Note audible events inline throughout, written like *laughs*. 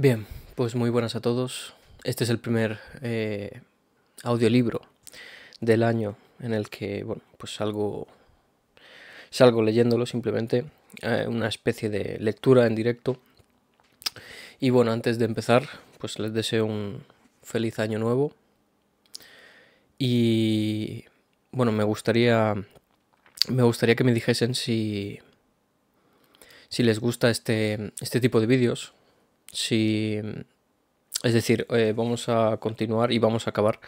Bien, pues muy buenas a todos. Este es el primer eh, audiolibro del año en el que, bueno, pues salgo, salgo leyéndolo simplemente, eh, una especie de lectura en directo. Y bueno, antes de empezar, pues les deseo un feliz año nuevo. Y bueno, me gustaría, me gustaría que me dijesen si, si les gusta este, este tipo de vídeos, si, es decir, eh, vamos a continuar y vamos a acabar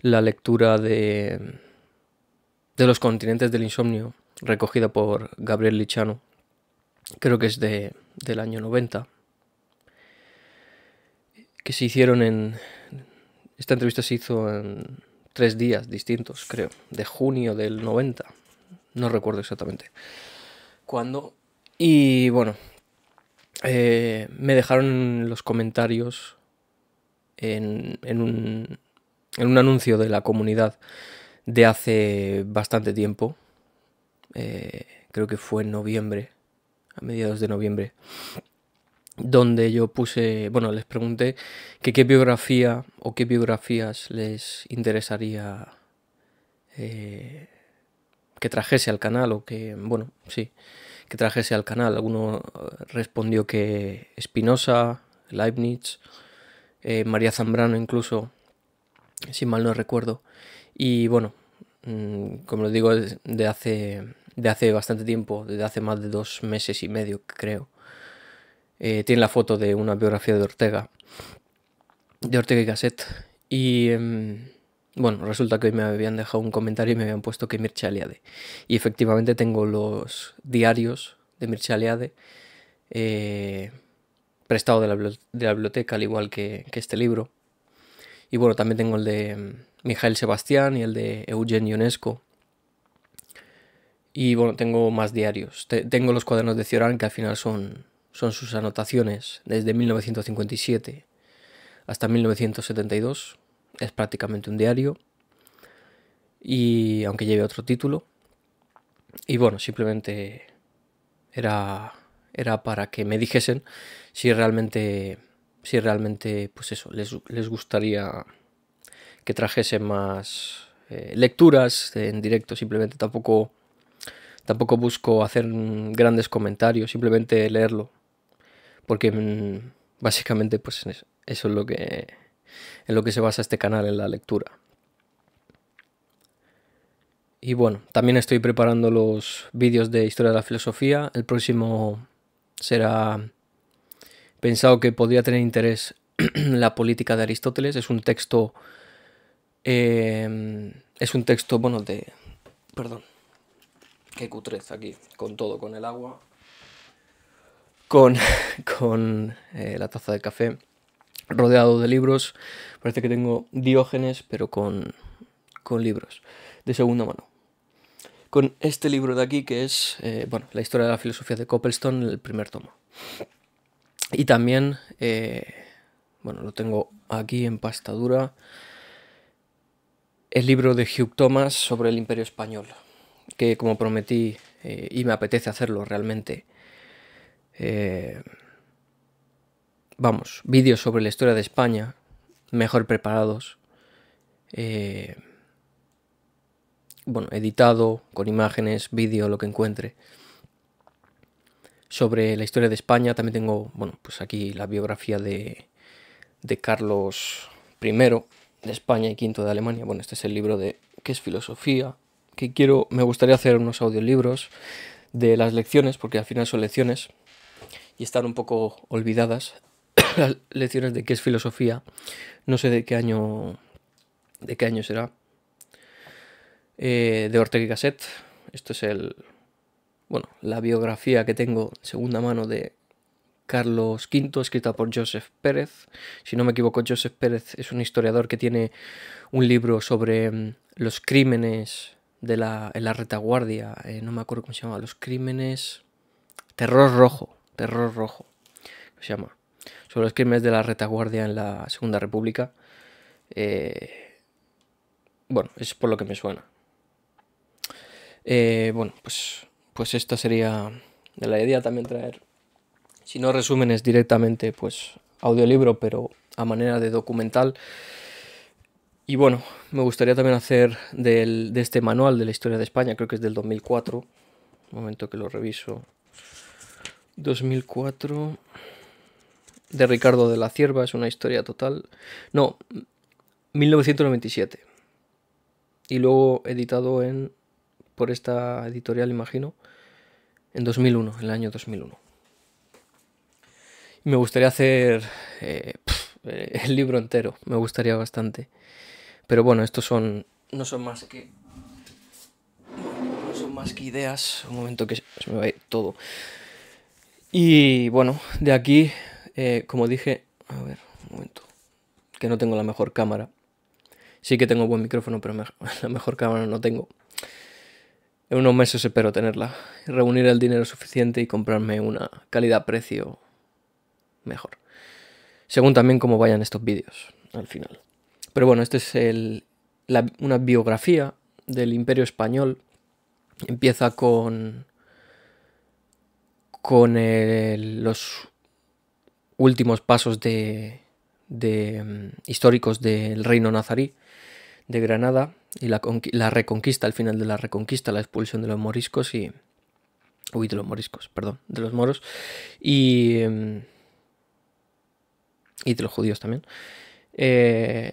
la lectura de, de Los continentes del insomnio, recogida por Gabriel Lichano. Creo que es de, del año 90. Que se hicieron en. Esta entrevista se hizo en tres días distintos, creo, de junio del 90. No recuerdo exactamente cuándo. Y bueno, eh, me dejaron los comentarios en, un, anuncio de la comunidad de hace bastante tiempo, eh, creo que fue en noviembre, a mediados de noviembre, donde yo puse, bueno, les pregunté qué biografía o qué biografías les interesaría eh, que trajese al canal o que, bueno, sí, trajese al canal. Alguno eh, respondió que Espinosa Leibniz, eh, María Zambrano incluso, si mal no recuerdo. Y bueno, mm, como lo digo, de hace, de hace bastante tiempo, desde hace más de dos meses y medio creo. Eh, tiene la foto de una biografía de Ortega, de Ortega y Gasset. Y... Em, bueno, resulta que hoy me habían dejado un comentario y me habían puesto que Mircea Eliade. Y efectivamente tengo los diarios de Mircea Eliade eh, prestado de la, biblioteca, al igual que, este libro. Y bueno, también tengo el de mm, Mijael Sebastián y el de Eugen Ionesco. Y bueno, tengo más diarios. tengo los cuadernos de Cioran, que al final son, son sus anotaciones desde 1957 hasta 1972 es prácticamente un diario y aunque lleve otro título y bueno simplemente era era para que me dijesen si realmente si realmente pues eso les, les gustaría que trajese más eh, lecturas en directo simplemente tampoco tampoco busco hacer grandes comentarios simplemente leerlo porque mm, básicamente pues eso es lo que en lo que se basa este canal, en la lectura. Y bueno, también estoy preparando los vídeos de historia de la filosofía. El próximo será pensado que podría tener interés *clears throat* la política de Aristóteles. Es un texto. Eh, es un texto, bueno, de. Perdón. Qué cutrez aquí, con todo, con el agua, con, *laughs* con eh, la taza de café rodeado de libros. Parece que tengo Diógenes, pero con, con libros de segunda mano. Con este libro de aquí, que es eh, bueno, La historia de la filosofía de Copplestone, el primer tomo. Y también, eh, bueno, lo tengo aquí en pasta dura, el libro de Hugh Thomas sobre el Imperio Español, que como prometí, eh, y me apetece hacerlo realmente, vamos, vídeos sobre la historia de España, mejor preparados, eh, bueno, editado, con imágenes, vídeo, lo que encuentre. Sobre la historia de España también tengo, bueno, pues aquí la biografía de, Carlos I de España y V de Alemania. Bueno, este es el libro de ¿Qué es filosofía, que quiero, me gustaría hacer unos audiolibros de las lecciones, porque al final son lecciones y están un poco olvidadas. *laughs* las lecciones de qué es filosofía. No sé de qué año. de qué año será. Eh, de Ortega y Gasset. Esto es el. Bueno, la biografía que tengo, segunda mano, de Carlos V, escrita por Joseph Pérez. Si no me equivoco, Joseph Pérez es un historiador que tiene un libro sobre mm, los crímenes de la, en la retaguardia. Eh, no me acuerdo cómo se llama. Los crímenes. Terror rojo. Terror rojo. Se llama sobre los crímenes de la retaguardia en la Segunda República. Eh, bueno, es por lo que me suena. Eh, bueno, pues, pues esta sería la idea también traer, si no resúmenes directamente, pues audiolibro, pero a manera de documental. Y bueno, me gustaría también hacer de este manual de la historia de España, creo que es del 2004. Un momento que lo reviso. 2004 de Ricardo de la Cierva, es una historia total. No, 1997. Y luego editado en por esta editorial, imagino, en 2001, en el año 2001. Me gustaría hacer eh, eh, el libro entero, me gustaría bastante. Pero bueno, estos son no son más que no son más que ideas, un momento que se me va a todo. Y bueno, de aquí eh, como dije, a ver, un momento, que no tengo la mejor cámara. Sí que tengo buen micrófono, pero *laughs* la mejor cámara no tengo. En unos meses espero tenerla, reunir el dinero suficiente y comprarme una calidad-precio mejor. Según también cómo vayan estos vídeos al final. Pero bueno, esta es el, una biografía del Imperio Español. Empieza con, con los últimos pasos de, mm, históricos del reino nazarí de Granada y la, reconquista, al final de la reconquista, la expulsión de los moriscos y... Uy, de los moriscos, perdón, de los moros y... Mm, y de los judíos también. Eh,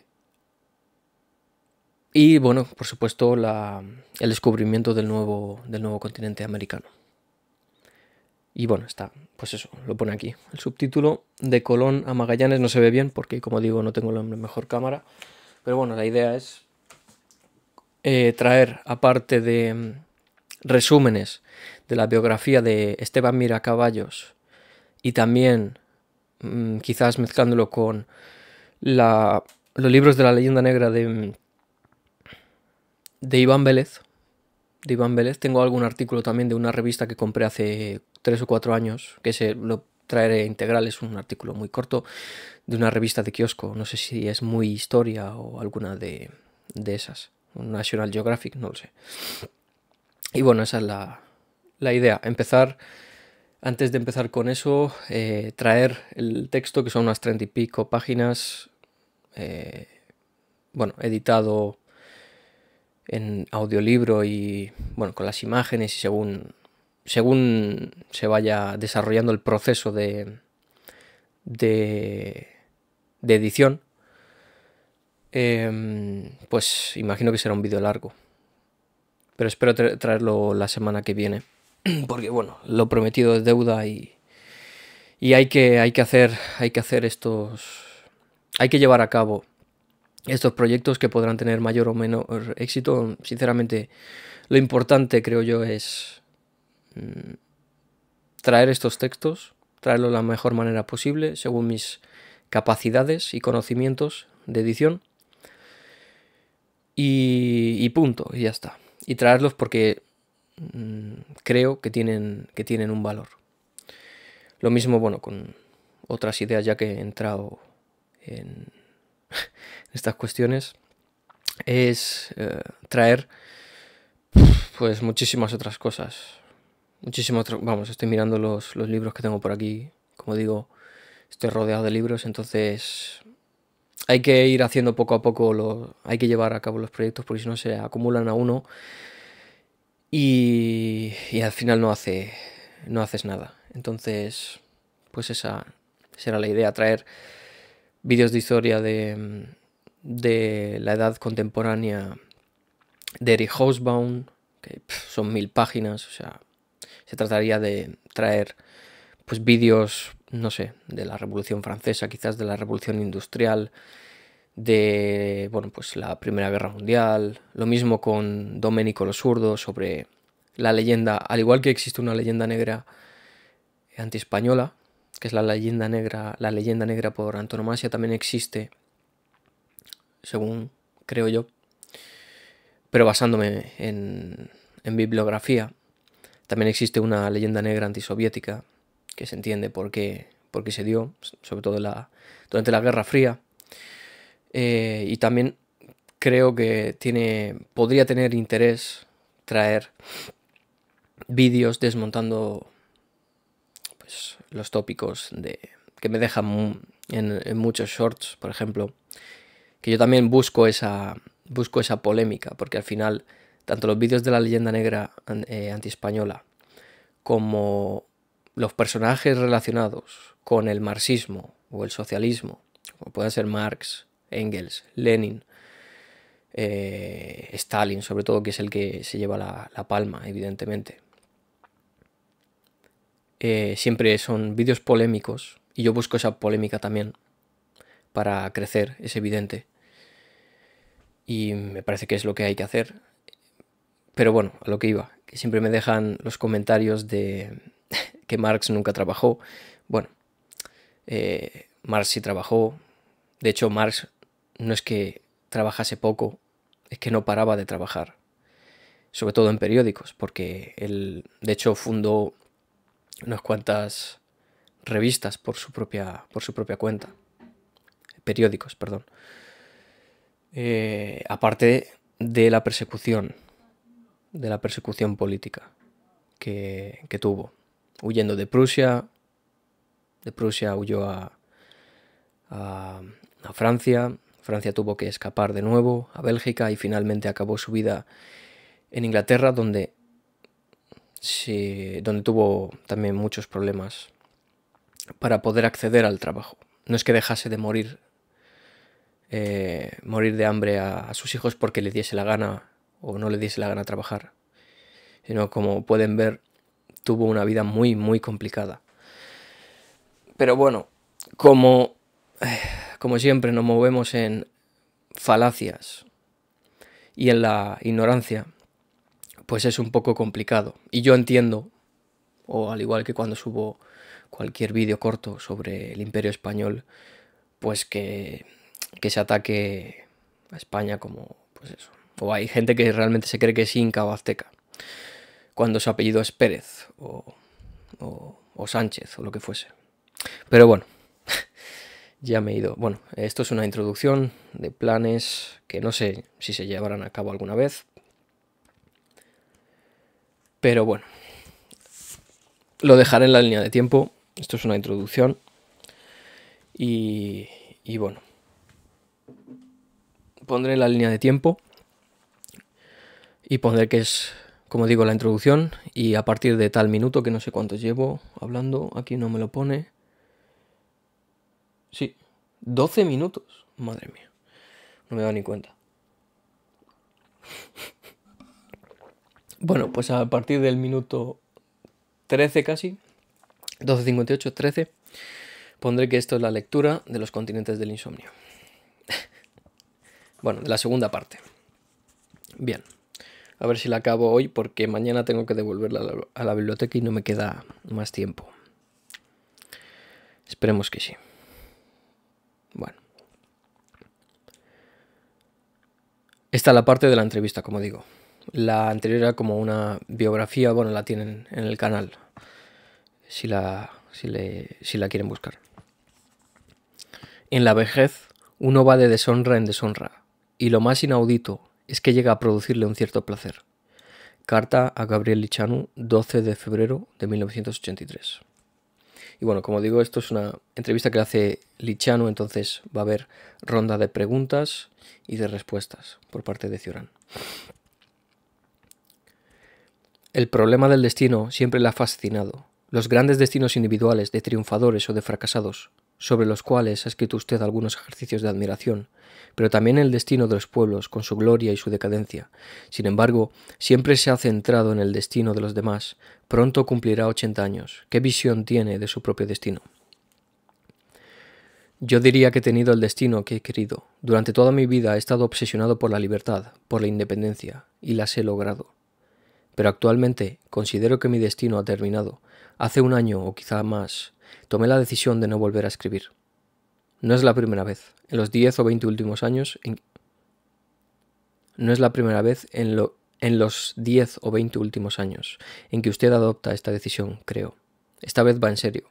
y bueno, por supuesto, la, el descubrimiento del nuevo, del nuevo continente americano. Y bueno, está, pues eso, lo pone aquí. El subtítulo de Colón a Magallanes no se ve bien porque, como digo, no tengo la mejor cámara. Pero bueno, la idea es eh, traer, aparte de mm, resúmenes de la biografía de Esteban Miracaballos y también mm, quizás mezclándolo con la, los libros de la leyenda negra de, mm, de Iván Vélez, de Iván Vélez. Tengo algún artículo también de una revista que compré hace tres o cuatro años, que se lo traeré integral, es un artículo muy corto de una revista de kiosco, no sé si es muy historia o alguna de, de esas, National Geographic, no lo sé. Y bueno, esa es la, la idea, empezar, antes de empezar con eso, eh, traer el texto, que son unas treinta y pico páginas, eh, bueno, editado en audiolibro y, bueno, con las imágenes y según según se vaya desarrollando el proceso de, de, edición, em, pues imagino que será un vídeo largo. Pero espero traerlo la semana que viene. *clears throat* Porque bueno, lo prometido es deuda y, y hay, que, hay, que hacer, hay que hacer estos... Hay que llevar a cabo estos proyectos que podrán tener mayor o menor éxito. Sinceramente, lo importante creo yo es Mm, traer estos textos, traerlos de la mejor manera posible, según mis capacidades y conocimientos de edición. Y, punto, y ya está. Y traerlos porque mm, creo que tienen, que tienen un valor. Lo mismo, bueno, con otras ideas ya que he entrado en *laughs* estas cuestiones, es eh, traer pues muchísimas otras cosas muchísimos Vamos, estoy mirando los, libros que tengo por aquí. Como digo, estoy rodeado de libros, entonces hay que ir haciendo poco a poco, los, hay que llevar a cabo los proyectos porque si no se acumulan a uno y, y al final no, hace, no haces nada. Entonces, pues esa será la idea, traer vídeos de historia de, de la edad contemporánea de Eric Hobsbawm, que son mil páginas, o sea, se trataría de traer pues vídeos, no sé, de la Revolución Francesa, quizás de la Revolución Industrial, de, bueno, pues la Primera Guerra Mundial, lo mismo con Domenico los Zurdo sobre la leyenda, al igual que existe una leyenda negra española, que es la leyenda negra, la leyenda negra por antonomasia también existe, según creo yo, pero basándome en, en bibliografía, también existe una leyenda negra antisoviética que se entiende por qué, por se dio, sobre todo la, durante la Guerra Fría. Eh, y también creo que tiene, podría tener interés traer vídeos desmontando pues, los tópicos de, que me dejan en, muchos shorts, por ejemplo, que yo también busco esa, busco esa polémica, porque al final tanto los vídeos de la leyenda negra anti eh, antiespañola como los personajes relacionados con el marxismo o el socialismo, como pueden ser Marx, Engels, Lenin, eh, Stalin, sobre todo, que es el que se lleva la, palma, evidentemente. Eh, siempre son vídeos polémicos y yo busco esa polémica también para crecer, es evidente. Y me parece que es lo que hay que hacer. Pero bueno, a lo que iba, que siempre me dejan los comentarios de *laughs* que Marx nunca trabajó. Bueno, eh, Marx sí trabajó. De hecho, Marx no es que trabajase poco, es que no paraba de trabajar. Sobre todo en periódicos, porque él, de hecho, fundó unas cuantas revistas por su propia, por su propia cuenta. Periódicos, perdón. Eh, aparte de la persecución de la persecución política que, tuvo, huyendo de Prusia, de Prusia huyó a, a, Francia, Francia tuvo que escapar de nuevo a Bélgica y finalmente acabó su vida en Inglaterra donde, sí, donde tuvo también muchos problemas para poder acceder al trabajo. No es que dejase de morir, eh, morir de hambre a, a sus hijos porque le diese la gana o no le diese la gana trabajar, sino como pueden ver, tuvo una vida muy, muy complicada. Pero bueno, como, *sighs* como siempre nos movemos en falacias y en la ignorancia, pues es un poco complicado. Y yo entiendo, o al igual que cuando subo cualquier vídeo corto sobre el imperio español, pues que, que se ataque a España como, pues eso, o hay gente que realmente se cree que es inca o azteca, cuando su apellido es Pérez o, Sánchez o lo que fuese. Pero bueno, *laughs* ya me he ido. Bueno, esto es una introducción de planes que no sé si se llevarán a cabo alguna vez. Pero bueno, lo dejaré en la línea de tiempo. Esto es una introducción. Y, y bueno, pondré la línea de tiempo y pondré que es, como digo, la introducción y a partir de tal minuto, que no sé cuánto llevo hablando, aquí no me lo pone. Sí, 12 minutos, madre mía, no me he dado ni cuenta. *laughs* Bueno, pues a partir del minuto 13 casi, 12.58, 13, pondré que esto es la lectura de los continentes del insomnio. *laughs* bueno, de la segunda parte. Bien. A ver si la acabo hoy porque mañana tengo que devolverla a la, biblioteca y no me queda más tiempo. Esperemos que sí. Bueno. Esta es la parte de la entrevista, como digo. La anterior era como una biografía, bueno, la tienen en el canal. Si la, si, si la quieren buscar. En la vejez, uno va de deshonra en deshonra. Y lo más inaudito, es que llega a producirle un cierto placer. Carta a Gabriel Lichanu, 12 de febrero de 1983. Y bueno, como digo, esto es una entrevista que hace Lichanu, entonces va a haber ronda de preguntas y de respuestas por parte de Cioran. El problema del destino siempre le ha fascinado. Los grandes destinos individuales de triunfadores o de fracasados, sobre los cuales ha escrito usted algunos ejercicios de admiración, pero también el destino de los pueblos, con su gloria y su decadencia. Sin embargo, siempre se ha centrado en el destino de los demás. Pronto cumplirá 80 años. ¿Qué visión tiene de su propio destino? Yo diría que he tenido el destino que he querido. Durante toda mi vida he estado obsesionado por la libertad, por la independencia, y las he logrado. Pero actualmente considero que mi destino ha terminado. Hace un año o quizá más tomé la decisión de no volver a escribir. No es la primera vez, en los diez o veinte últimos años, no es la primera vez en, los o últimos años en que usted adopta esta decisión, creo. Esta vez va en serio.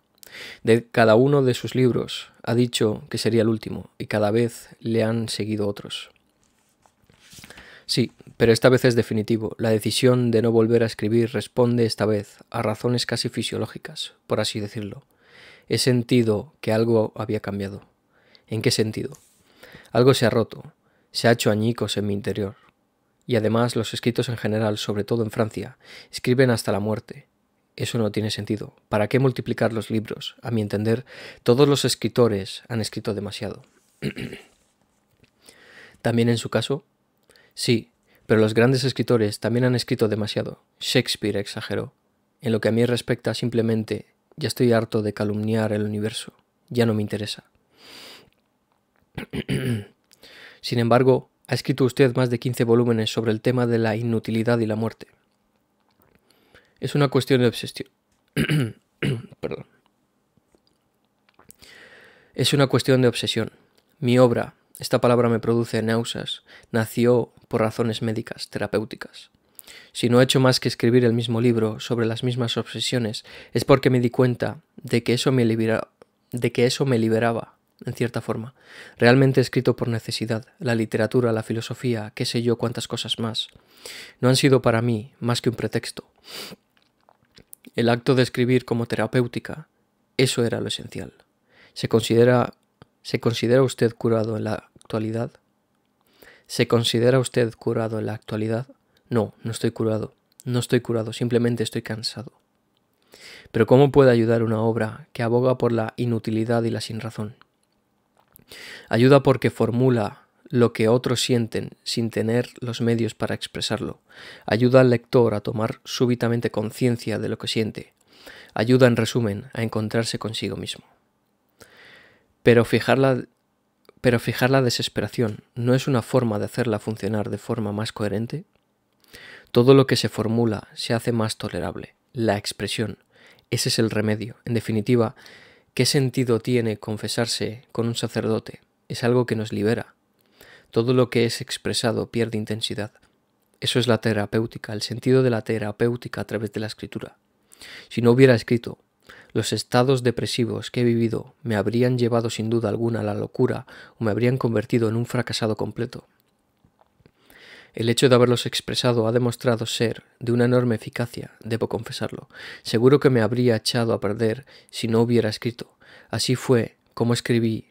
De cada uno de sus libros ha dicho que sería el último y cada vez le han seguido otros. Sí, pero esta vez es definitivo. La decisión de no volver a escribir responde esta vez a razones casi fisiológicas, por así decirlo he sentido que algo había cambiado. ¿En qué sentido? Algo se ha roto, se ha hecho añicos en mi interior. Y además los escritos en general, sobre todo en Francia, escriben hasta la muerte. Eso no tiene sentido. ¿Para qué multiplicar los libros? A mi entender, todos los escritores han escrito demasiado. *clears throat* ¿También en su caso? Sí, pero los grandes escritores también han escrito demasiado. Shakespeare exageró. En lo que a mí respecta, simplemente ya estoy harto de calumniar el universo. Ya no me interesa. *clears throat* Sin embargo, ha escrito usted más de 15 volúmenes sobre el tema de la inutilidad y la muerte. Es una cuestión de obsesión. *clears throat* Perdón. Es una cuestión de obsesión. Mi obra, esta palabra me produce náuseas, nació por razones médicas, terapéuticas. Si no he hecho más que escribir el mismo libro sobre las mismas obsesiones, es porque me di cuenta de que eso me, de que eso me liberaba, en cierta forma. Realmente he escrito por necesidad, la literatura, la filosofía, qué sé yo, cuántas cosas más. No han sido para mí más que un pretexto. El acto de escribir como terapéutica, eso era lo esencial. ¿Se considera, ¿se considera usted curado en la actualidad? ¿Se considera usted curado en la actualidad? No, no estoy curado, no estoy curado, simplemente estoy cansado. Pero ¿cómo puede ayudar una obra que aboga por la inutilidad y la sinrazón? Ayuda porque formula lo que otros sienten sin tener los medios para expresarlo. Ayuda al lector a tomar súbitamente conciencia de lo que siente. Ayuda, en resumen, a encontrarse consigo mismo. Pero fijar, la, pero fijar la desesperación no es una forma de hacerla funcionar de forma más coherente. Todo lo que se formula se hace más tolerable. La expresión. Ese es el remedio. En definitiva, ¿qué sentido tiene confesarse con un sacerdote? Es algo que nos libera. Todo lo que es expresado pierde intensidad. Eso es la terapéutica, el sentido de la terapéutica a través de la escritura. Si no hubiera escrito, los estados depresivos que he vivido me habrían llevado sin duda alguna a la locura o me habrían convertido en un fracasado completo. El hecho de haberlos expresado ha demostrado ser de una enorme eficacia, debo confesarlo. Seguro que me habría echado a perder si no hubiera escrito. Así fue como escribí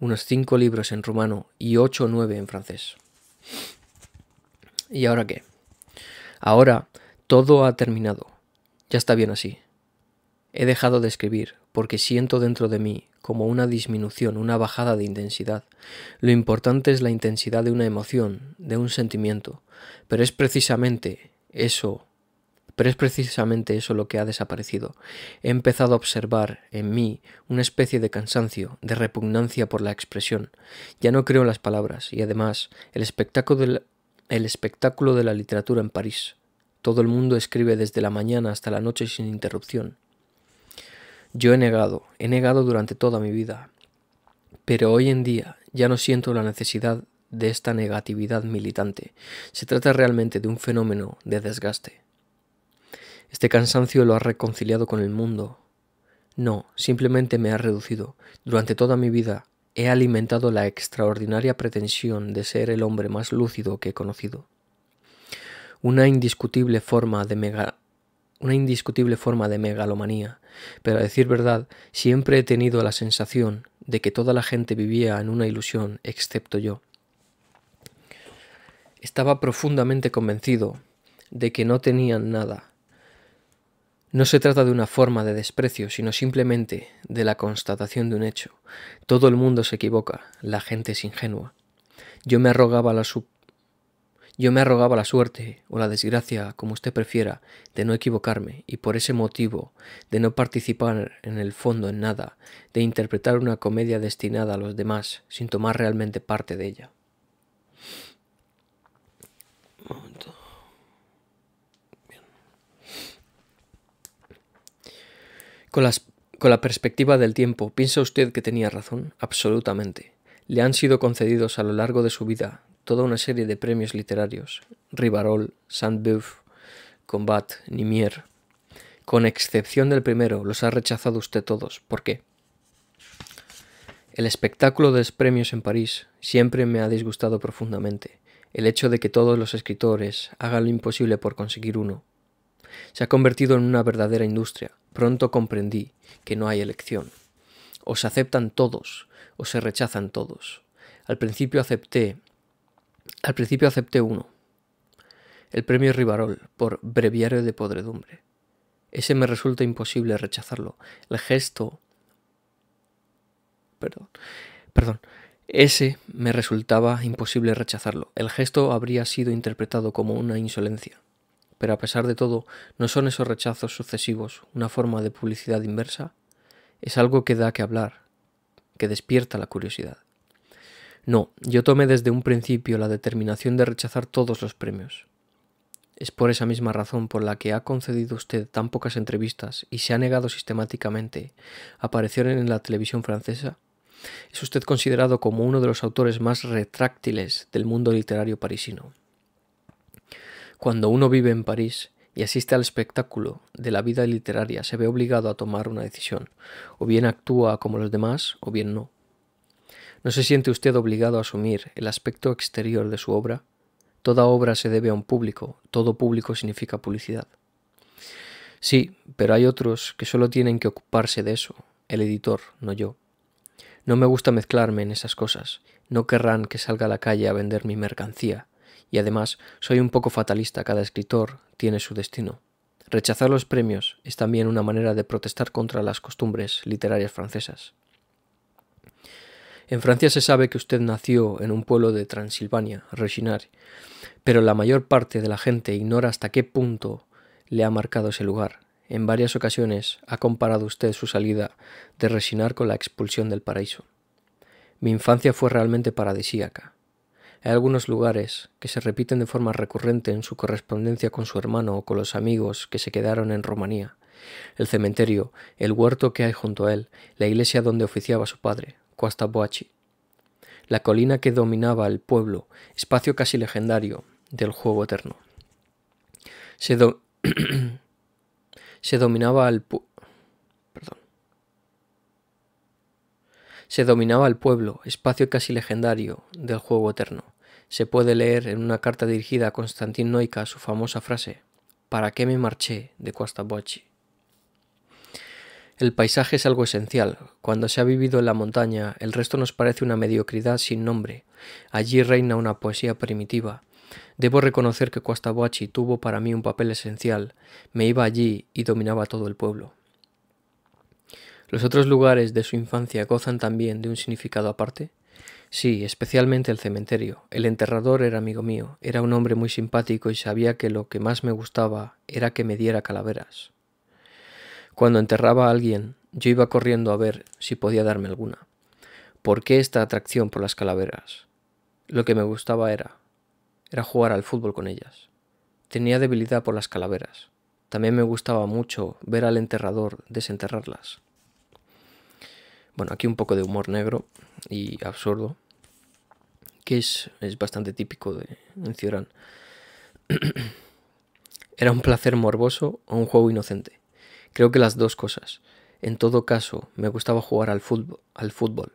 unos cinco libros en rumano y ocho o nueve en francés. ¿Y ahora qué? Ahora todo ha terminado. Ya está bien así. He dejado de escribir porque siento dentro de mí como una disminución, una bajada de intensidad. Lo importante es la intensidad de una emoción, de un sentimiento, pero es precisamente eso, pero es precisamente eso lo que ha desaparecido. He empezado a observar en mí una especie de cansancio, de repugnancia por la expresión. Ya no creo en las palabras y además el espectáculo de el espectáculo de la literatura en París. Todo el mundo escribe desde la mañana hasta la noche sin interrupción. Yo he negado, he negado durante toda mi vida, pero hoy en día ya no siento la necesidad de esta negatividad militante. Se trata realmente de un fenómeno de desgaste. Este cansancio lo ha reconciliado con el mundo. No, simplemente me ha reducido. Durante toda mi vida he alimentado la extraordinaria pretensión de ser el hombre más lúcido que he conocido. Una indiscutible forma de, mega una indiscutible forma de megalomanía, pero a decir verdad, siempre he tenido la sensación de que toda la gente vivía en una ilusión, excepto yo. Estaba profundamente convencido de que no tenían nada. No se trata de una forma de desprecio, sino simplemente de la constatación de un hecho. Todo el mundo se equivoca, la gente es ingenua. Yo me arrogaba la, sub yo me arrogaba la suerte o la desgracia, como usted prefiera, de no equivocarme y por ese motivo de no participar en el fondo en nada, de interpretar una comedia destinada a los demás sin tomar realmente parte de ella. Con, con la perspectiva del tiempo, ¿piensa usted que tenía razón? Absolutamente. Le han sido concedidos a lo largo de su vida toda una serie de premios literarios, Rivarol, Saint-Beuve, Combat, Nimier. Con excepción del primero, los ha rechazado usted todos. ¿Por qué? El espectáculo de los premios en París siempre me ha disgustado profundamente. El hecho de que todos los escritores hagan lo imposible por conseguir uno. Se ha convertido en una verdadera industria. Pronto comprendí que no hay elección. O se aceptan todos, o se rechazan todos. Al principio acepté al principio acepté uno, el premio Rivarol por Breviario de Podredumbre. Ese me resulta imposible rechazarlo. El gesto... Perdón. Perdón. Ese me resultaba imposible rechazarlo. El gesto habría sido interpretado como una insolencia. Pero a pesar de todo, ¿no son esos rechazos sucesivos una forma de publicidad inversa? Es algo que da que hablar, que despierta la curiosidad. No, yo tomé desde un principio la determinación de rechazar todos los premios. Es por esa misma razón por la que ha concedido usted tan pocas entrevistas y se ha negado sistemáticamente a aparecer en la televisión francesa. Es usted considerado como uno de los autores más retráctiles del mundo literario parisino. Cuando uno vive en París y asiste al espectáculo de la vida literaria, se ve obligado a tomar una decisión, o bien actúa como los demás, o bien no. ¿No se siente usted obligado a asumir el aspecto exterior de su obra? Toda obra se debe a un público, todo público significa publicidad. Sí, pero hay otros que solo tienen que ocuparse de eso, el editor, no yo. No me gusta mezclarme en esas cosas, no querrán que salga a la calle a vender mi mercancía, y además soy un poco fatalista, cada escritor tiene su destino. Rechazar los premios es también una manera de protestar contra las costumbres literarias francesas. En Francia se sabe que usted nació en un pueblo de Transilvania, Resinar, pero la mayor parte de la gente ignora hasta qué punto le ha marcado ese lugar. En varias ocasiones ha comparado usted su salida de Resinar con la expulsión del paraíso. Mi infancia fue realmente paradisíaca. Hay algunos lugares que se repiten de forma recurrente en su correspondencia con su hermano o con los amigos que se quedaron en Rumanía. El cementerio, el huerto que hay junto a él, la iglesia donde oficiaba su padre, Cuastaboachi, la colina que dominaba el pueblo, espacio casi legendario del juego eterno. Se, *clears throat* dominaba al Perdón. Se dominaba el pueblo, espacio casi legendario del juego eterno. Se puede leer en una carta dirigida a Constantin Noica su famosa frase: ¿Para qué me marché de Boachi? El paisaje es algo esencial. Cuando se ha vivido en la montaña, el resto nos parece una mediocridad sin nombre. Allí reina una poesía primitiva. Debo reconocer que Boachi tuvo para mí un papel esencial. Me iba allí y dominaba todo el pueblo. ¿Los otros lugares de su infancia gozan también de un significado aparte? Sí, especialmente el cementerio. El enterrador era amigo mío, era un hombre muy simpático y sabía que lo que más me gustaba era que me diera calaveras. Cuando enterraba a alguien, yo iba corriendo a ver si podía darme alguna. ¿Por qué esta atracción por las calaveras? Lo que me gustaba era, era jugar al fútbol con ellas. Tenía debilidad por las calaveras. También me gustaba mucho ver al enterrador desenterrarlas. Bueno, aquí un poco de humor negro y absurdo, que es, es bastante típico de en *clears throat* Era un placer morboso o un juego inocente. Creo que las dos cosas. En todo caso, me gustaba jugar al fútbol. Al fútbol.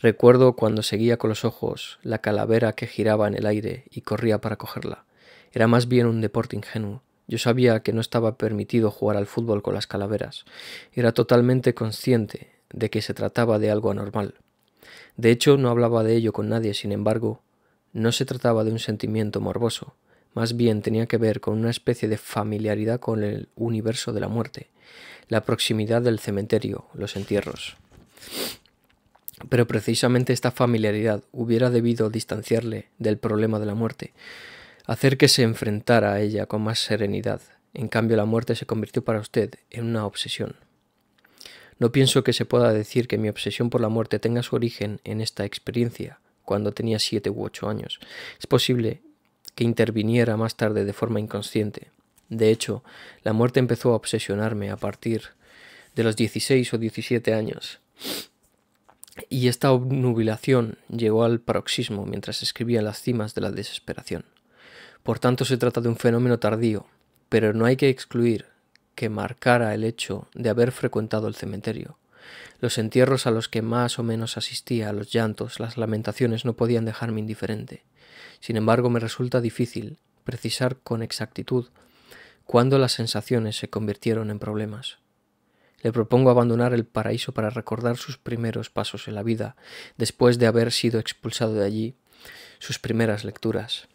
Recuerdo cuando seguía con los ojos la calavera que giraba en el aire y corría para cogerla. Era más bien un deporte ingenuo. Yo sabía que no estaba permitido jugar al fútbol con las calaveras. Era totalmente consciente de que se trataba de algo anormal. De hecho, no hablaba de ello con nadie, sin embargo, no se trataba de un sentimiento morboso, más bien tenía que ver con una especie de familiaridad con el universo de la muerte, la proximidad del cementerio, los entierros. Pero precisamente esta familiaridad hubiera debido distanciarle del problema de la muerte, hacer que se enfrentara a ella con más serenidad. En cambio, la muerte se convirtió para usted en una obsesión. No pienso que se pueda decir que mi obsesión por la muerte tenga su origen en esta experiencia, cuando tenía siete u ocho años. Es posible que interviniera más tarde de forma inconsciente. De hecho, la muerte empezó a obsesionarme a partir de los 16 o 17 años. Y esta obnubilación llegó al paroxismo mientras escribía las cimas de la desesperación. Por tanto, se trata de un fenómeno tardío, pero no hay que excluir que marcara el hecho de haber frecuentado el cementerio. Los entierros a los que más o menos asistía, los llantos, las lamentaciones no podían dejarme indiferente. Sin embargo, me resulta difícil precisar con exactitud cuándo las sensaciones se convirtieron en problemas. Le propongo abandonar el paraíso para recordar sus primeros pasos en la vida, después de haber sido expulsado de allí, sus primeras lecturas.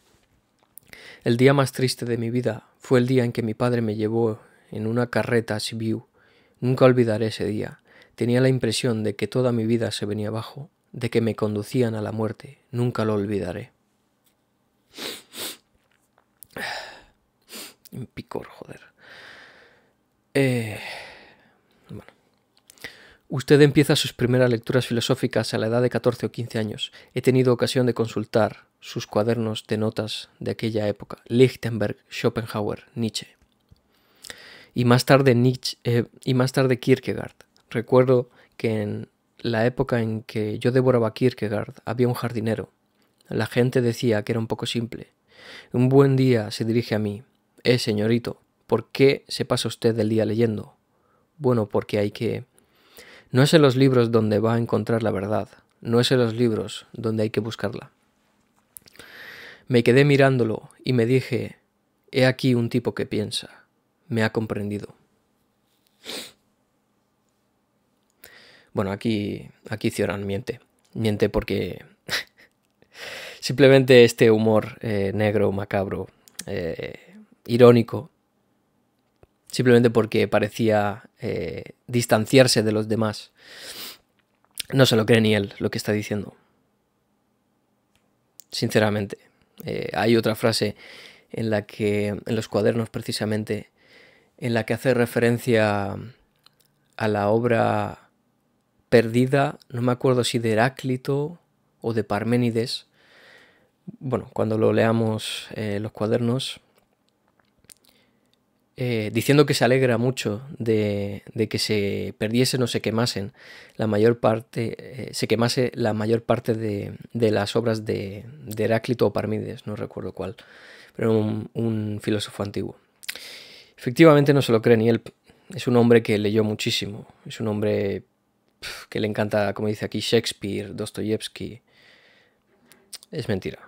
El día más triste de mi vida fue el día en que mi padre me llevó en una carreta a Sibiu. Nunca olvidaré ese día. Tenía la impresión de que toda mi vida se venía abajo, de que me conducían a la muerte. Nunca lo olvidaré. Un picor, joder. Eh, Usted empieza sus primeras lecturas filosóficas a la edad de 14 o 15 años. He tenido ocasión de consultar sus cuadernos de notas de aquella época. Lichtenberg, Schopenhauer, Nietzsche. Y más tarde Nietzsche eh, y más tarde Kierkegaard. Recuerdo que en la época en que yo devoraba Kierkegaard había un jardinero la gente decía que era un poco simple. Un buen día se dirige a mí. Eh, señorito, ¿por qué se pasa usted el día leyendo? Bueno, porque hay que... No es en los libros donde va a encontrar la verdad, no es en los libros donde hay que buscarla. Me quedé mirándolo y me dije, he aquí un tipo que piensa, me ha comprendido. Bueno, aquí, aquí Cioran miente. Miente porque simplemente este humor eh, negro, macabro, eh, irónico, simplemente porque parecía eh, distanciarse de los demás. No se lo cree ni él lo que está diciendo. Sinceramente, hay otra frase en la que, en los cuadernos precisamente, en la que hace referencia a la obra perdida, no me acuerdo si de Heráclito o de Parménides, bueno, cuando lo leamos eh, los cuadernos, eh, diciendo que se alegra mucho de, que se perdiesen o se quemasen la mayor parte, eh, se quemase la mayor parte de, las obras de, Heráclito o Parmides, no recuerdo cuál, pero un, filósofo antiguo. Efectivamente no se lo cree ni él, es un hombre que leyó muchísimo, es un hombre que le encanta, como dice aquí, Shakespeare, Dostoyevsky. Es mentira.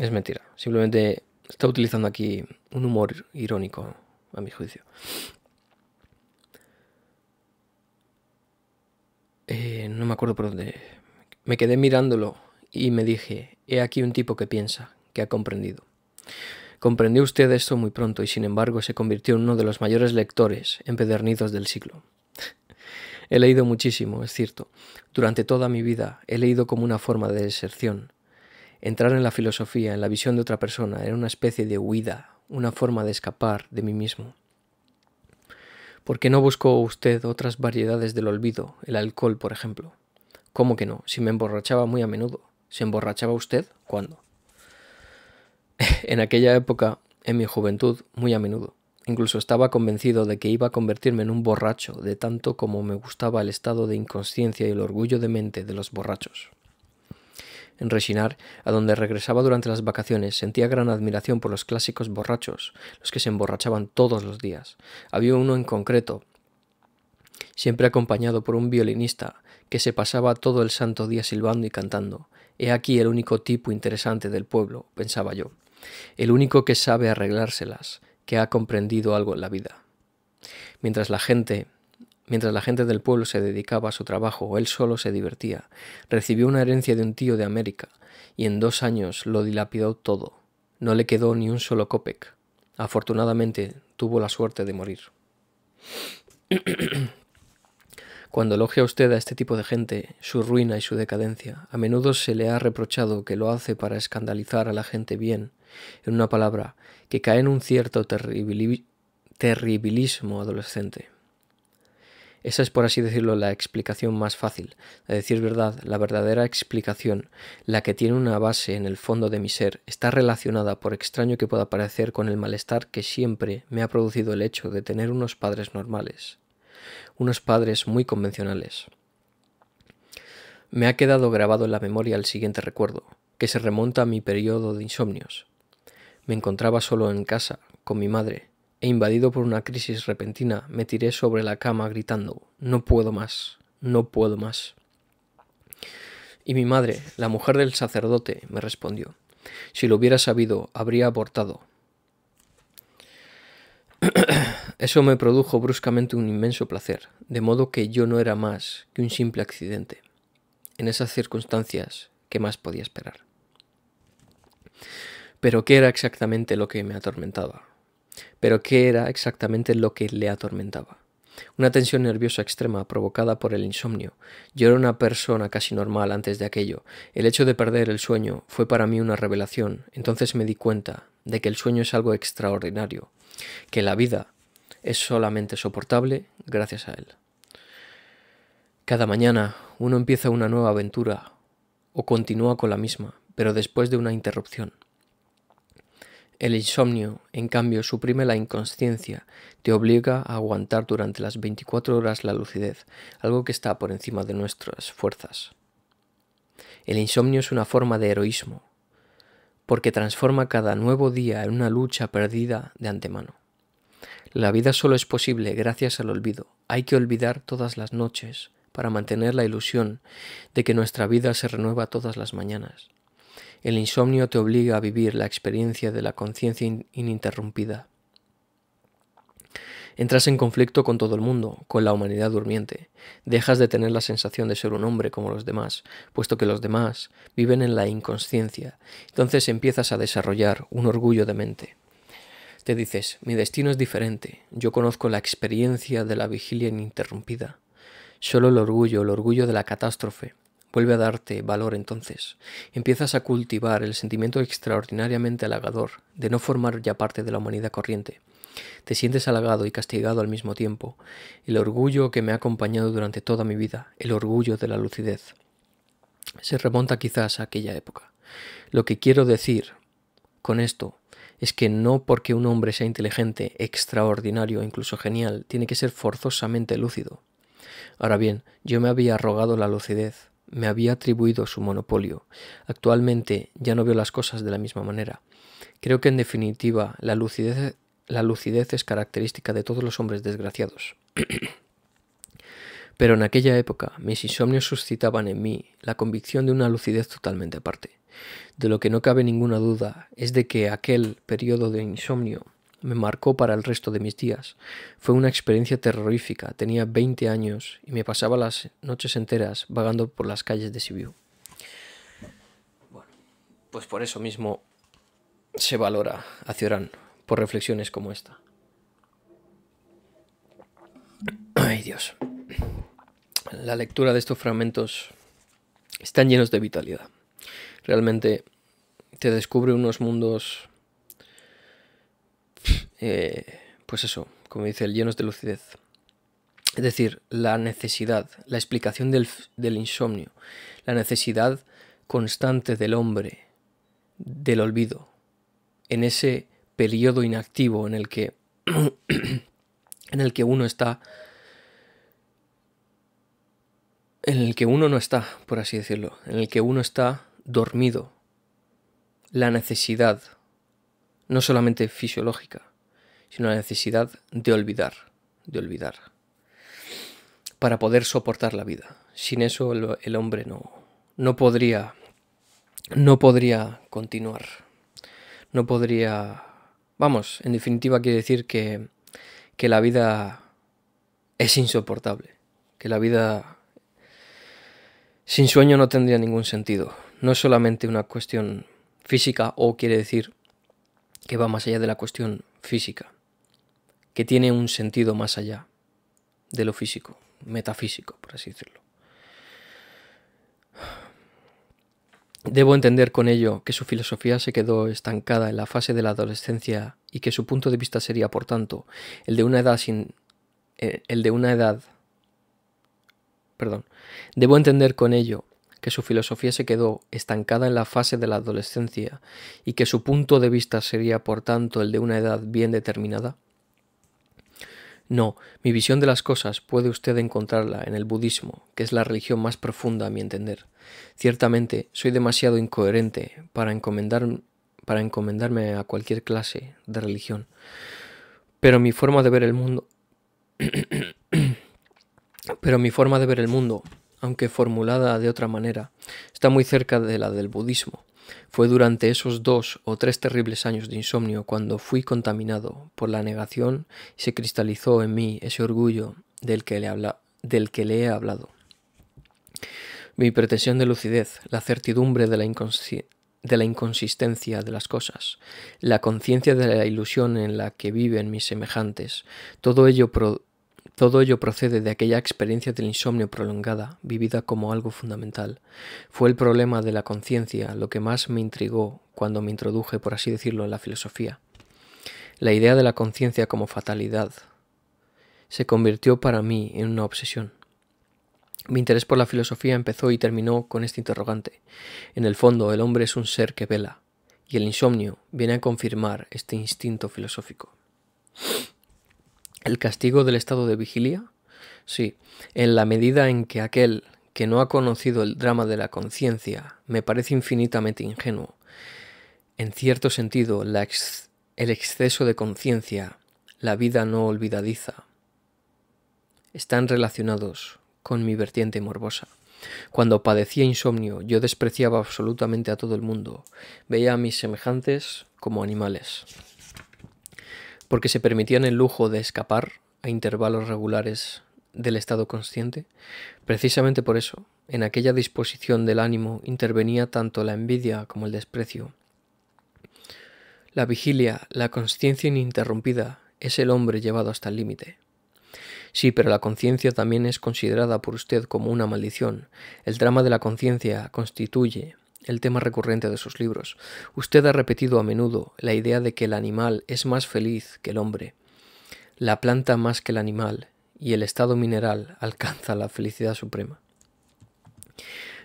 Es mentira. Simplemente está utilizando aquí un humor irónico, a mi juicio. Eh, no me acuerdo por dónde. Me quedé mirándolo y me dije, he aquí un tipo que piensa, que ha comprendido. Comprendió usted esto muy pronto y sin embargo se convirtió en uno de los mayores lectores empedernidos del siglo. *laughs* he leído muchísimo, es cierto. Durante toda mi vida he leído como una forma de deserción, Entrar en la filosofía, en la visión de otra persona, era una especie de huida, una forma de escapar de mí mismo. ¿Por qué no buscó usted otras variedades del olvido, el alcohol, por ejemplo? ¿Cómo que no? Si me emborrachaba muy a menudo. ¿Se emborrachaba usted? ¿Cuándo? *laughs* en aquella época, en mi juventud, muy a menudo. Incluso estaba convencido de que iba a convertirme en un borracho, de tanto como me gustaba el estado de inconsciencia y el orgullo de mente de los borrachos. En Resinar, a donde regresaba durante las vacaciones, sentía gran admiración por los clásicos borrachos, los que se emborrachaban todos los días. Había uno en concreto, siempre acompañado por un violinista, que se pasaba todo el santo día silbando y cantando. He aquí el único tipo interesante del pueblo, pensaba yo, el único que sabe arreglárselas, que ha comprendido algo en la vida. Mientras la gente, Mientras la gente del pueblo se dedicaba a su trabajo, él solo se divertía. Recibió una herencia de un tío de América, y en dos años lo dilapidó todo. No le quedó ni un solo copec. Afortunadamente, tuvo la suerte de morir. *clears throat* Cuando elogia usted a este tipo de gente, su ruina y su decadencia, a menudo se le ha reprochado que lo hace para escandalizar a la gente bien, en una palabra, que cae en un cierto terribilismo adolescente. Esa es, por así decirlo, la explicación más fácil, a decir verdad, la verdadera explicación, la que tiene una base en el fondo de mi ser, está relacionada, por extraño que pueda parecer, con el malestar que siempre me ha producido el hecho de tener unos padres normales, unos padres muy convencionales. Me ha quedado grabado en la memoria el siguiente recuerdo, que se remonta a mi periodo de insomnios. Me encontraba solo en casa, con mi madre, e invadido por una crisis repentina, me tiré sobre la cama gritando, no puedo más, no puedo más. Y mi madre, la mujer del sacerdote, me respondió, si lo hubiera sabido, habría abortado. *clears throat* Eso me produjo bruscamente un inmenso placer, de modo que yo no era más que un simple accidente. En esas circunstancias, ¿qué más podía esperar? Pero ¿qué era exactamente lo que me atormentaba? pero qué era exactamente lo que le atormentaba. Una tensión nerviosa extrema provocada por el insomnio. Yo era una persona casi normal antes de aquello. El hecho de perder el sueño fue para mí una revelación. Entonces me di cuenta de que el sueño es algo extraordinario, que la vida es solamente soportable gracias a él. Cada mañana uno empieza una nueva aventura o continúa con la misma, pero después de una interrupción. El insomnio, en cambio, suprime la inconsciencia, te obliga a aguantar durante las 24 horas la lucidez, algo que está por encima de nuestras fuerzas. El insomnio es una forma de heroísmo, porque transforma cada nuevo día en una lucha perdida de antemano. La vida solo es posible gracias al olvido. Hay que olvidar todas las noches para mantener la ilusión de que nuestra vida se renueva todas las mañanas. El insomnio te obliga a vivir la experiencia de la conciencia ininterrumpida. Entras en conflicto con todo el mundo, con la humanidad durmiente. Dejas de tener la sensación de ser un hombre como los demás, puesto que los demás viven en la inconsciencia. Entonces empiezas a desarrollar un orgullo de mente. Te dices, mi destino es diferente, yo conozco la experiencia de la vigilia ininterrumpida. Solo el orgullo, el orgullo de la catástrofe, vuelve a darte valor entonces. Empiezas a cultivar el sentimiento extraordinariamente halagador de no formar ya parte de la humanidad corriente. Te sientes halagado y castigado al mismo tiempo. El orgullo que me ha acompañado durante toda mi vida, el orgullo de la lucidez. Se remonta quizás a aquella época. Lo que quiero decir con esto es que no porque un hombre sea inteligente, extraordinario, incluso genial, tiene que ser forzosamente lúcido. Ahora bien, yo me había arrogado la lucidez, me había atribuido su monopolio. Actualmente ya no veo las cosas de la misma manera. Creo que en definitiva la lucidez, la lucidez es característica de todos los hombres desgraciados. *clears throat* Pero en aquella época mis insomnios suscitaban en mí la convicción de una lucidez totalmente aparte. De lo que no cabe ninguna duda es de que aquel periodo de insomnio me marcó para el resto de mis días. Fue una experiencia terrorífica. Tenía 20 años y me pasaba las noches enteras vagando por las calles de Sibiu. Bueno, pues por eso mismo se valora a Ciorán, por reflexiones como esta. Ay Dios. La lectura de estos fragmentos están llenos de vitalidad. Realmente te descubre unos mundos eh, pues eso, como dice el llenos de lucidez. Es decir, la necesidad, la explicación del, del insomnio, la necesidad constante del hombre, del olvido, en ese periodo inactivo en el que, *clears throat* en el que uno está en el que uno no está, por así decirlo, en el que uno está dormido. La necesidad, no solamente fisiológica, sino la necesidad de olvidar, de olvidar, para poder soportar la vida. Sin eso el, hombre no, no podría, no podría continuar, no podría, vamos, en definitiva quiere decir que, que la vida es insoportable, que la vida sin sueño no tendría ningún sentido. No es solamente una cuestión física o quiere decir que va más allá de la cuestión física que tiene un sentido más allá de lo físico, metafísico, por así decirlo. Debo entender con ello que su filosofía se quedó estancada en la fase de la adolescencia y que su punto de vista sería, por tanto, el de una edad sin. Eh, el de una edad. Perdón. Debo entender con ello que su filosofía se quedó estancada en la fase de la adolescencia y que su punto de vista sería, por tanto, el de una edad bien determinada. No, mi visión de las cosas puede usted encontrarla en el budismo, que es la religión más profunda a mi entender. Ciertamente, soy demasiado incoherente para, para encomendarme a cualquier clase de religión. Pero mi forma de ver el mundo... *coughs* Pero mi forma de ver el mundo, aunque formulada de otra manera, está muy cerca de la del budismo. Fue durante esos dos o tres terribles años de insomnio cuando fui contaminado por la negación y se cristalizó en mí ese orgullo del que le, del que le he hablado. Mi pretensión de lucidez, la certidumbre de la, inconsistencia de las cosas, la conciencia de la ilusión en la que viven mis semejantes, todo ello todo ello procede de aquella experiencia del insomnio prolongada, vivida como algo fundamental. Fue el problema de la conciencia lo que más me intrigó cuando me introduje, por así decirlo, en la filosofía. La idea de la conciencia como fatalidad se convirtió para mí en una obsesión. Mi interés por la filosofía empezó y terminó con este interrogante. En el fondo, el hombre es un ser que vela, y el insomnio viene a confirmar este instinto filosófico. El castigo del estado de vigilia, sí, en la medida en que aquel que no ha conocido el drama de la conciencia me parece infinitamente ingenuo. En cierto sentido, el exceso de conciencia, la vida no olvidadiza, están relacionados con mi vertiente morbosa. Cuando padecía insomnio, yo despreciaba absolutamente a todo el mundo, veía a mis semejantes como animales porque se permitían el lujo de escapar a intervalos regulares del estado consciente, precisamente por eso, en aquella disposición del ánimo intervenía tanto la envidia como el desprecio. La vigilia, la conciencia ininterrumpida, es el hombre llevado hasta el límite. Sí, pero la conciencia también es considerada por usted como una maldición. El drama de la conciencia constituye el tema recurrente de sus libros. Usted ha repetido a menudo la idea de que el animal es más feliz que el hombre, la planta más que el animal y el estado mineral alcanza la felicidad suprema.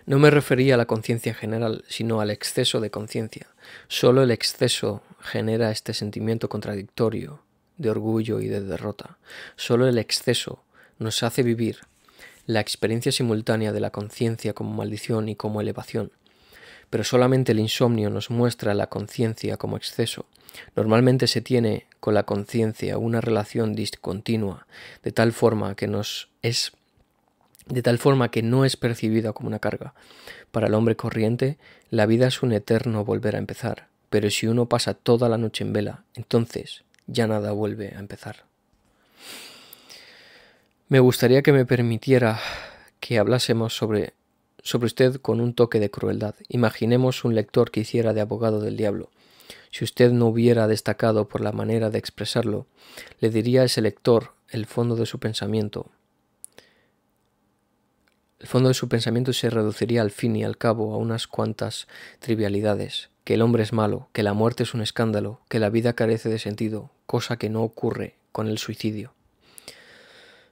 No me refería a la conciencia general, sino al exceso de conciencia. Solo el exceso genera este sentimiento contradictorio de orgullo y de derrota. Solo el exceso nos hace vivir la experiencia simultánea de la conciencia como maldición y como elevación, pero solamente el insomnio nos muestra la conciencia como exceso. Normalmente se tiene con la conciencia una relación discontinua, de tal forma que nos es de tal forma que no es percibida como una carga. Para el hombre corriente, la vida es un eterno volver a empezar, pero si uno pasa toda la noche en vela, entonces ya nada vuelve a empezar. Me gustaría que me permitiera que hablásemos sobre sobre usted con un toque de crueldad. Imaginemos un lector que hiciera de abogado del diablo. Si usted no hubiera destacado por la manera de expresarlo, le diría a ese lector el fondo de su pensamiento. El fondo de su pensamiento se reduciría al fin y al cabo a unas cuantas trivialidades, que el hombre es malo, que la muerte es un escándalo, que la vida carece de sentido, cosa que no ocurre con el suicidio,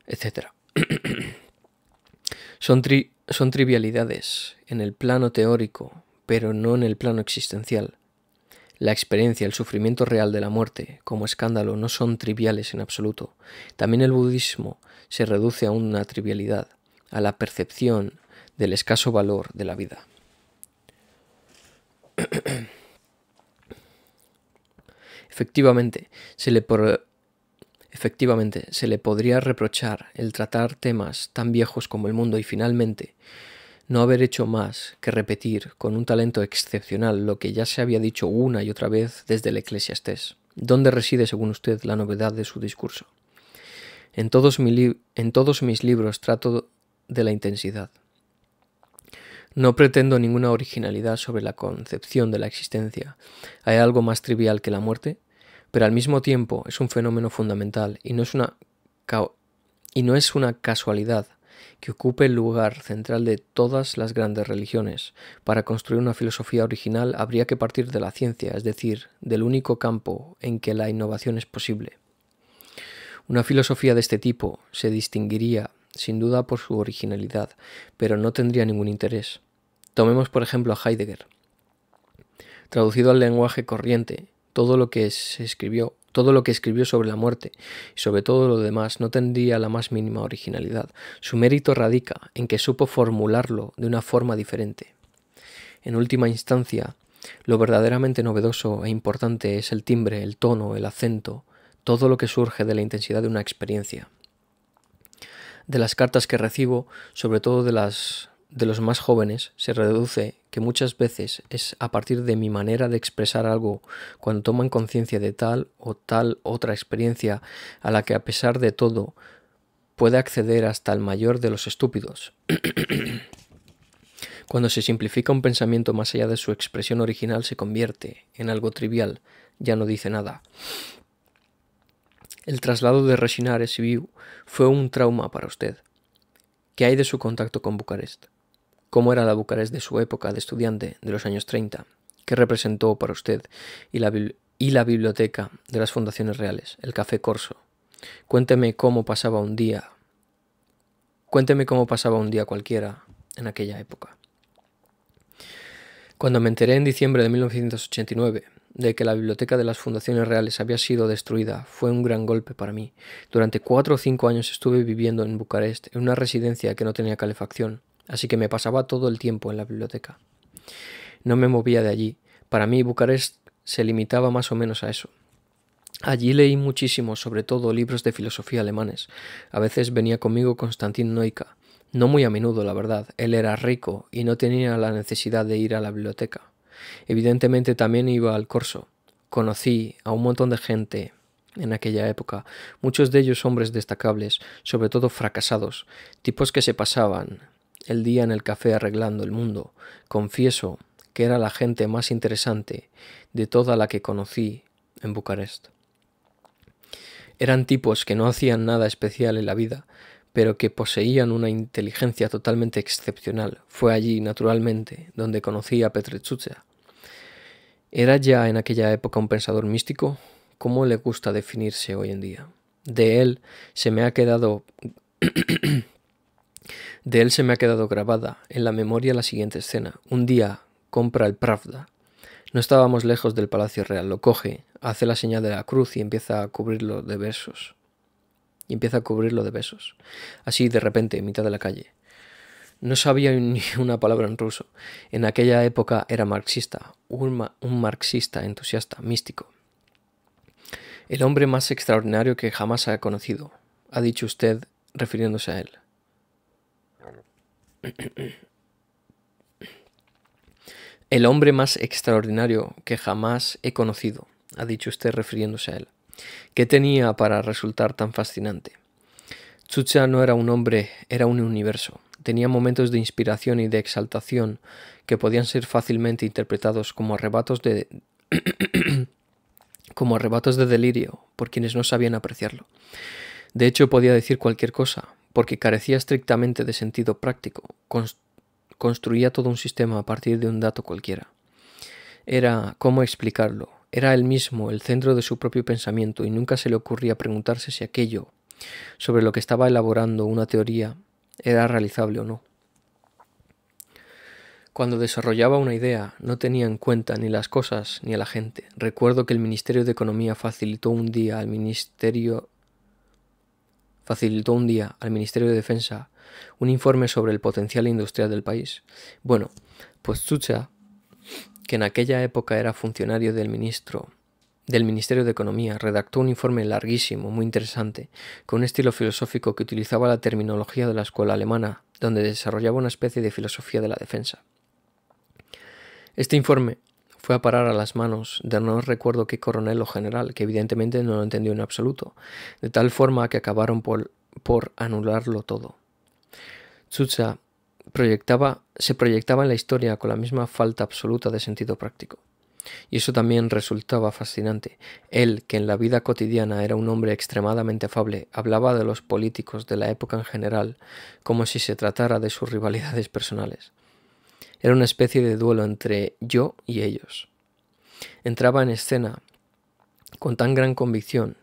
etc. *clears throat* Son tri son trivialidades en el plano teórico, pero no en el plano existencial. La experiencia, el sufrimiento real de la muerte como escándalo no son triviales en absoluto. También el budismo se reduce a una trivialidad, a la percepción del escaso valor de la vida. *clears throat* Efectivamente, se le, Efectivamente, se le podría reprochar el tratar temas tan viejos como el mundo y finalmente no haber hecho más que repetir con un talento excepcional lo que ya se había dicho una y otra vez desde el Eclesiastés. ¿Dónde reside, según usted, la novedad de su discurso? En todos, en todos mis libros trato de la intensidad. No pretendo ninguna originalidad sobre la concepción de la existencia. ¿Hay algo más trivial que la muerte? pero al mismo tiempo es un fenómeno fundamental y no es una, y no es una casualidad que ocupe el lugar central de todas las grandes religiones. Para construir una filosofía original habría que partir de la ciencia, es decir, del único campo en que la innovación es posible. Una filosofía de este tipo se distinguiría sin duda por su originalidad, pero no tendría ningún interés. Tomemos por ejemplo a Heidegger. Traducido al lenguaje corriente, todo lo que se escribió, todo lo que escribió sobre la muerte y sobre todo lo demás no tendría la más mínima originalidad. Su mérito radica en que supo formularlo de una forma diferente. En última instancia, lo verdaderamente novedoso e importante es el timbre, el tono, el acento, todo lo que surge de la intensidad de una experiencia. De las cartas que recibo, sobre todo de las de los más jóvenes se reduce que muchas veces es a partir de mi manera de expresar algo cuando toman conciencia de tal o tal otra experiencia a la que a pesar de todo puede acceder hasta el mayor de los estúpidos. *clears throat* cuando se simplifica un pensamiento más allá de su expresión original se convierte en algo trivial, ya no dice nada. El traslado de Resinares y fue un trauma para usted. ¿Qué hay de su contacto con Bucarest? cómo era la Bucarest de su época de estudiante de los años 30, qué representó para usted y la, y la biblioteca de las fundaciones reales, el Café Corso. Cuénteme cómo pasaba un día. Cuénteme cómo pasaba un día cualquiera en aquella época. Cuando me enteré en diciembre de 1989 de que la biblioteca de las fundaciones reales había sido destruida fue un gran golpe para mí. Durante cuatro o cinco años estuve viviendo en Bucarest, en una residencia que no tenía calefacción, así que me pasaba todo el tiempo en la biblioteca. No me movía de allí. Para mí Bucarest se limitaba más o menos a eso. Allí leí muchísimo, sobre todo libros de filosofía alemanes. A veces venía conmigo Constantin Noica. No muy a menudo, la verdad. Él era rico y no tenía la necesidad de ir a la biblioteca. Evidentemente también iba al corso. Conocí a un montón de gente en aquella época, muchos de ellos hombres destacables, sobre todo fracasados, tipos que se pasaban, el día en el café arreglando el mundo. Confieso que era la gente más interesante de toda la que conocí en Bucarest. Eran tipos que no hacían nada especial en la vida, pero que poseían una inteligencia totalmente excepcional. Fue allí, naturalmente, donde conocí a Petrechucha. Era ya en aquella época un pensador místico, como le gusta definirse hoy en día. De él se me ha quedado de él se me ha quedado grabada en la memoria la siguiente escena. Un día compra el Pravda. No estábamos lejos del Palacio Real. Lo coge, hace la señal de la cruz y empieza a cubrirlo de besos. Y empieza a cubrirlo de besos. Así, de repente, en mitad de la calle. No sabía *laughs* ni una palabra en ruso. En aquella época era marxista, un, marxista entusiasta, místico. El hombre más extraordinario que jamás haya conocido, ha dicho usted refiriéndose a él. El hombre más extraordinario que jamás he conocido, ha dicho usted refiriéndose a él. ¿Qué tenía para resultar tan fascinante? Chucha no era un hombre, era un universo. Tenía momentos de inspiración y de exaltación que podían ser fácilmente interpretados como arrebatos de *coughs* como arrebatos de delirio por quienes no sabían apreciarlo. De hecho, podía decir cualquier cosa, porque carecía estrictamente de sentido práctico, construía todo un sistema a partir de un dato cualquiera. Era cómo explicarlo, era él mismo el centro de su propio pensamiento y nunca se le ocurría preguntarse si aquello sobre lo que estaba elaborando una teoría era realizable o no. Cuando desarrollaba una idea no tenía en cuenta ni las cosas ni a la gente. Recuerdo que el Ministerio de Economía facilitó un día al Ministerio facilitó un día al Ministerio de Defensa un informe sobre el potencial industrial del país. Bueno, pues Chucha, que en aquella época era funcionario del ministro del Ministerio de Economía, redactó un informe larguísimo, muy interesante, con un estilo filosófico que utilizaba la terminología de la escuela alemana, donde desarrollaba una especie de filosofía de la defensa. Este informe fue a parar a las manos de no recuerdo qué coronel o general, que evidentemente no lo entendió en absoluto, de tal forma que acabaron por, anularlo todo. Chucha proyectaba, se proyectaba en la historia con la misma falta absoluta de sentido práctico. Y eso también resultaba fascinante. Él, que en la vida cotidiana era un hombre extremadamente afable, hablaba de los políticos de la época en general como si se tratara de sus rivalidades personales. Era una especie de duelo entre yo y ellos. Entraba en escena con tan gran convicción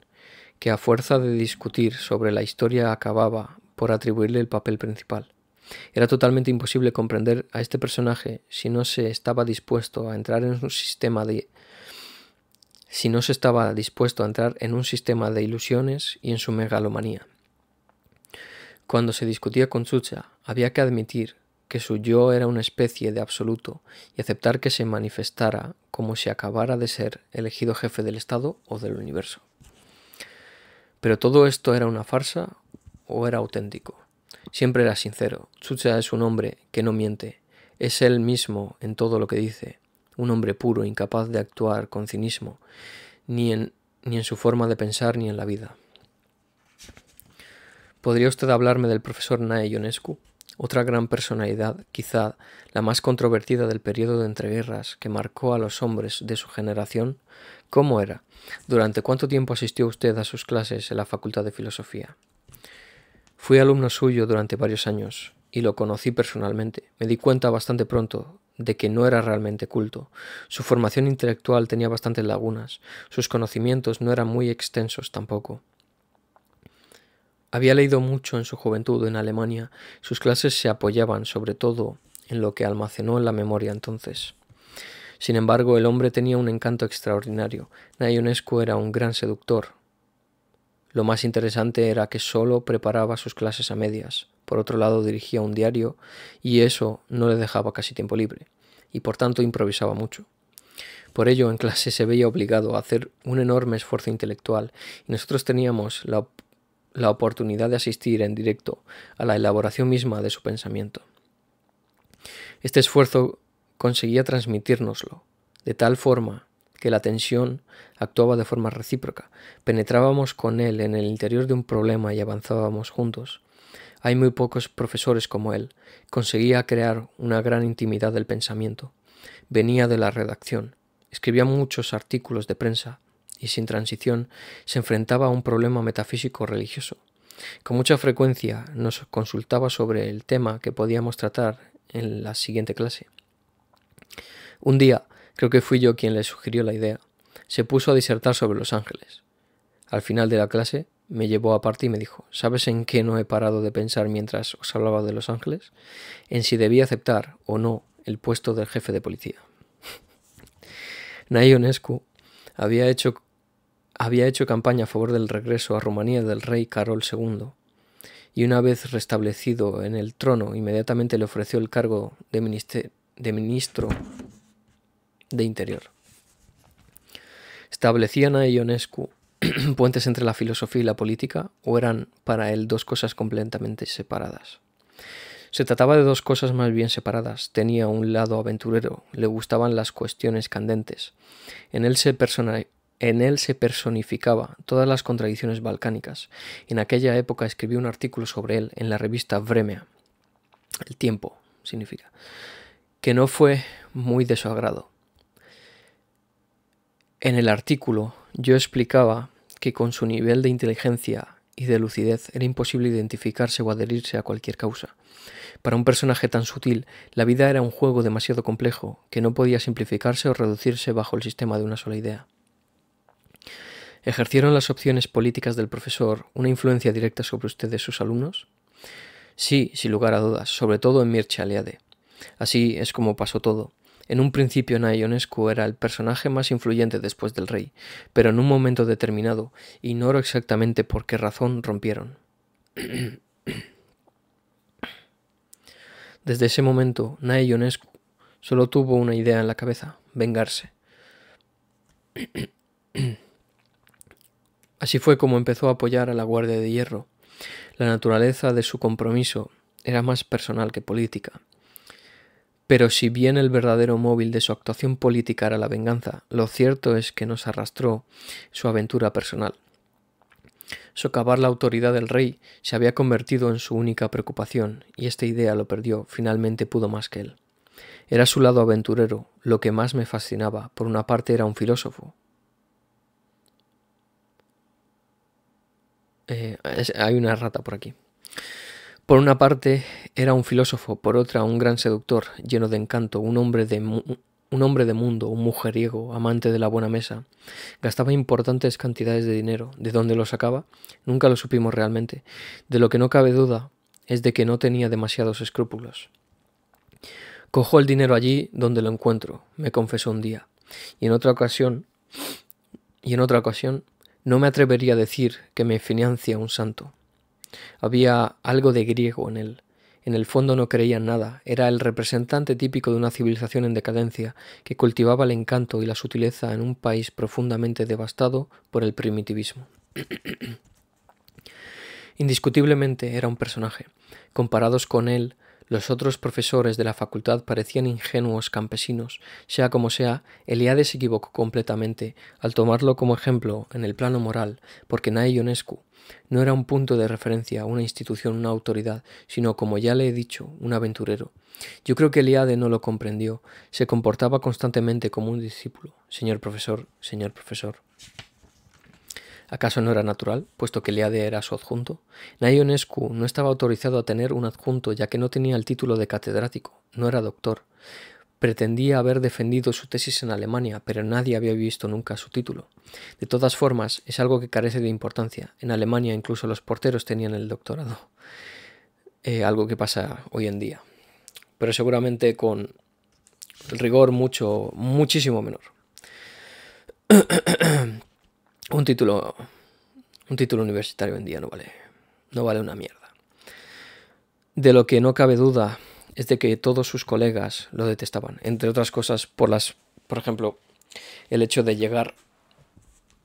que a fuerza de discutir sobre la historia acababa por atribuirle el papel principal. Era totalmente imposible comprender a este personaje si no se estaba dispuesto a entrar en un sistema de si no se estaba dispuesto a entrar en un sistema de ilusiones y en su megalomanía. Cuando se discutía con Chucha, había que admitir que su yo era una especie de absoluto y aceptar que se manifestara como si acabara de ser elegido jefe del Estado o del universo. Pero todo esto era una farsa o era auténtico. Siempre era sincero. Chucha es un hombre que no miente. Es él mismo en todo lo que dice. Un hombre puro, incapaz de actuar con cinismo, ni en, ni en su forma de pensar ni en la vida. ¿Podría usted hablarme del profesor Nae Ionescu? Otra gran personalidad, quizá la más controvertida del periodo de entreguerras que marcó a los hombres de su generación, ¿cómo era? ¿Durante cuánto tiempo asistió usted a sus clases en la Facultad de Filosofía? Fui alumno suyo durante varios años y lo conocí personalmente. Me di cuenta bastante pronto de que no era realmente culto. Su formación intelectual tenía bastantes lagunas. Sus conocimientos no eran muy extensos tampoco. Había leído mucho en su juventud en Alemania. Sus clases se apoyaban sobre todo en lo que almacenó en la memoria entonces. Sin embargo, el hombre tenía un encanto extraordinario. Nayonescu era un gran seductor. Lo más interesante era que solo preparaba sus clases a medias. Por otro lado, dirigía un diario y eso no le dejaba casi tiempo libre, y por tanto improvisaba mucho. Por ello, en clase se veía obligado a hacer un enorme esfuerzo intelectual y nosotros teníamos la la oportunidad de asistir en directo a la elaboración misma de su pensamiento. Este esfuerzo conseguía transmitírnoslo, de tal forma que la tensión actuaba de forma recíproca. Penetrábamos con él en el interior de un problema y avanzábamos juntos. Hay muy pocos profesores como él. Conseguía crear una gran intimidad del pensamiento. Venía de la redacción. Escribía muchos artículos de prensa y sin transición, se enfrentaba a un problema metafísico religioso. Con mucha frecuencia nos consultaba sobre el tema que podíamos tratar en la siguiente clase. Un día, creo que fui yo quien le sugirió la idea, se puso a disertar sobre los ángeles. Al final de la clase, me llevó aparte y me dijo, ¿sabes en qué no he parado de pensar mientras os hablaba de los ángeles? En si debía aceptar o no el puesto del jefe de policía. *laughs* Nayonescu había hecho había hecho campaña a favor del regreso a Rumanía del rey Carol II, y una vez restablecido en el trono, inmediatamente le ofreció el cargo de, ministro de Interior. ¿Establecían a Ionescu *clears throat* puentes entre la filosofía y la política o eran para él dos cosas completamente separadas? Se trataba de dos cosas más bien separadas. Tenía un lado aventurero, le gustaban las cuestiones candentes. En él se personalizaba. En él se personificaba todas las contradicciones balcánicas. En aquella época escribí un artículo sobre él en la revista Vremea. El tiempo, significa. Que no fue muy de su agrado. En el artículo yo explicaba que con su nivel de inteligencia y de lucidez era imposible identificarse o adherirse a cualquier causa. Para un personaje tan sutil, la vida era un juego demasiado complejo que no podía simplificarse o reducirse bajo el sistema de una sola idea. ¿Ejercieron las opciones políticas del profesor una influencia directa sobre ustedes, sus alumnos? Sí, sin lugar a dudas, sobre todo en Mircea Eliade. Así es como pasó todo. En un principio Ionescu era el personaje más influyente después del rey, pero en un momento determinado, ignoro exactamente por qué razón rompieron. *clears throat* Desde ese momento, Ionescu solo tuvo una idea en la cabeza, vengarse. *clears throat* Así fue como empezó a apoyar a la Guardia de Hierro. La naturaleza de su compromiso era más personal que política. Pero si bien el verdadero móvil de su actuación política era la venganza, lo cierto es que nos arrastró su aventura personal. Socavar la autoridad del rey se había convertido en su única preocupación, y esta idea lo perdió, finalmente pudo más que él. Era su lado aventurero lo que más me fascinaba, por una parte era un filósofo, Eh, hay una rata por aquí. Por una parte era un filósofo, por otra un gran seductor, lleno de encanto, un hombre de, un hombre de mundo, un mujeriego, amante de la buena mesa. Gastaba importantes cantidades de dinero. ¿De dónde lo sacaba? Nunca lo supimos realmente. De lo que no cabe duda es de que no tenía demasiados escrúpulos. Cojo el dinero allí donde lo encuentro, me confesó un día. Y en otra ocasión, y en otra ocasión, no me atrevería a decir que me financia un santo. Había algo de griego en él. En el fondo no creía en nada, era el representante típico de una civilización en decadencia que cultivaba el encanto y la sutileza en un país profundamente devastado por el primitivismo. *clears throat* Indiscutiblemente era un personaje. Comparados con él, los otros profesores de la facultad parecían ingenuos campesinos. Sea como sea, Eliade se equivocó completamente al tomarlo como ejemplo en el plano moral, porque Nae Ionescu no era un punto de referencia, una institución, una autoridad, sino, como ya le he dicho, un aventurero. Yo creo que Eliade no lo comprendió. Se comportaba constantemente como un discípulo. Señor profesor, señor profesor. ¿Acaso no era natural, puesto que Leade era su adjunto? Naionescu no estaba autorizado a tener un adjunto, ya que no tenía el título de catedrático, no era doctor. Pretendía haber defendido su tesis en Alemania, pero nadie había visto nunca su título. De todas formas, es algo que carece de importancia. En Alemania incluso los porteros tenían el doctorado. Eh, algo que pasa hoy en día. Pero seguramente con rigor mucho, muchísimo menor. *clears throat* un título, un título universitario en día no vale, no vale una mierda. De lo que no cabe duda es de que todos sus colegas lo detestaban, entre otras cosas por las, por ejemplo, el hecho de llegar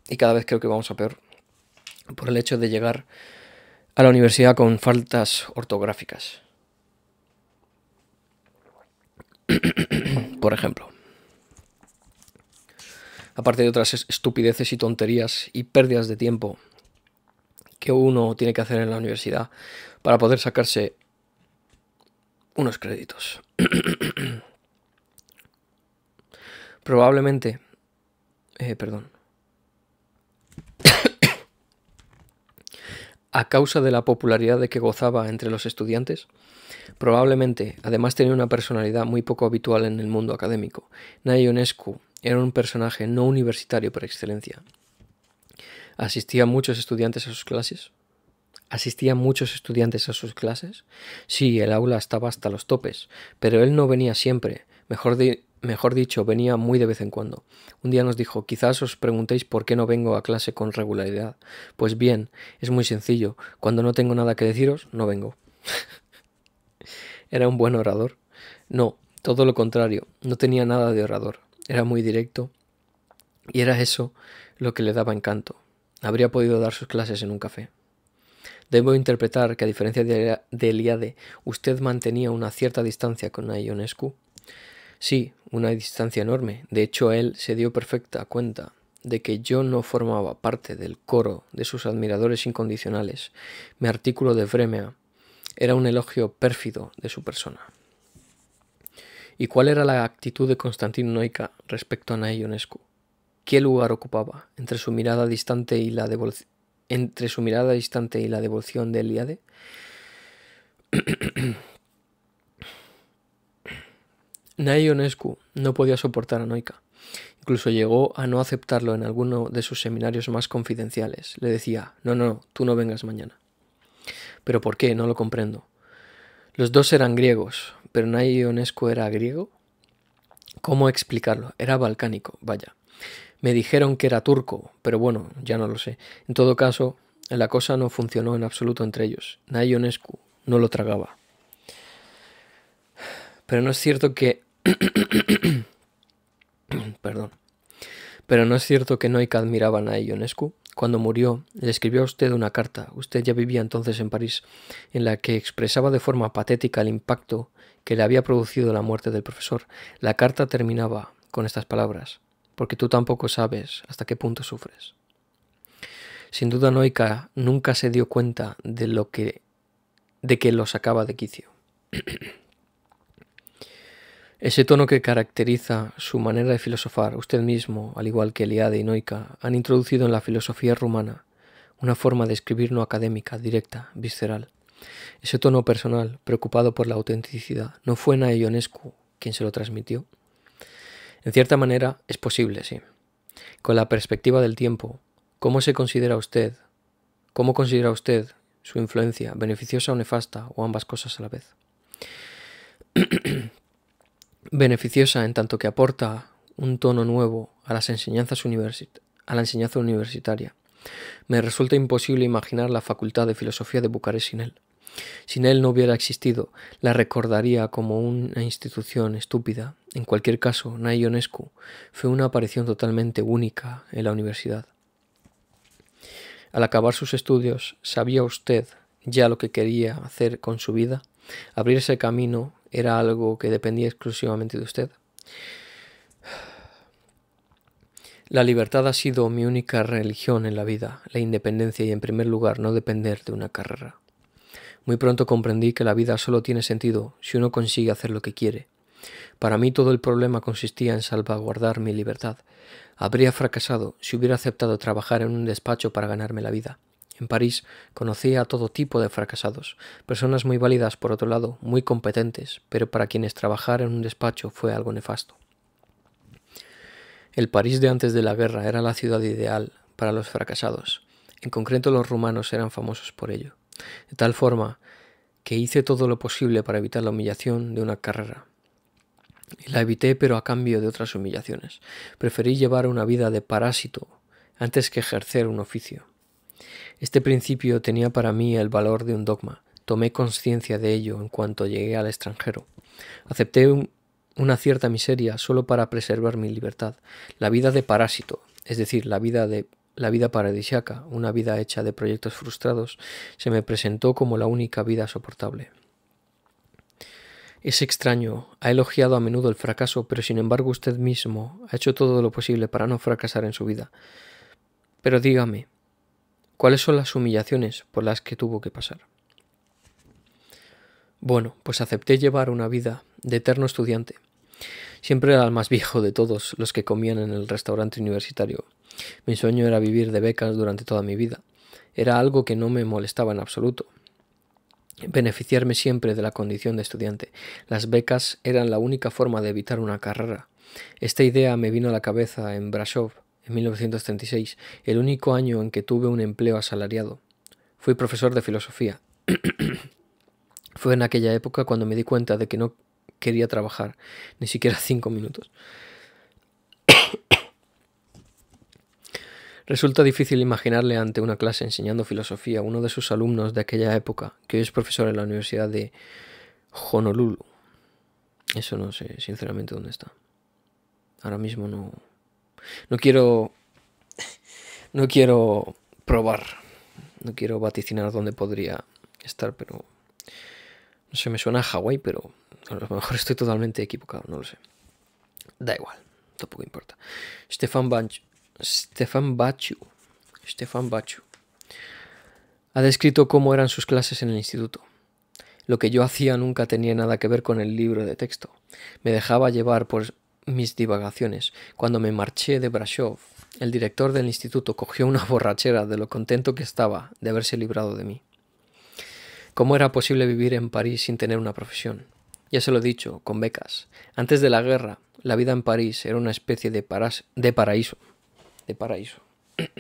y cada vez creo que vamos a peor por el hecho de llegar a la universidad con faltas ortográficas. *coughs* por ejemplo, aparte de otras estupideces y tonterías y pérdidas de tiempo que uno tiene que hacer en la universidad para poder sacarse unos créditos. *coughs* Probablemente... Eh, perdón. *coughs* a causa de la popularidad de que gozaba entre los estudiantes? Probablemente, además tenía una personalidad muy poco habitual en el mundo académico. Naionescu era un personaje no universitario por excelencia. Asistía muchos estudiantes a sus clases. a muchos estudiantes a sus clases. Sí, el aula estaba hasta los topes, pero él no venía siempre. Mejor, mejor dicho, venía muy de vez en cuando. Un día nos dijo, quizás os preguntéis por qué no vengo a clase con regularidad. Pues bien, es muy sencillo. Cuando no tengo nada que deciros, no vengo. *laughs* Era un buen orador. No, todo lo contrario, no tenía nada de orador era muy directo y era eso lo que le daba encanto. Habría podido dar sus clases en un café. Debo interpretar que a diferencia de, Eliade, usted mantenía una cierta distancia con Ionescu. Sí, una distancia enorme. De hecho, él se dio perfecta cuenta de que yo no formaba parte del coro de sus admiradores incondicionales. Mi artículo de Vremea era un elogio pérfido de su persona. ¿Y cuál era la actitud de Constantino Noica respecto a Nae Ionescu? ¿Qué lugar ocupaba entre su mirada distante y la devolución? entre su mirada distante de Eliade? *clears throat* no podía soportar a Noica. Incluso llegó a no aceptarlo en alguno de sus seminarios más confidenciales. Le decía, no, no, tú no vengas mañana. Pero ¿por qué? No lo comprendo. Los dos eran griegos, pero Nay Ionescu era griego. ¿Cómo explicarlo? Era balcánico, vaya. Me dijeron que era turco, pero bueno, ya no lo sé. En todo caso, la cosa no funcionó en absoluto entre ellos. Nai Ionescu no lo tragaba. Pero no es cierto que... *coughs* Perdón. Pero no es cierto que Noika admiraba a Ionescu. Cuando murió, le escribió a usted una carta, usted ya vivía entonces en París, en la que expresaba de forma patética el impacto que le había producido la muerte del profesor. La carta terminaba con estas palabras, porque tú tampoco sabes hasta qué punto sufres. Sin duda Noica nunca se dio cuenta de lo que de que lo sacaba de quicio. *clears throat* Ese tono que caracteriza su manera de filosofar, usted mismo, al igual que Eliade y Noica, han introducido en la filosofía rumana una forma de escribir no académica, directa, visceral. Ese tono personal, preocupado por la autenticidad, no fue Ionescu quien se lo transmitió. En cierta manera, es posible, sí. Con la perspectiva del tiempo, ¿cómo se considera usted? ¿Cómo considera usted su influencia, beneficiosa o nefasta, o ambas cosas a la vez? *clears throat* beneficiosa en tanto que aporta un tono nuevo a, las enseñanzas a la enseñanza universitaria. Me resulta imposible imaginar la Facultad de Filosofía de Bucarest sin él. Sin él no hubiera existido, la recordaría como una institución estúpida. En cualquier caso, Nayonescu fue una aparición totalmente única en la universidad. Al acabar sus estudios, ¿sabía usted ya lo que quería hacer con su vida? Abrir ese camino era algo que dependía exclusivamente de usted. La libertad ha sido mi única religión en la vida, la independencia y en primer lugar no depender de una carrera. Muy pronto comprendí que la vida solo tiene sentido si uno consigue hacer lo que quiere. Para mí todo el problema consistía en salvaguardar mi libertad. Habría fracasado si hubiera aceptado trabajar en un despacho para ganarme la vida. En París conocí a todo tipo de fracasados, personas muy válidas por otro lado, muy competentes, pero para quienes trabajar en un despacho fue algo nefasto. El París de antes de la guerra era la ciudad ideal para los fracasados. En concreto los rumanos eran famosos por ello. De tal forma que hice todo lo posible para evitar la humillación de una carrera. la evité pero a cambio de otras humillaciones. Preferí llevar una vida de parásito antes que ejercer un oficio. Este principio tenía para mí el valor de un dogma. Tomé conciencia de ello en cuanto llegué al extranjero. Acepté una cierta miseria solo para preservar mi libertad, la vida de parásito, es decir, la vida de la vida paradisiaca, una vida hecha de proyectos frustrados, se me presentó como la única vida soportable. Es extraño, ha elogiado a menudo el fracaso, pero sin embargo usted mismo ha hecho todo lo posible para no fracasar en su vida. Pero dígame, cuáles son las humillaciones por las que tuvo que pasar. Bueno, pues acepté llevar una vida de eterno estudiante. Siempre era el más viejo de todos los que comían en el restaurante universitario. Mi sueño era vivir de becas durante toda mi vida. Era algo que no me molestaba en absoluto. Beneficiarme siempre de la condición de estudiante. Las becas eran la única forma de evitar una carrera. Esta idea me vino a la cabeza en Brasov en 1936, el único año en que tuve un empleo asalariado. Fui profesor de filosofía. *clears throat* Fue en aquella época cuando me di cuenta de que no quería trabajar, ni siquiera *laughs* cinco minutos. *clears throat* Resulta difícil imaginarle ante una clase enseñando filosofía a uno de sus alumnos de aquella época, que hoy es profesor en la Universidad de Honolulu. Eso no sé, sinceramente, dónde está. Ahora mismo no, no quiero, no quiero probar, no quiero vaticinar dónde podría estar, pero no sé, me suena a Hawái, pero a lo mejor estoy totalmente equivocado, no lo sé. Da igual, tampoco importa. Stefan Stefan Bachu, Stefan Bachu ha descrito cómo eran sus clases en el instituto. Lo que yo hacía nunca tenía nada que ver con el libro de texto. Me dejaba llevar por mis divagaciones. Cuando me marché de Brasov, el director del instituto cogió una *laughs* borrachera de lo contento que estaba de haberse librado de mí. ¿Cómo era posible vivir en París sin tener una profesión? Ya se lo he dicho, con becas. Antes de la guerra, la vida en París era una especie de, de paraíso. De paraíso. *clears throat*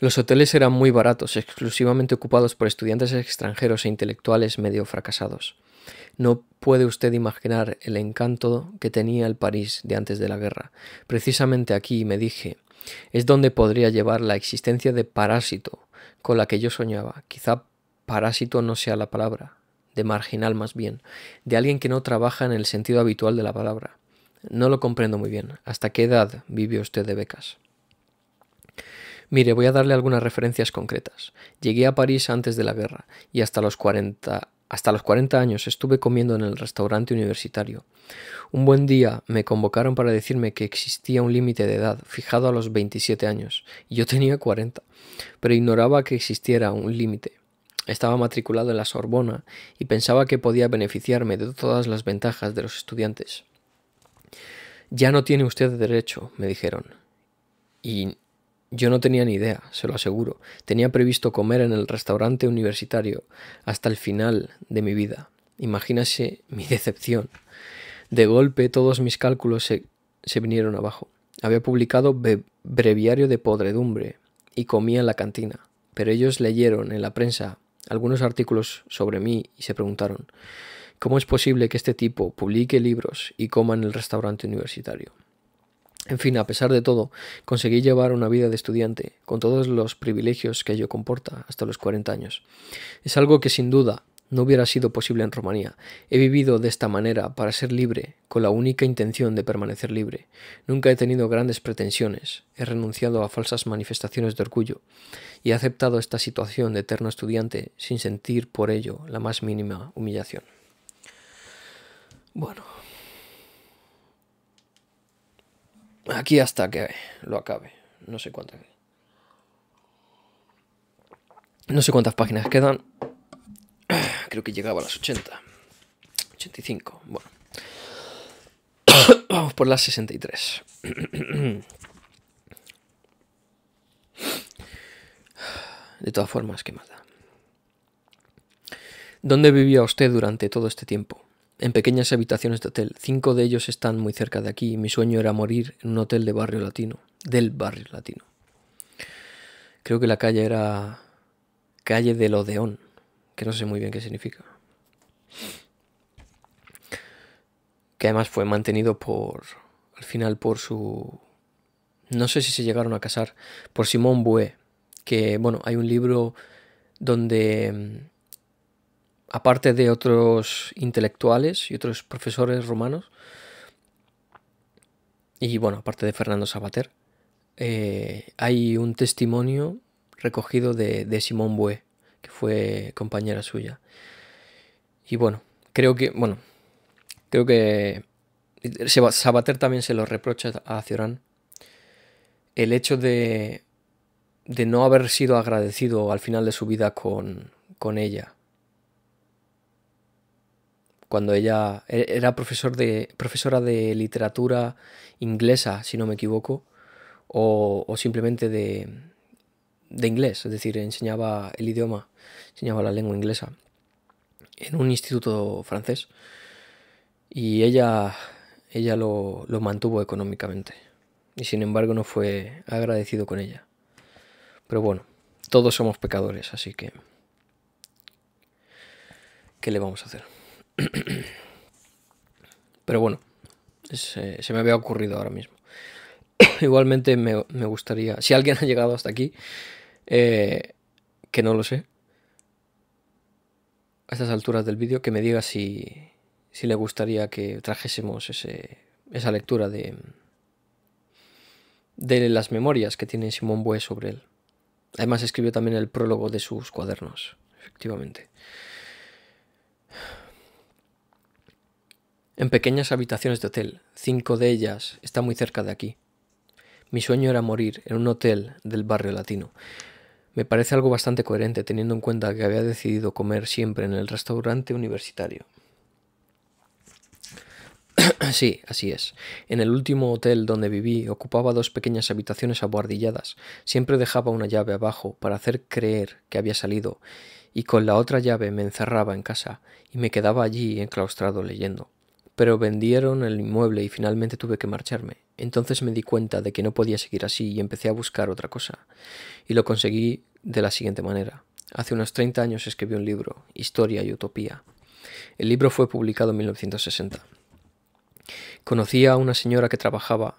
Los hoteles eran muy baratos, exclusivamente ocupados por estudiantes extranjeros e intelectuales medio fracasados. No puede usted imaginar el encanto que tenía el París de antes de la guerra. Precisamente aquí me dije, es donde podría llevar la existencia de parásito con la que yo soñaba. Quizá parásito no sea la palabra, de marginal más bien, de alguien que no trabaja en el sentido habitual de la palabra. No lo comprendo muy bien. ¿Hasta qué edad vive usted de becas? Mire, voy a darle algunas referencias concretas. Llegué a París antes de la guerra y hasta los 40 hasta los 40 años estuve comiendo en el restaurante universitario. Un buen día me convocaron para decirme que existía un límite de edad fijado a los 27 años, y yo tenía 40, pero ignoraba que existiera un límite. Estaba matriculado en la Sorbona y pensaba que podía beneficiarme de todas las ventajas de los estudiantes. Ya no tiene usted derecho, me dijeron. Y yo no tenía ni idea, se lo aseguro. Tenía previsto comer en el restaurante universitario hasta el final de mi vida. Imagínase mi *laughs* decepción. De golpe todos mis cálculos se, se vinieron abajo. Había publicado breviario de podredumbre y comía en la cantina, pero ellos leyeron en la prensa algunos artículos sobre mí y se preguntaron, ¿cómo es posible que este tipo publique libros y coma en el restaurante universitario? En fin, a pesar de todo, conseguí llevar una vida de estudiante, con todos los privilegios que ello comporta hasta los 40 años. Es algo que sin duda no hubiera sido posible en Rumanía. He vivido de esta manera para ser libre, con la única intención de permanecer libre. Nunca he tenido grandes pretensiones, he renunciado a falsas manifestaciones de orgullo y he aceptado esta situación de eterno estudiante sin sentir por ello la más mínima humillación. Bueno. Aquí hasta que lo acabe. No sé cuántas. No sé cuántas páginas quedan. *clears throat* Creo que llegaba a las 80. 85. Bueno. *clears throat* Vamos por las 63. *clears throat* De todas formas, ¿qué más ¿Dónde vivía usted durante todo este tiempo? en pequeñas habitaciones de hotel. Cinco de ellos están muy cerca de aquí mi sueño era morir en un hotel de barrio latino, del barrio latino. Creo que la calle era calle del Odeón, que no sé muy bien qué significa. Que además fue mantenido por, al final, por su... No sé si se llegaron a casar, por Simón Bue. que, bueno, hay un libro donde mm, aparte de otros intelectuales y otros profesores romanos, y bueno, aparte de Fernando Sabater, eh, hay un testimonio recogido de, Simón Bue, que fue compañera suya. Y bueno, creo que, bueno, creo que Sabater también se lo reprocha a Ciorán el hecho de, de no haber sido agradecido al final de su vida con, con ella cuando ella e-, era profesor de, profesora de literatura inglesa, si no me equivoco, o, simplemente de, inglés, es decir, enseñaba el idioma, enseñaba la lengua inglesa en un instituto francés y ella, ella lo mantuvo económicamente y sin embargo no fue agradecido con ella. Pero bueno, todos somos pecadores, así que... ¿Qué le vamos a hacer? *clears throat* Pero bueno, eh, se, me había ocurrido ahora mismo. *clears throat* Igualmente me, gustaría, si alguien *laughs* ha llegado hasta aquí, eh, que no lo sé, a estas alturas del vídeo, que me diga si, si le gustaría que trajésemos ese, esa lectura de, de las memorias que tiene Simón Bue sobre él. Además escribió también el prólogo de sus cuadernos, efectivamente. en pequeñas habitaciones de hotel, cinco de ellas están muy cerca de aquí. Mi sueño era morir en un hotel del barrio latino. Me parece algo bastante coherente teniendo en cuenta que había decidido comer siempre en el restaurante universitario. *clears throat* sí, así es. En el último hotel donde viví ocupaba dos pequeñas habitaciones abuardilladas. Siempre dejaba una llave abajo para hacer creer que había salido y con la otra llave me encerraba en casa y me quedaba allí enclaustrado leyendo pero vendieron el inmueble y finalmente tuve que marcharme. Entonces me di cuenta de que no podía seguir así y empecé a buscar otra cosa. Y lo conseguí de la siguiente manera. Hace unos 30 años escribí un libro, Historia y Utopía. El libro fue publicado en 1960. Conocí a una señora que trabajaba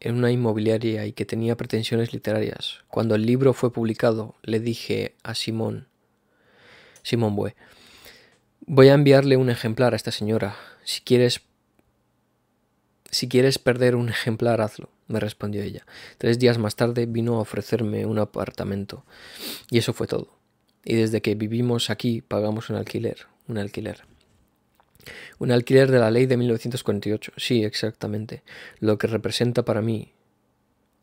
en una inmobiliaria y que tenía pretensiones literarias. Cuando el libro fue publicado, le dije a Simón, Simón Bue, voy a enviarle un ejemplar a esta señora si quieres, si quieres perder un ejemplar, hazlo, me respondió ella. Tres días más tarde vino a ofrecerme un apartamento. Y eso fue todo. Y desde que vivimos aquí pagamos un alquiler, un alquiler. Un alquiler de la ley de 1948, sí, exactamente, lo que representa para mí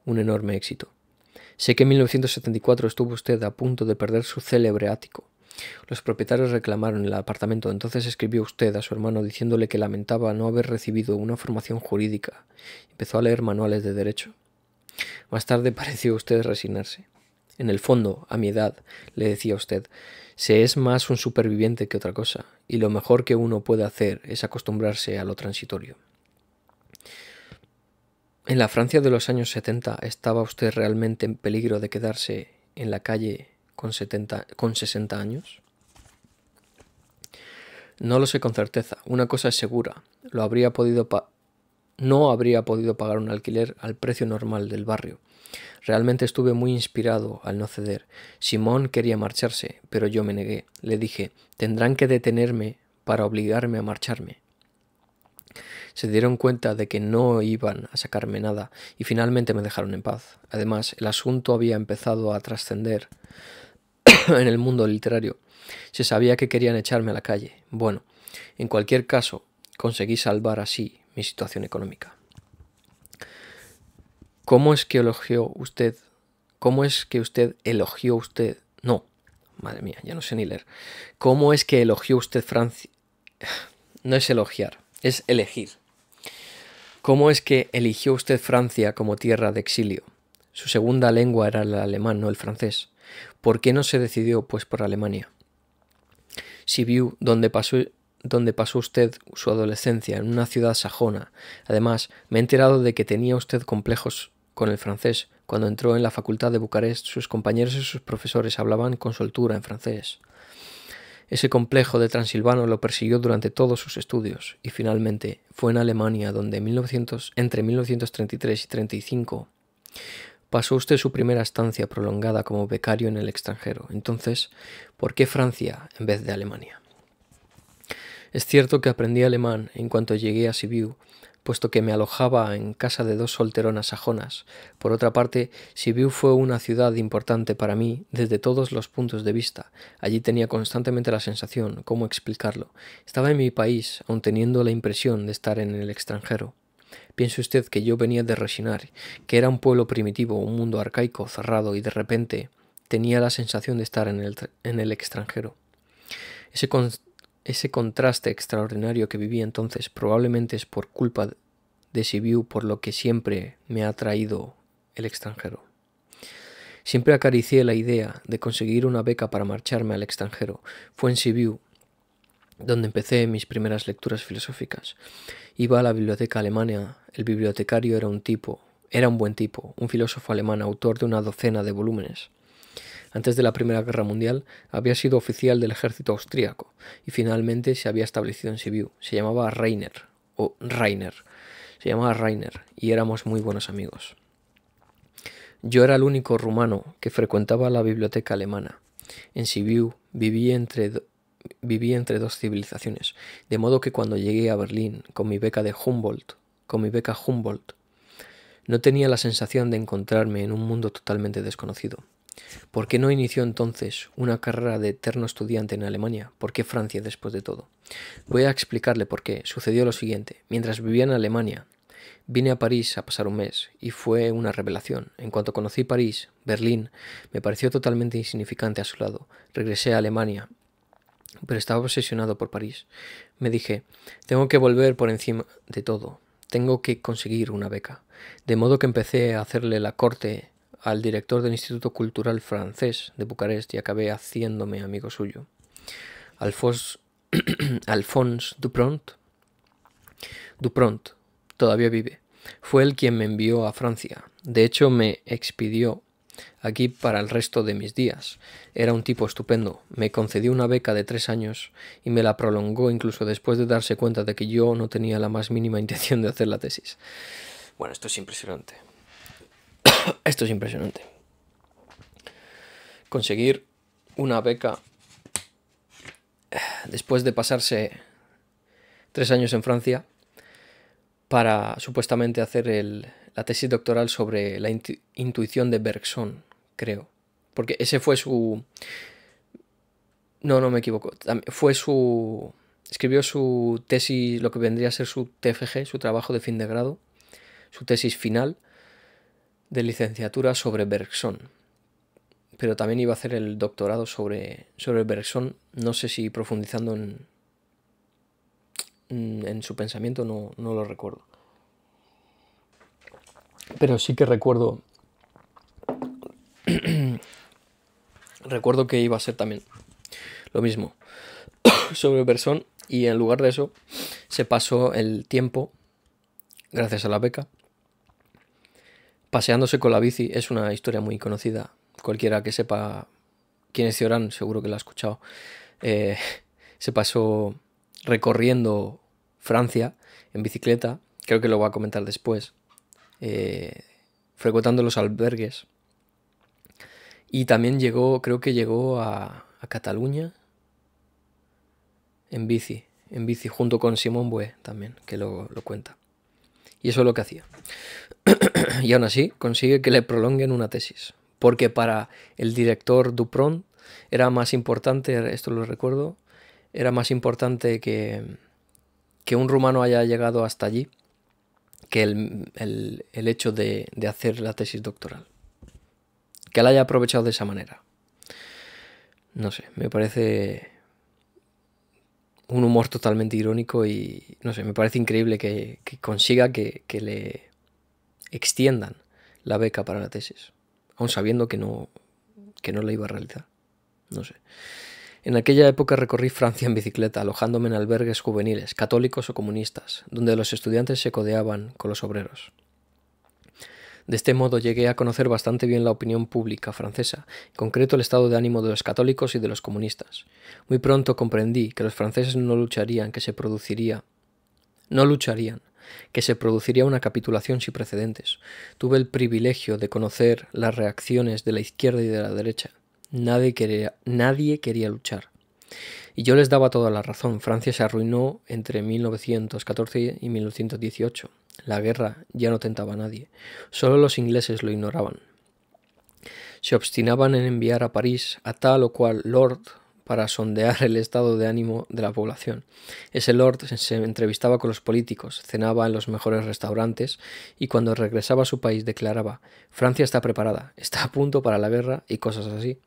un enorme éxito. Sé que en 1974 estuvo usted a punto de perder su célebre ático, los propietarios reclamaron el apartamento, entonces escribió usted a su hermano diciéndole que lamentaba no haber recibido una formación jurídica. Empezó a leer manuales de derecho. Más tarde *laughs* pareció usted resignarse. En el fondo, a mi edad, le decía usted, se es más un superviviente que otra cosa, y lo mejor que uno puede hacer es acostumbrarse a lo transitorio. En la Francia de los años 70 estaba usted realmente en peligro de quedarse en la calle con, 70, con 60 años? No lo sé con certeza. Una cosa es segura. Lo habría podido no habría podido pagar un alquiler al precio normal del barrio. Realmente estuve muy inspirado al no ceder. Simón quería marcharse, pero yo me negué. Le dije, tendrán que detenerme para obligarme a marcharme. Se dieron cuenta de que no iban a sacarme nada y finalmente me dejaron en paz. Además, el asunto había empezado a trascender *coughs* en el mundo literario. Se sabía que querían echarme a la calle. Bueno, en cualquier caso, conseguí salvar así mi situación económica. ¿Cómo es que elogió usted? ¿Cómo es que usted elogió usted? No, madre mía, ya no sé ni leer. ¿Cómo es que elogió usted Francia? *sighs* No es elogiar, es elegir. ¿Cómo es que eligió usted Francia como tierra de exilio? Su segunda lengua era el alemán, no el francés. ¿Por qué no se decidió? Pues por Alemania. Si donde pasó, donde pasó usted su adolescencia, en una ciudad sajona. Además, me he enterado de que tenía usted complejos con el francés. Cuando entró en la facultad de Bucarest, sus compañeros y sus profesores hablaban con soltura en francés. Ese complejo de transilvano lo persiguió durante todos sus estudios y finalmente fue en Alemania donde entre 1933 y 35 pasó usted su primera estancia prolongada como becario en el extranjero. Entonces, ¿por qué Francia en vez de Alemania? Es cierto que aprendí alemán en cuanto llegué a Sibiu, puesto que me alojaba en casa de dos solteronas sajonas. Por otra parte, Sibiu fue una ciudad importante para mí desde todos los puntos de vista. Allí tenía constantemente la sensación, ¿cómo explicarlo? Estaba en mi país, aun teniendo la impresión de estar en el extranjero. Piense usted que yo venía de Resinar, que era un pueblo primitivo, un mundo arcaico, cerrado, y de repente tenía la sensación de estar en el, extranjero. Ese, ese contraste extraordinario que viví entonces probablemente es por culpa de Sibiu por lo que siempre me ha traído el extranjero. Siempre acaricié la idea de conseguir una beca para marcharme al extranjero. Fue en Sibiu donde empecé mis primeras lecturas filosóficas. Iba a la biblioteca alemana, el bibliotecario era un tipo, era un buen tipo, un filósofo alemán, autor de una docena de volúmenes. Antes de la Primera Guerra Mundial había sido oficial del ejército austríaco y finalmente se había establecido en Sibiu. Se llamaba Rainer, o Rainer. Se llamaba Rainer y éramos muy buenos amigos. Yo era el único rumano que frecuentaba la biblioteca alemana. En Sibiu viví entre viví entre dos civilizaciones, de modo que cuando llegué a Berlín con mi beca de Humboldt, con mi beca Humboldt, no tenía la sensación de encontrarme en un mundo totalmente desconocido. ¿Por qué no inició entonces una carrera de eterno estudiante en Alemania? ¿Por qué Francia después de todo? Voy a explicarle por qué. Sucedió lo siguiente. Mientras vivía en Alemania, vine a París a pasar un mes y fue una revelación. En cuanto conocí París, Berlín, me pareció totalmente insignificante a su lado. Regresé a Alemania pero estaba obsesionado por París. Me dije, tengo que volver por encima de todo, tengo que conseguir una beca. De modo que empecé a hacerle la corte al director del Instituto Cultural Francés de Bucarest y acabé haciéndome amigo suyo. Alphonse, *clears throat* Alphonse Dupront, Dupront todavía vive. Fue el quien me envió a Francia. De hecho, me expidió aquí para el resto de mis días. Era un tipo estupendo, me concedió una beca de tres años y me la prolongó incluso después de darse cuenta de que yo no tenía la más mínima *laughs* intención de hacer la tesis. Bueno, esto es impresionante. *coughs* esto es impresionante. Conseguir una beca eh, después de pasarse tres años en Francia para supuestamente hacer el, la tesis doctoral sobre la intuición de Bergson, creo. Porque ese fue su... No, no me equivoco. Fue su... Escribió su tesis, lo que vendría a ser su TFG, su trabajo de fin de grado, su tesis final de licenciatura sobre Bergson. Pero también iba a hacer el doctorado sobre, sobre Bergson, no sé si profundizando en, en su pensamiento, no, no lo recuerdo. Pero sí que recuerdo... *clears throat* recuerdo que iba a ser también lo mismo *clears throat* sobre Versón y en lugar de eso se pasó el tiempo, gracias a la beca, paseándose con la bici. Es una historia muy conocida. Cualquiera que sepa quién es Ciorán seguro que la ha escuchado. Eh, *laughs* se pasó recorriendo Francia en bicicleta. Creo que lo voy a comentar después. Eh, frecuentando los albergues. Y también llegó, creo que llegó a, Cataluña en bici, en bici, junto con Simón Bue también, que lo, lo cuenta. Y eso es lo que hacía. *clears throat* y aún así consigue que le prolonguen una tesis, porque para el director Dupron era más importante, esto lo recuerdo, era más importante que, que un rumano haya llegado hasta allí que el, hecho de, hacer la tesis doctoral. Que la haya aprovechado de esa manera. No sé, me parece un humor totalmente irónico y, no sé, me parece increíble que, consiga que, le extiendan la beca para la tesis, aun sabiendo que no, que no la iba a realizar. No sé. En aquella época recorrí Francia en bicicleta, alojándome en albergues juveniles, católicos o comunistas, donde los estudiantes se codeaban con los obreros. De este modo llegué a conocer bastante bien la opinión pública francesa, en concreto el estado de ánimo de los católicos y de los comunistas. Muy pronto comprendí que los franceses no lucharían, que se produciría no lucharían, que se produciría una capitulación sin precedentes. Tuve el privilegio de conocer las reacciones de la izquierda y de la derecha, Nadie quería, nadie quería luchar. Y yo les daba toda la razón. Francia se arruinó entre 1914 y 1918. La guerra ya no tentaba a nadie. Solo los ingleses lo ignoraban. Se obstinaban en enviar a París a tal o cual lord para sondear el estado de ánimo de la población. Ese lord se entrevistaba con los políticos, cenaba en los mejores restaurantes y cuando regresaba a su país declaraba Francia está preparada, está a punto para la guerra y cosas así.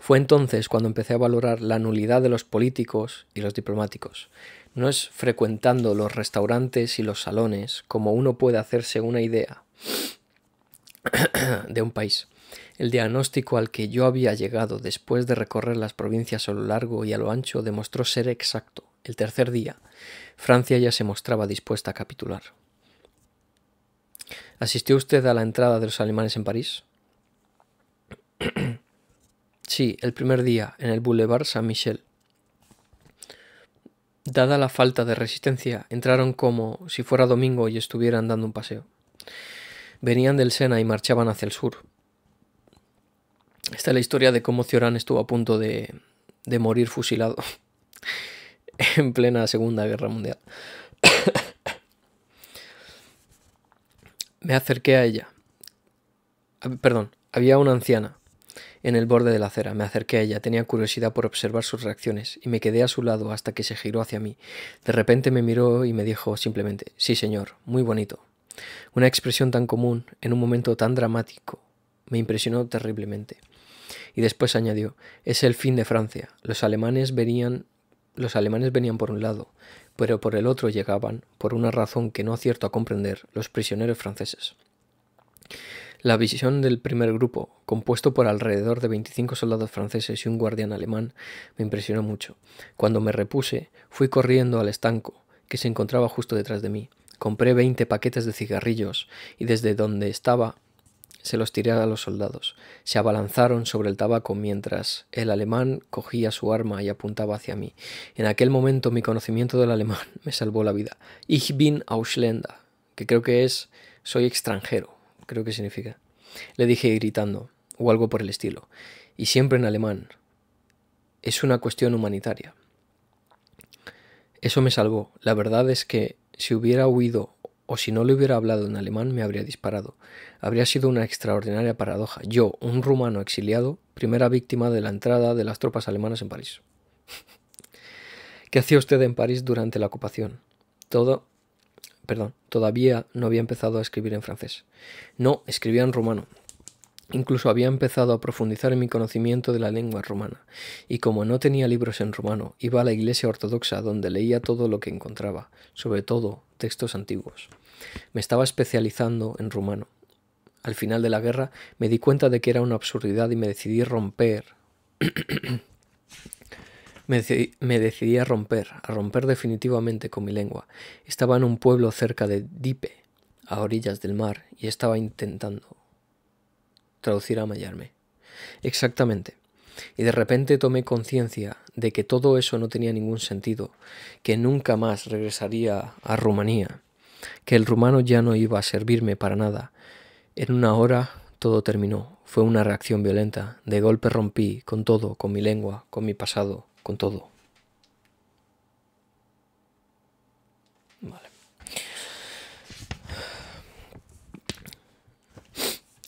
Fue entonces cuando empecé a valorar la nulidad de los políticos y los diplomáticos. No es frecuentando los restaurantes y los salones como uno puede hacerse una idea *clears throat* de un país. El diagnóstico al que yo había llegado después de recorrer las provincias a lo largo y a lo ancho demostró ser exacto. El tercer día, Francia ya se mostraba dispuesta a capitular. ¿Asistió usted a la entrada de los alemanes en París? *clears throat* Sí, el primer día, en el Boulevard Saint-Michel. Dada la falta de resistencia, entraron como si fuera domingo y estuvieran dando un paseo. Venían del Sena y marchaban hacia el sur. Esta es la historia de cómo Cioran estuvo a punto de, de morir fusilado *laughs* en plena Segunda Guerra Mundial. *coughs* Me acerqué a ella. Perdón, había una anciana, en el borde de la acera. Me acerqué a ella, tenía curiosidad por observar sus reacciones, y me quedé a su lado hasta que se giró hacia mí. De repente me miró y me dijo simplemente Sí, señor, muy bonito. Una expresión tan común, en un momento tan dramático, me impresionó terriblemente. Y después añadió Es el fin de Francia. Los alemanes venían. Los alemanes venían por un lado, pero por el otro llegaban, por una razón que no acierto a comprender, los prisioneros franceses. La visión del primer grupo, compuesto por alrededor de 25 soldados franceses y un guardián alemán, me impresionó mucho. Cuando me repuse, fui corriendo al estanco, que se encontraba justo detrás de mí. Compré 20 paquetes de cigarrillos y desde donde estaba se los tiré a los soldados. Se abalanzaron sobre el tabaco mientras el alemán cogía su arma y apuntaba hacia mí. En aquel momento mi conocimiento del alemán *laughs* me salvó la vida. Ich bin Ausländer, que creo que es soy extranjero creo que significa. Le dije gritando, o algo por el estilo, y siempre en alemán. Es una cuestión humanitaria. Eso me salvó. La verdad es que si hubiera huido o si no le hubiera hablado en alemán me habría disparado. Habría sido una extraordinaria paradoja. Yo, un rumano exiliado, primera víctima de la entrada de las tropas alemanas en París. *laughs* ¿Qué hacía usted en París durante la ocupación? Todo, perdón, todavía no había empezado a escribir en francés. No, escribía en rumano. Incluso había empezado a profundizar en mi conocimiento de la lengua romana, y como no tenía libros en rumano, iba a la iglesia ortodoxa donde leía todo lo que encontraba, sobre todo textos antiguos. Me estaba especializando en rumano. Al final de la guerra me di cuenta de que era una absurdidad y me decidí romper me, decidí a romper, a romper definitivamente con mi lengua. Estaba en un pueblo cerca de Dipe, a orillas del mar, y estaba intentando traducir a mayarme. Exactamente. Y de repente tomé conciencia de que todo eso no tenía ningún sentido, que nunca más regresaría a Rumanía, que el rumano ya no iba a servirme para nada. En una hora todo terminó. Fue una reacción violenta. De golpe rompí con todo, con mi lengua, con mi pasado, con todo. Vale.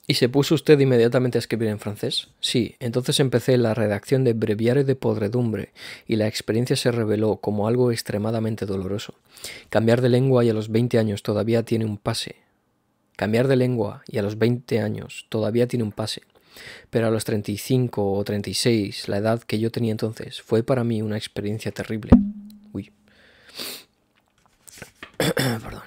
¿Y se puso usted inmediatamente a escribir en francés? Sí, entonces empecé la redacción de Breviario de Podredumbre y la experiencia se reveló como algo extremadamente doloroso. Cambiar de lengua y a los 20 años todavía tiene un pase. Cambiar de lengua y a los 20 años todavía tiene un pase. Pero a los 35 o 36, la edad que yo tenía entonces, fue para mí una experiencia terrible. Uy. *coughs* Perdón.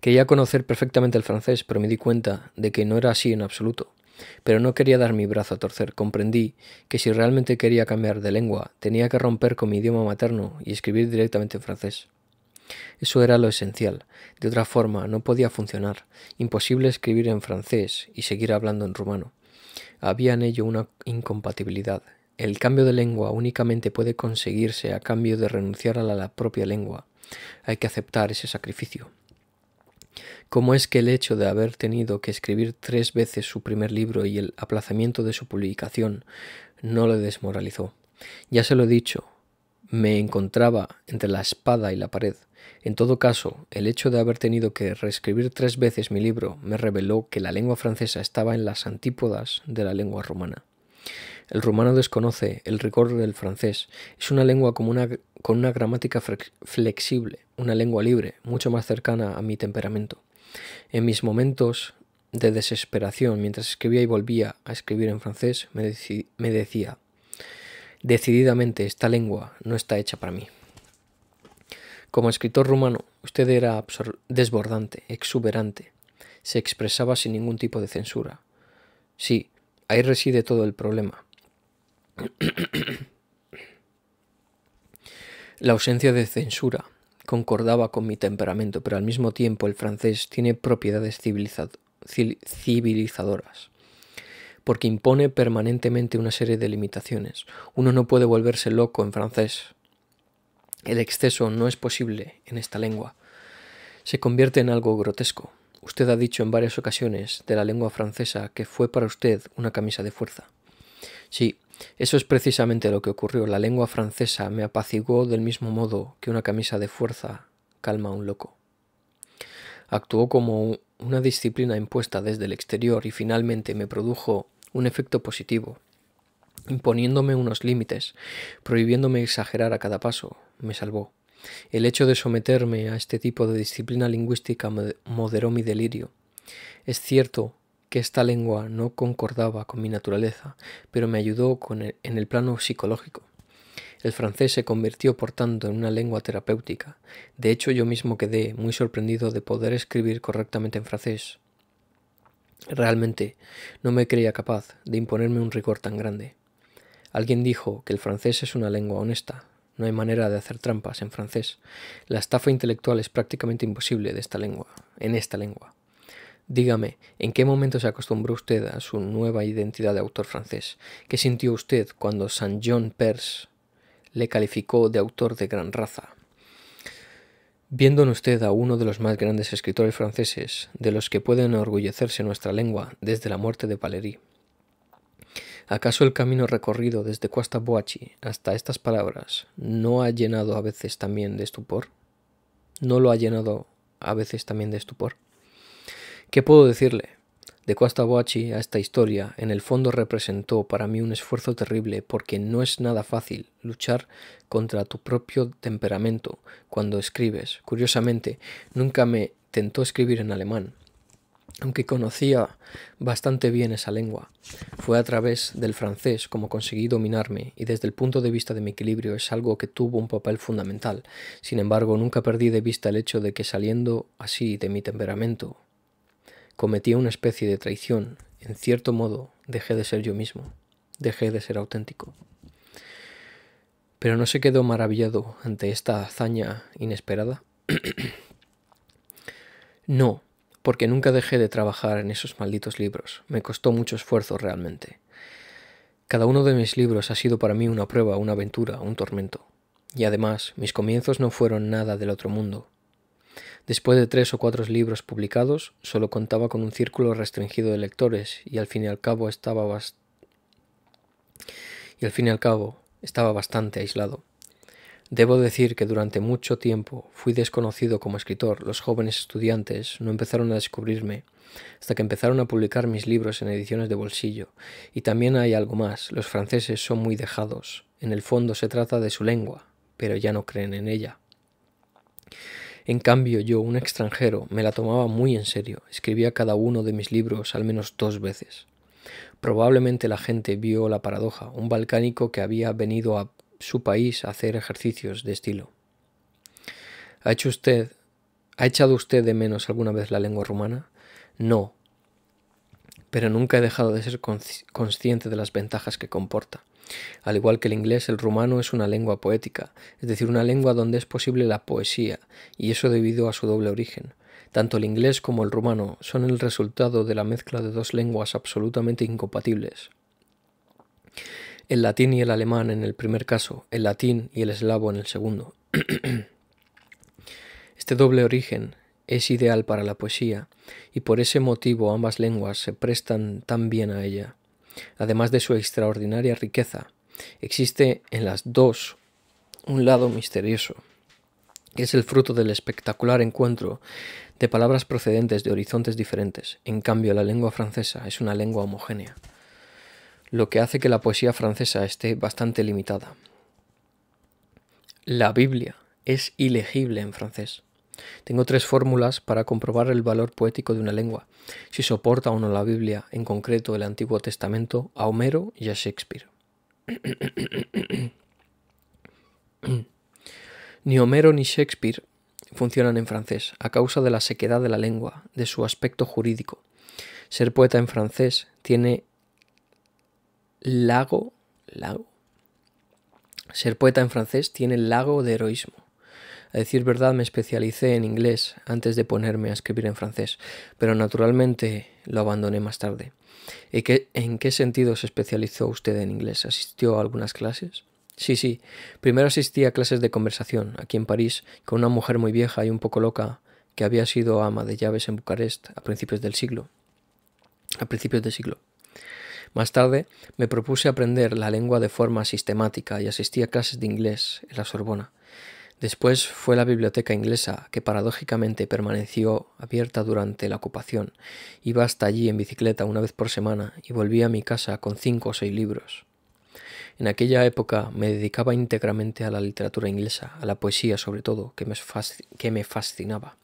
Quería conocer perfectamente el francés, pero me di cuenta de que no era así en absoluto. Pero no quería dar mi brazo a torcer. Comprendí que si realmente quería cambiar de lengua, tenía que romper con mi idioma materno y escribir directamente en francés. Eso era lo esencial. De otra forma, no podía funcionar. Imposible escribir en francés y seguir hablando en rumano. Había en ello una incompatibilidad. El cambio de lengua únicamente puede conseguirse a cambio de renunciar a la, propia lengua. Hay que aceptar ese sacrificio. ¿Cómo es que el hecho de haber tenido que escribir tres veces su primer libro y el aplazamiento de su publicación no le desmoralizó? Ya se lo he dicho, me encontraba entre la espada y la pared. En todo caso, el hecho de haber tenido que reescribir tres veces mi libro me reveló que la lengua francesa estaba en las antípodas de la lengua romana. El rumano desconoce el rigor del francés. Es una lengua con una, gramática flexible, una lengua libre, mucho más cercana a mi temperamento. En mis momentos de desesperación, mientras escribía y volvía a escribir en francés, me decía, decididamente esta lengua no está hecha para mí. Como escritor rumano, usted era desbordante, exuberante. Se expresaba sin ningún tipo de censura. Sí, ahí reside todo el problema. La ausencia de censura concordaba con mi temperamento, pero al mismo tiempo el francés tiene propiedades civilizadoras, porque impone permanentemente una serie de limitaciones. Uno no puede volverse loco en francés, el exceso no es posible en esta lengua. Se convierte en algo grotesco. Usted ha dicho en varias ocasiones de la lengua francesa que fue para usted una camisa de fuerza. Sí, eso es precisamente lo que ocurrió. La lengua francesa me apaciguó del mismo modo que una camisa de fuerza calma a un loco. Actuó como una disciplina impuesta desde el exterior y finalmente me produjo un efecto positivo, imponiéndome unos límites, prohibiéndome exagerar a cada paso, me salvó. El hecho de someterme a este tipo de disciplina lingüística moderó mi delirio. Es cierto que esta lengua no concordaba con mi naturaleza, pero me ayudó e-, en el plano psicológico. El francés se convirtió, por tanto, en una lengua terapéutica. De hecho, yo mismo quedé muy sorprendido de poder escribir correctamente en francés. Realmente, no me creía capaz de imponerme un rigor tan grande. Alguien dijo que el francés es una lengua honesta. No hay manera de hacer trampas en francés. La estafa intelectual es prácticamente imposible de esta lengua, en esta lengua. Dígame, ¿en qué momento se acostumbró usted a su nueva identidad de autor francés? ¿Qué sintió usted cuando Saint John Perse le calificó de autor de gran raza? Viendo usted a uno de los más grandes escritores franceses, de los que pueden enorgullecerse nuestra lengua desde la muerte de Valéry, ¿Acaso el camino recorrido desde Cuasta hasta estas palabras no ha llenado a veces también de estupor? ¿No lo ha llenado a veces también de estupor? ¿Qué puedo decirle? De Costa Boachi a esta historia, en el fondo representó para mí un esfuerzo terrible porque no es nada fácil luchar contra tu propio temperamento cuando escribes. Curiosamente, nunca me tentó escribir en alemán aunque conocía bastante bien esa lengua. Fue a través del francés como conseguí dominarme y desde el punto de vista de mi equilibrio es algo que tuvo un papel fundamental. Sin embargo, nunca perdí de vista el hecho de que saliendo así de mi temperamento, cometía una especie de traición. En cierto modo, dejé de ser yo mismo, dejé de ser auténtico. Pero no se quedó maravillado ante esta hazaña inesperada. *clears throat* no, porque nunca dejé de trabajar en esos malditos libros. Me costó mucho esfuerzo realmente. Cada uno de mis libros ha sido para mí una prueba, una aventura, un tormento. Y además, mis comienzos no fueron nada del otro mundo. Después de tres o cuatro libros publicados, solo contaba con un círculo restringido de lectores y al fin y al cabo estaba y al fin y al cabo estaba bastante aislado. Debo decir que durante mucho tiempo fui desconocido como escritor. Los jóvenes estudiantes no empezaron a descubrirme hasta que empezaron a publicar mis libros en ediciones de bolsillo. Y también hay algo más. Los franceses son muy dejados. En el fondo se trata de su lengua, pero ya no creen en ella. En cambio, yo, un extranjero, me la tomaba muy en serio. Escribía cada uno de mis libros al menos dos veces. Probablemente la gente vio la paradoja, un balcánico que había venido a su país a hacer ejercicios de estilo. ¿Ha hecho usted, ha echado usted de menos alguna vez la lengua rumana? No, pero nunca he dejado de ser consciente de las ventajas que comporta. Al igual que el inglés, el rumano es una lengua poética, es decir, una lengua donde es posible la poesía, y eso debido a su doble origen. Tanto el inglés como el rumano son el resultado de la mezcla de dos lenguas absolutamente incompatibles el latín y el alemán en el primer caso, el latín y el eslavo en el segundo. *clears throat* Este doble origen es ideal para la poesía y por ese motivo ambas lenguas se prestan tan bien a ella. Además de su extraordinaria riqueza, existe en las dos un lado misterioso, que es el fruto del espectacular encuentro de palabras procedentes de horizontes diferentes. En cambio, la lengua francesa es una lengua homogénea lo que hace que la poesía francesa esté bastante limitada. La Biblia es ilegible en francés. Tengo tres fórmulas para comprobar el valor poético de una lengua, si soporta o no la Biblia, en concreto el Antiguo Testamento, a Homero y a Shakespeare. *clears throat* ni Homero ni Shakespeare funcionan en francés, a causa de la sequedad de la lengua, de su aspecto jurídico. Ser poeta en francés tiene lago, lago. Ser poeta en francés tiene lago de heroísmo. A decir verdad, me especialicé en inglés antes de ponerme a escribir en francés, pero naturalmente lo abandoné más tarde. ¿Y qué, ¿En qué sentido se especializó usted en inglés? ¿Asistió a algunas clases? Sí, sí. Primero asistí a clases de conversación, aquí en París, con una mujer muy vieja y un poco loca, que había sido ama de llaves en Bucarest a principios del siglo. A principios del siglo. Más tarde me propuse aprender la lengua de forma sistemática y asistí a clases de inglés en la Sorbona. Después fue la biblioteca inglesa, que paradójicamente permaneció abierta durante la ocupación. Iba hasta allí en bicicleta una vez por semana y volví a mi casa con cinco o seis libros. En aquella época me dedicaba íntegramente a la literatura inglesa, a la poesía sobre todo, que me, que me fascinaba.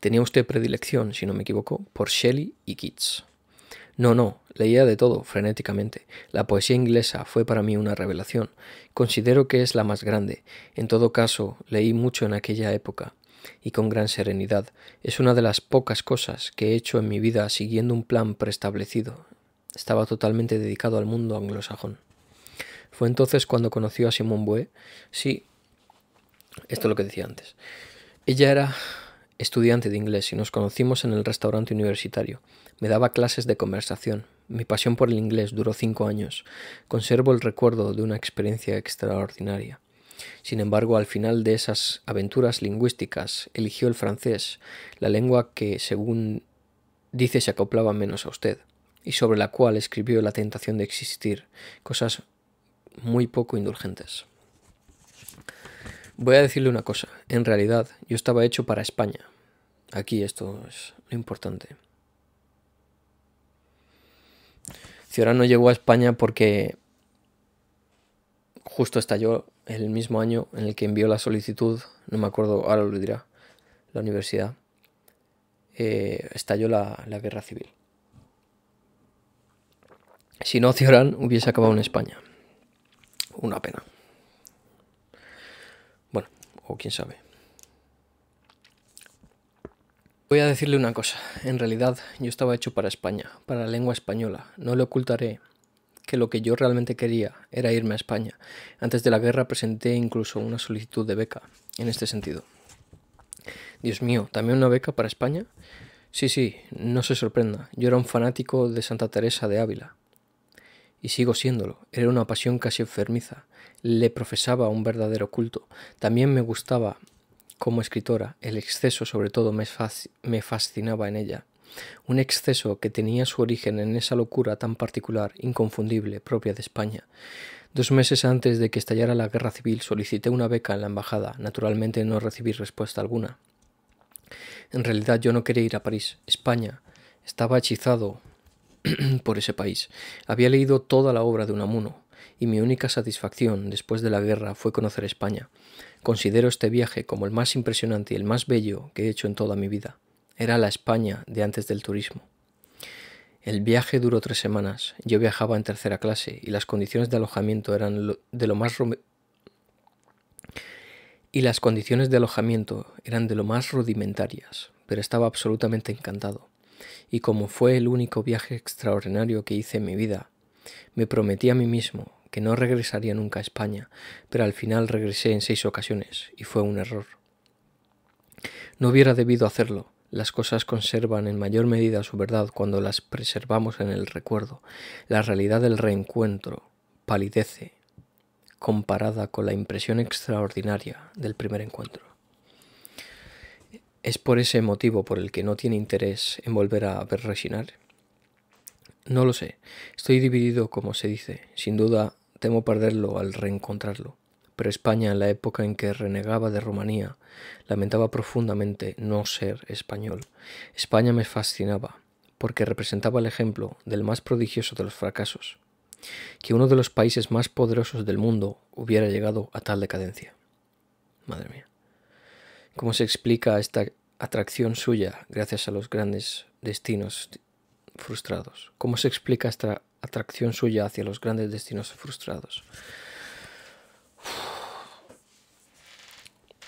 Tenía usted predilección, si no me equivoco, por Shelley y Keats. No, no, leía de todo, frenéticamente. La poesía inglesa fue para mí una revelación. Considero que es la más grande. En todo caso, leí mucho en aquella época, y con gran serenidad. Es una de las pocas cosas que he hecho en mi vida siguiendo un plan preestablecido. Estaba totalmente dedicado al mundo anglosajón. Fue entonces cuando conoció a Simone Bue. Sí, esto es lo que decía antes. Ella era estudiante de inglés y nos conocimos en el restaurante universitario. Me daba clases de conversación. Mi pasión por el inglés duró cinco años. Conservo el recuerdo de una experiencia extraordinaria. Sin embargo, al final de esas aventuras lingüísticas, eligió el francés, la lengua que, según dice, se acoplaba menos a usted, y sobre la cual escribió La tentación de existir, cosas muy poco indulgentes. Voy a decirle una cosa. En realidad, yo estaba hecho para España. Aquí esto es lo importante. no llegó a España porque justo estalló el mismo año en el que envió la solicitud, no me acuerdo, ahora lo dirá, la universidad, eh, estalló la, la guerra civil. Si no, Ciorán hubiese acabado en España. Una pena o quién sabe. Voy a decirle una cosa, en realidad yo estaba hecho para España, para la lengua española, no le ocultaré que lo que yo realmente quería era irme a España. Antes de la guerra presenté incluso una solicitud de beca, en este sentido. Dios mío, ¿también una beca para España? Sí, sí, no se sorprenda, yo era un fanático de Santa Teresa de Ávila y sigo siéndolo. Era una pasión casi enfermiza. Le profesaba un verdadero culto. También me gustaba como escritora. El exceso sobre todo me, me fascinaba en ella. Un exceso que tenía su origen en esa locura tan particular, inconfundible, propia de España. Dos meses antes de que estallara la guerra civil solicité una beca en la embajada. Naturalmente no recibí respuesta alguna. En realidad yo no quería ir a París. España estaba hechizado *clears throat* por ese país. Había leído toda la obra de Unamuno, y mi única satisfacción después de la guerra fue conocer España. Considero este viaje como el más impresionante y el más bello que he hecho en toda mi vida. Era la España de antes del turismo. El viaje duró tres semanas. Yo viajaba en tercera clase y las condiciones de alojamiento eran de lo más y las condiciones de alojamiento eran de lo más rudimentarias, pero estaba absolutamente encantado y como fue el único viaje extraordinario que hice en mi vida, me prometí a mí mismo que no regresaría nunca a España, pero al final regresé en seis ocasiones y fue un error. No hubiera debido hacerlo. Las cosas conservan en mayor medida su verdad cuando las preservamos en el recuerdo. La realidad del reencuentro palidece comparada con la impresión extraordinaria del primer encuentro. Es por ese motivo por el que no tiene interés en volver a ver Resinar. No lo sé, estoy dividido como se dice, sin duda temo perderlo al reencontrarlo, pero España en la época en que renegaba de Rumanía lamentaba profundamente no ser español. España me fascinaba, porque representaba el ejemplo del más prodigioso de los fracasos, que uno de los países más poderosos del mundo hubiera llegado a tal decadencia. Madre mía. ¿Cómo se explica esta atracción suya gracias a los grandes destinos frustrados? ¿Cómo se explica esta atracción suya hacia los grandes destinos frustrados?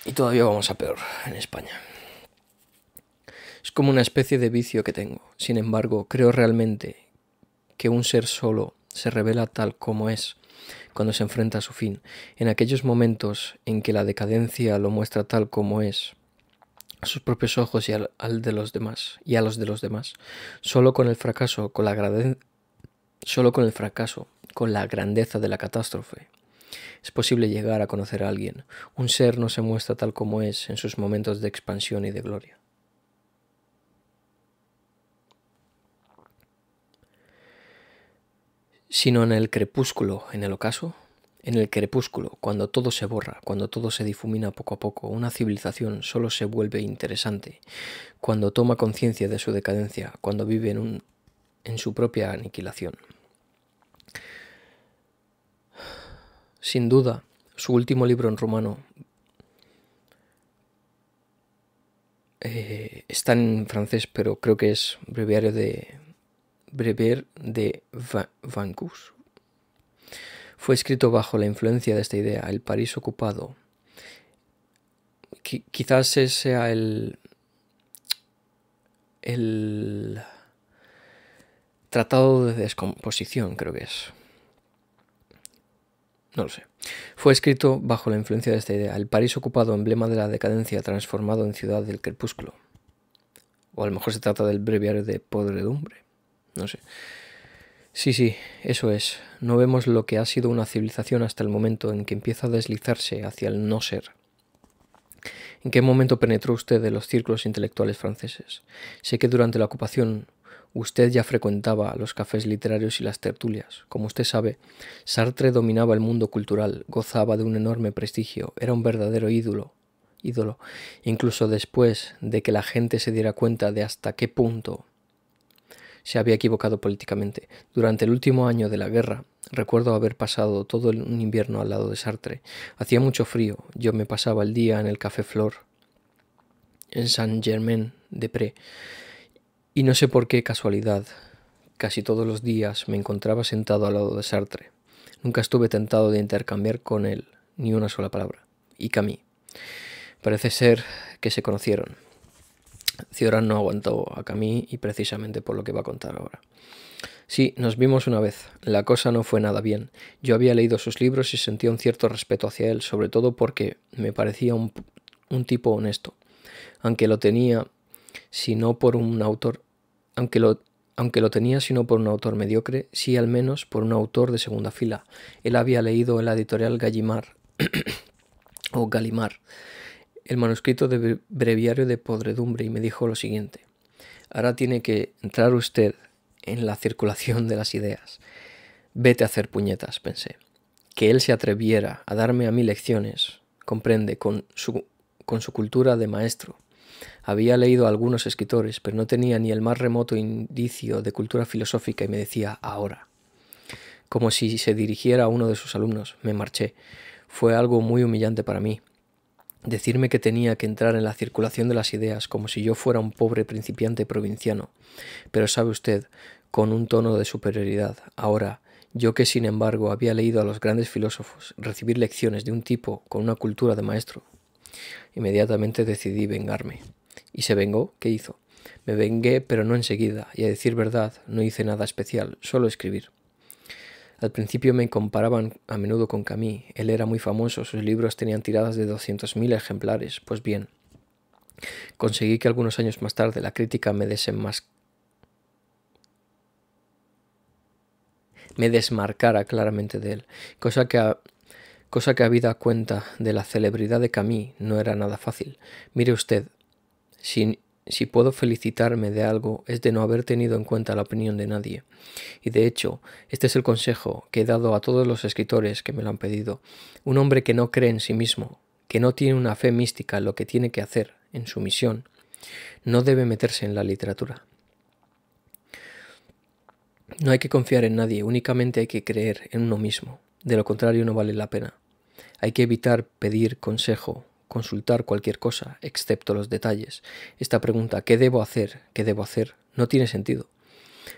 Y todavía vamos a peor en España. Es como una especie de vicio que tengo. Sin embargo, creo realmente que un ser solo se revela tal como es cuando se enfrenta a su fin, en aquellos momentos en que la decadencia lo muestra tal como es, a sus propios ojos y al, de los demás, y a los de los demás, solo con el fracaso, solo con el fracaso, con la grandeza de la catástrofe, es posible llegar a conocer a alguien. Un ser no se muestra tal como es en sus momentos de expansión y de gloria. sino en el crepúsculo, en el ocaso, en el crepúsculo, cuando todo se borra, cuando todo se difumina poco a poco, una civilización solo se vuelve interesante, cuando toma conciencia de su decadencia, cuando vive en, un, en su propia aniquilación. Sin duda, su último libro en romano eh, está en francés, pero creo que es Breviario de Brever de Van Gogh. Fue escrito bajo la influencia de esta idea, el París ocupado. quizás ese sea el, el Tratado de Descomposición, creo que es. No lo sé. Fue escrito bajo la influencia de esta idea, el París ocupado, emblema de la decadencia, transformado en ciudad del crepúsculo. O a lo mejor se trata del breviario de podredumbre no sé. Sí, sí, eso es. No vemos lo que ha sido una civilización hasta el momento en que empieza a deslizarse hacia el no ser. ¿En qué momento penetró usted en los círculos intelectuales franceses? Sé que durante la ocupación usted ya frecuentaba los cafés literarios y las tertulias. Como usted sabe, Sartre dominaba el mundo cultural, gozaba de un enorme prestigio, era un verdadero ídolo, ídolo, incluso después de que la gente se diera cuenta de hasta qué punto se había equivocado políticamente. Durante el último año de la guerra, recuerdo haber pasado todo un invierno al lado de Sartre. Hacía mucho frío, yo me pasaba el día en el Café Flor, en saint germain de pré y no sé por qué casualidad, casi todos los días me encontraba sentado al lado de Sartre. Nunca estuve tentado de intercambiar con él ni una sola palabra. Y Camille. Parece ser que se conocieron. Cioran no aguantó a Camille y precisamente por lo que va a contar ahora. Sí, nos vimos una vez. La cosa no fue nada bien. Yo había leído sus libros y sentía un cierto respeto hacia él, sobre todo porque me parecía un, un tipo honesto. Aunque lo tenía, si no por un autor, aunque lo, aunque lo tenía sino por un autor mediocre, sí al menos por un autor de segunda fila. Él había leído el editorial Gallimard *clears throat* o Galimar el manuscrito de breviario de podredumbre y me dijo lo siguiente. Ahora tiene que entrar usted en la circulación de las ideas. Vete a hacer puñetas, pensé. Que él se atreviera a darme a mí lecciones, comprende, con su, con su cultura de maestro. Había leído algunos escritores, pero no tenía ni el más remoto indicio de cultura filosófica y me decía ahora. Como si se dirigiera a uno de sus alumnos, me marché. Fue algo muy humillante para mí decirme que tenía que entrar en la circulación de las ideas como si yo fuera un pobre principiante provinciano. Pero sabe usted, con un tono de superioridad, ahora, yo que sin embargo había leído a los grandes filósofos recibir lecciones de un tipo con una cultura de maestro, inmediatamente decidí vengarme. ¿Y se vengó? ¿Qué hizo? Me vengué, pero no enseguida, y a decir verdad, no hice nada especial, solo escribir. Al principio me comparaban a menudo con Camille. Él era muy famoso, sus libros tenían tiradas de 200.000 ejemplares. Pues bien, conseguí que algunos años más tarde la crítica me me desmarcara claramente de él, cosa que a... cosa que habida cuenta de la celebridad de Camille no era nada fácil. Mire usted, sin si puedo felicitarme de algo es de no haber tenido en cuenta la opinión de nadie. Y de hecho, este es el consejo que he dado a todos los escritores que me lo han pedido. Un hombre que no cree en sí mismo, que no tiene una fe mística en lo que tiene que hacer, en su misión, no debe meterse en la literatura. No hay que confiar en nadie, únicamente hay que creer en uno mismo. De lo contrario no vale la pena. Hay que evitar pedir consejo consultar cualquier cosa, excepto los detalles. Esta pregunta, ¿qué debo hacer? ¿Qué debo hacer? no tiene sentido.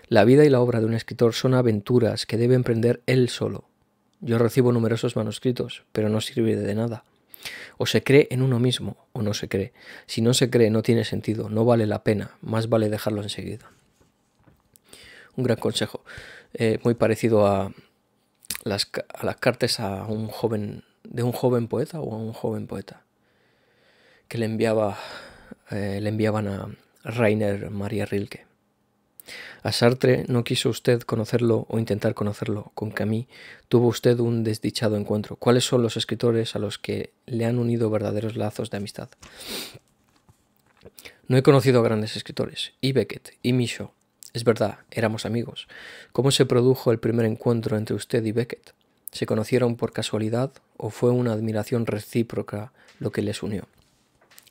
La vida y la obra de un escritor son aventuras que debe emprender él solo. Yo recibo numerosos manuscritos, pero no sirve de nada. O se cree en uno mismo o no se cree. Si no se cree no tiene sentido, no vale la pena, más vale dejarlo enseguida. Un gran consejo, eh, muy parecido a las, a las cartas a un joven, de un joven poeta o a un joven poeta que le, enviaba, eh, le enviaban a Rainer Maria Rilke. A Sartre no quiso usted conocerlo o intentar conocerlo. Con mí tuvo usted un desdichado encuentro. ¿Cuáles son los escritores a los que le han unido verdaderos lazos de amistad? No he conocido a grandes escritores, y Beckett, y Michaud. Es verdad, éramos amigos. ¿Cómo se produjo el primer encuentro entre usted y Beckett? ¿Se conocieron por casualidad o fue una admiración recíproca lo que les unió?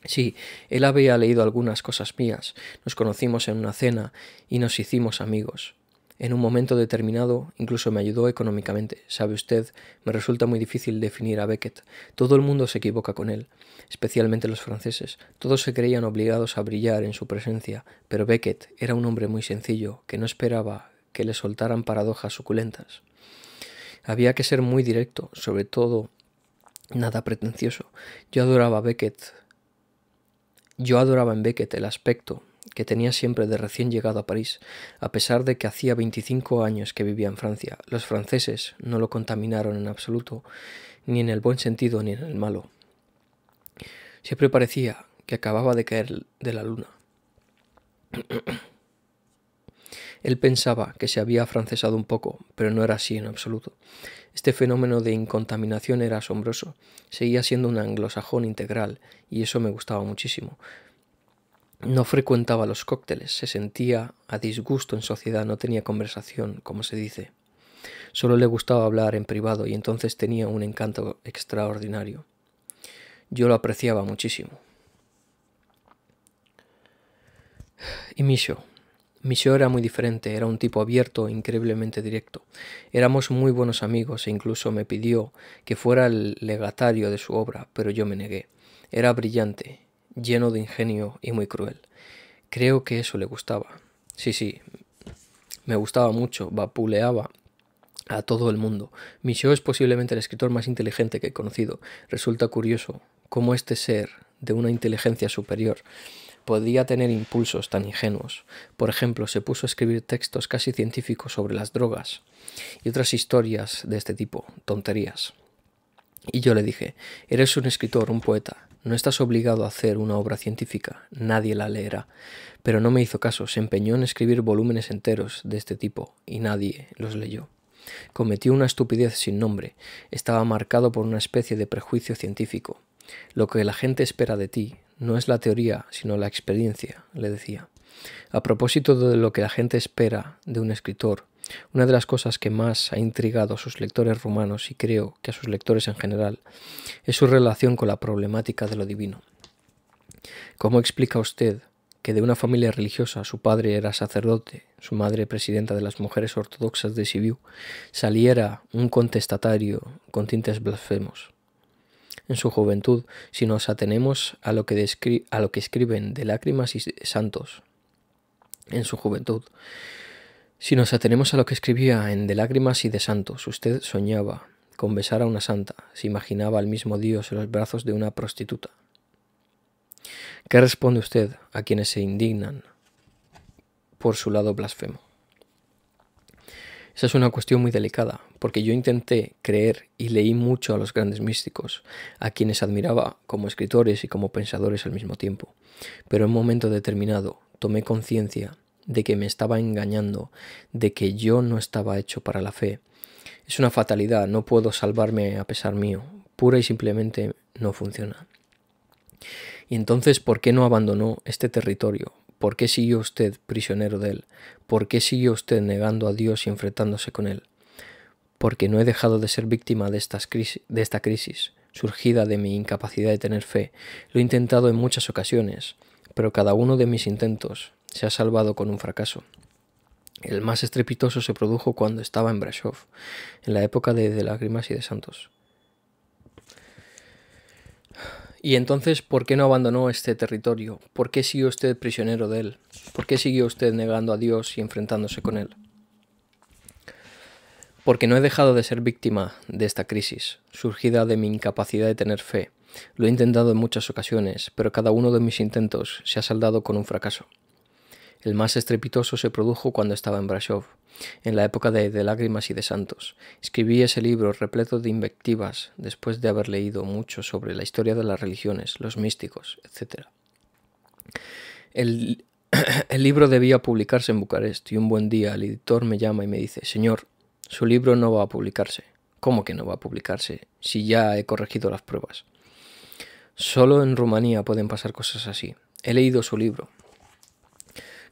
Sí, él había leído algunas cosas mías, nos conocimos en una cena y nos hicimos amigos. En un momento determinado incluso me ayudó económicamente. Sabe usted, me resulta muy difícil definir a Beckett. Todo el mundo se equivoca con él, especialmente los franceses. Todos se creían obligados a brillar en su presencia, pero Beckett era un hombre muy sencillo, que no esperaba que le soltaran paradojas suculentas. Había que ser muy directo, sobre todo nada pretencioso. Yo adoraba a Beckett yo adoraba en Beckett el aspecto que tenía siempre de recién llegado a París, a pesar de que hacía 25 años que vivía en Francia. Los franceses no lo contaminaron en absoluto, ni en el buen sentido ni en el malo. Siempre parecía que acababa de caer de la luna. Él pensaba que se había afrancesado un poco, pero no era así en absoluto. Este fenómeno de incontaminación era asombroso. Seguía siendo un anglosajón integral, y eso me gustaba muchísimo. No frecuentaba los cócteles, se sentía a disgusto en sociedad, no tenía conversación, como se dice. Solo le gustaba hablar en privado y entonces tenía un encanto extraordinario. Yo lo apreciaba muchísimo. Y *sighs* Misho, mi era muy diferente, era un tipo abierto, increíblemente directo. Éramos muy buenos amigos e incluso me pidió que fuera el legatario de su obra, pero yo me negué. Era brillante, lleno de ingenio y muy cruel. Creo que eso le gustaba. Sí, sí, me gustaba mucho, vapuleaba a todo el mundo. Michaud es posiblemente el escritor más inteligente que he conocido. Resulta curioso cómo este ser de una inteligencia superior podía tener impulsos tan ingenuos. Por ejemplo, se puso a escribir textos casi científicos sobre las drogas y otras historias de este tipo, tonterías. Y yo le dije, eres un escritor, un poeta, no estás obligado a hacer una obra científica, nadie la leerá. Pero no me hizo caso, se empeñó en escribir volúmenes enteros de este tipo, y nadie los leyó. Cometió una estupidez sin nombre, estaba marcado por una especie de prejuicio científico. Lo que la gente espera de ti no es la teoría, sino la experiencia, le decía. A propósito de lo que la gente espera de un escritor, una de las cosas que más ha intrigado a sus lectores romanos, y creo que a sus lectores en general es su relación con la problemática de lo divino. ¿Cómo explica usted que de una familia religiosa su padre era sacerdote, su madre presidenta de las mujeres ortodoxas de Sibiu, saliera un contestatario con tintes blasfemos? en su juventud si nos atenemos a lo que, a lo que escriben de lágrimas y santos en su juventud. Si nos atenemos a lo que escribía en De lágrimas y de santos, usted soñaba con besar a una santa, se imaginaba al mismo Dios en los brazos de una prostituta. ¿Qué responde usted a quienes se indignan por su lado blasfemo? Esa es una cuestión muy delicada, porque yo intenté creer y leí mucho a los grandes místicos, a quienes admiraba como escritores y como pensadores al mismo tiempo, pero en un momento determinado tomé conciencia de que me estaba engañando, de que yo no estaba hecho para la fe. Es una fatalidad, no puedo salvarme a pesar mío, pura y simplemente no funciona. Y entonces, ¿por qué no abandonó este territorio? ¿Por qué siguió usted prisionero de él? ¿Por qué siguió usted negando a Dios y enfrentándose con él? Porque no he dejado de ser víctima de, estas de esta crisis, surgida de mi incapacidad de tener fe. Lo he intentado en muchas ocasiones, pero cada uno de mis intentos se ha salvado con un fracaso. El más estrepitoso se produjo cuando estaba en Brasov, en la época de lágrimas y de santos. Y entonces, ¿por qué no abandonó este territorio? ¿Por qué siguió usted prisionero de él? ¿Por qué siguió usted negando a Dios y enfrentándose con él? Porque no he dejado de ser víctima de esta crisis, surgida de mi incapacidad de tener fe. Lo he intentado en muchas ocasiones, pero cada uno de mis intentos se ha saldado con un fracaso. El más estrepitoso se produjo cuando estaba en Brasov, en la época de, lágrimas y de santos. Escribí ese libro repleto de invectivas después de haber leído mucho sobre la historia de las religiones, los místicos, etc. El, *clears throat* el libro debía publicarse en Bucarest y un buen día el editor me llama y me dice, Señor, su libro no va a publicarse. ¿Cómo que no va a publicarse si ya he corregido las pruebas? Solo en Rumanía pueden pasar cosas así. He leído su libro,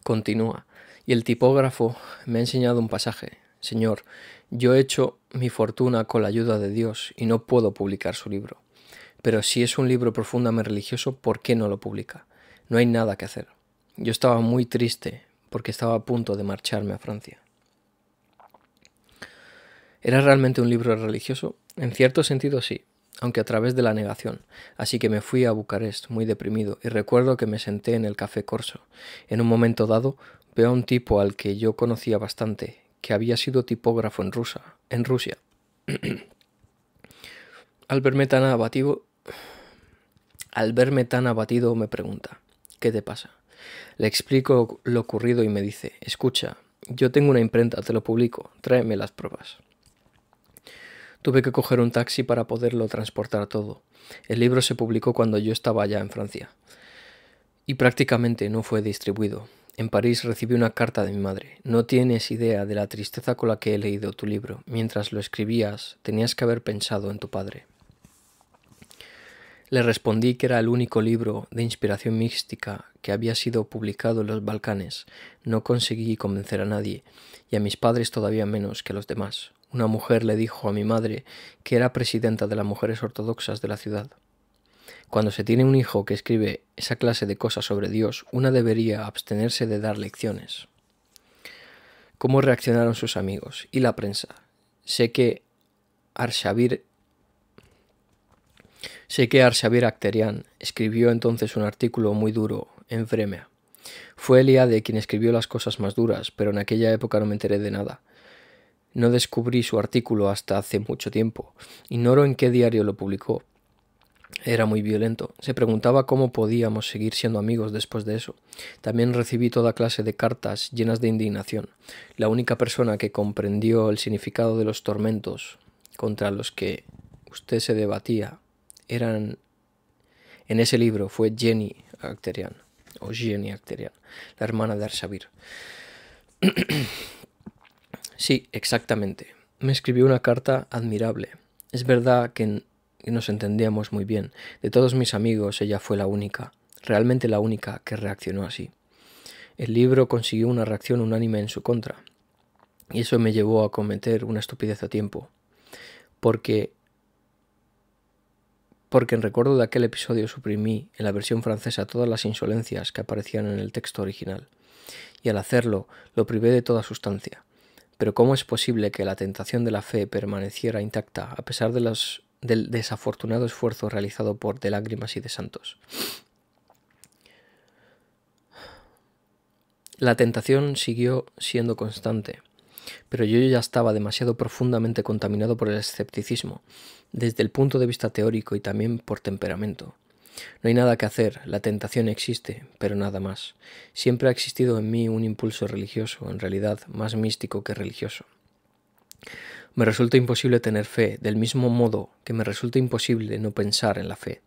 Continúa. Y el tipógrafo me ha enseñado un pasaje. Señor, yo he hecho mi fortuna con la ayuda de Dios y no puedo publicar su libro. Pero si es un libro profundamente religioso, ¿por qué no lo publica? No hay nada que hacer. Yo estaba muy triste porque estaba a punto de marcharme a Francia. ¿Era realmente un libro religioso? En cierto sentido sí, aunque a través de la negación. Así que me fui a Bucarest, muy deprimido, y recuerdo que me senté en el café Corso. En un momento dado, veo a un tipo al que yo conocía bastante, que había sido tipógrafo en, Rusa, en Rusia. *clears throat* al, verme tan abatido, al verme tan abatido, me pregunta, ¿qué te pasa? Le explico lo ocurrido y me dice, escucha, yo tengo una imprenta, te lo publico, tráeme las pruebas. Tuve que coger un taxi para poderlo transportar todo. El libro se publicó cuando yo estaba allá en Francia. Y prácticamente no fue distribuido. En París recibí una carta de mi madre. No tienes idea de la tristeza con la que he leído tu libro. Mientras lo escribías, tenías que haber pensado en tu padre. Le respondí que era el único libro de inspiración mística que había sido publicado en los Balcanes. No conseguí convencer a nadie, y a mis padres todavía menos que a los demás. Una mujer le dijo a mi madre que era presidenta de las mujeres ortodoxas de la ciudad. Cuando se tiene un hijo que escribe esa clase de cosas sobre Dios, una debería abstenerse de dar lecciones. ¿Cómo reaccionaron sus amigos y la prensa? Sé que Arshavir Sé que Arshavir Acterian escribió entonces un artículo muy duro en Fremea. Fue Eliade quien escribió las cosas más duras, pero en aquella época no me enteré de nada. No descubrí su artículo hasta hace mucho tiempo. Ignoro en qué diario lo publicó. Era muy violento. Se preguntaba cómo podíamos seguir siendo amigos después de eso. También recibí toda clase de cartas llenas de indignación. La única persona que comprendió el significado de los tormentos contra los que usted se debatía eran en ese libro fue Jenny Acterian o Jenny Acterian, la hermana de Arsavir. *clears throat* Sí, exactamente. Me escribió una carta admirable. Es verdad que nos entendíamos muy bien. De todos mis amigos, ella fue la única, realmente la única, que reaccionó así. El libro consiguió una reacción unánime en su contra. Y eso me llevó a cometer una estupidez a tiempo. Porque porque en recuerdo de aquel episodio suprimí en la versión francesa todas las insolencias que aparecían en el texto original, y al hacerlo lo privé de toda sustancia. Pero ¿cómo es posible que la tentación de la fe permaneciera intacta a pesar del desafortunado esfuerzo realizado por de lágrimas y de santos? La tentación siguió siendo constante, pero yo ya estaba demasiado profundamente contaminado por el escepticismo, desde el punto de vista teórico y también por temperamento. No hay nada que hacer, la tentación existe, pero nada más. Siempre ha existido en mí un impulso religioso, en realidad más místico que religioso. Me resulta imposible tener fe, del mismo modo que me resulta imposible no pensar en la fe.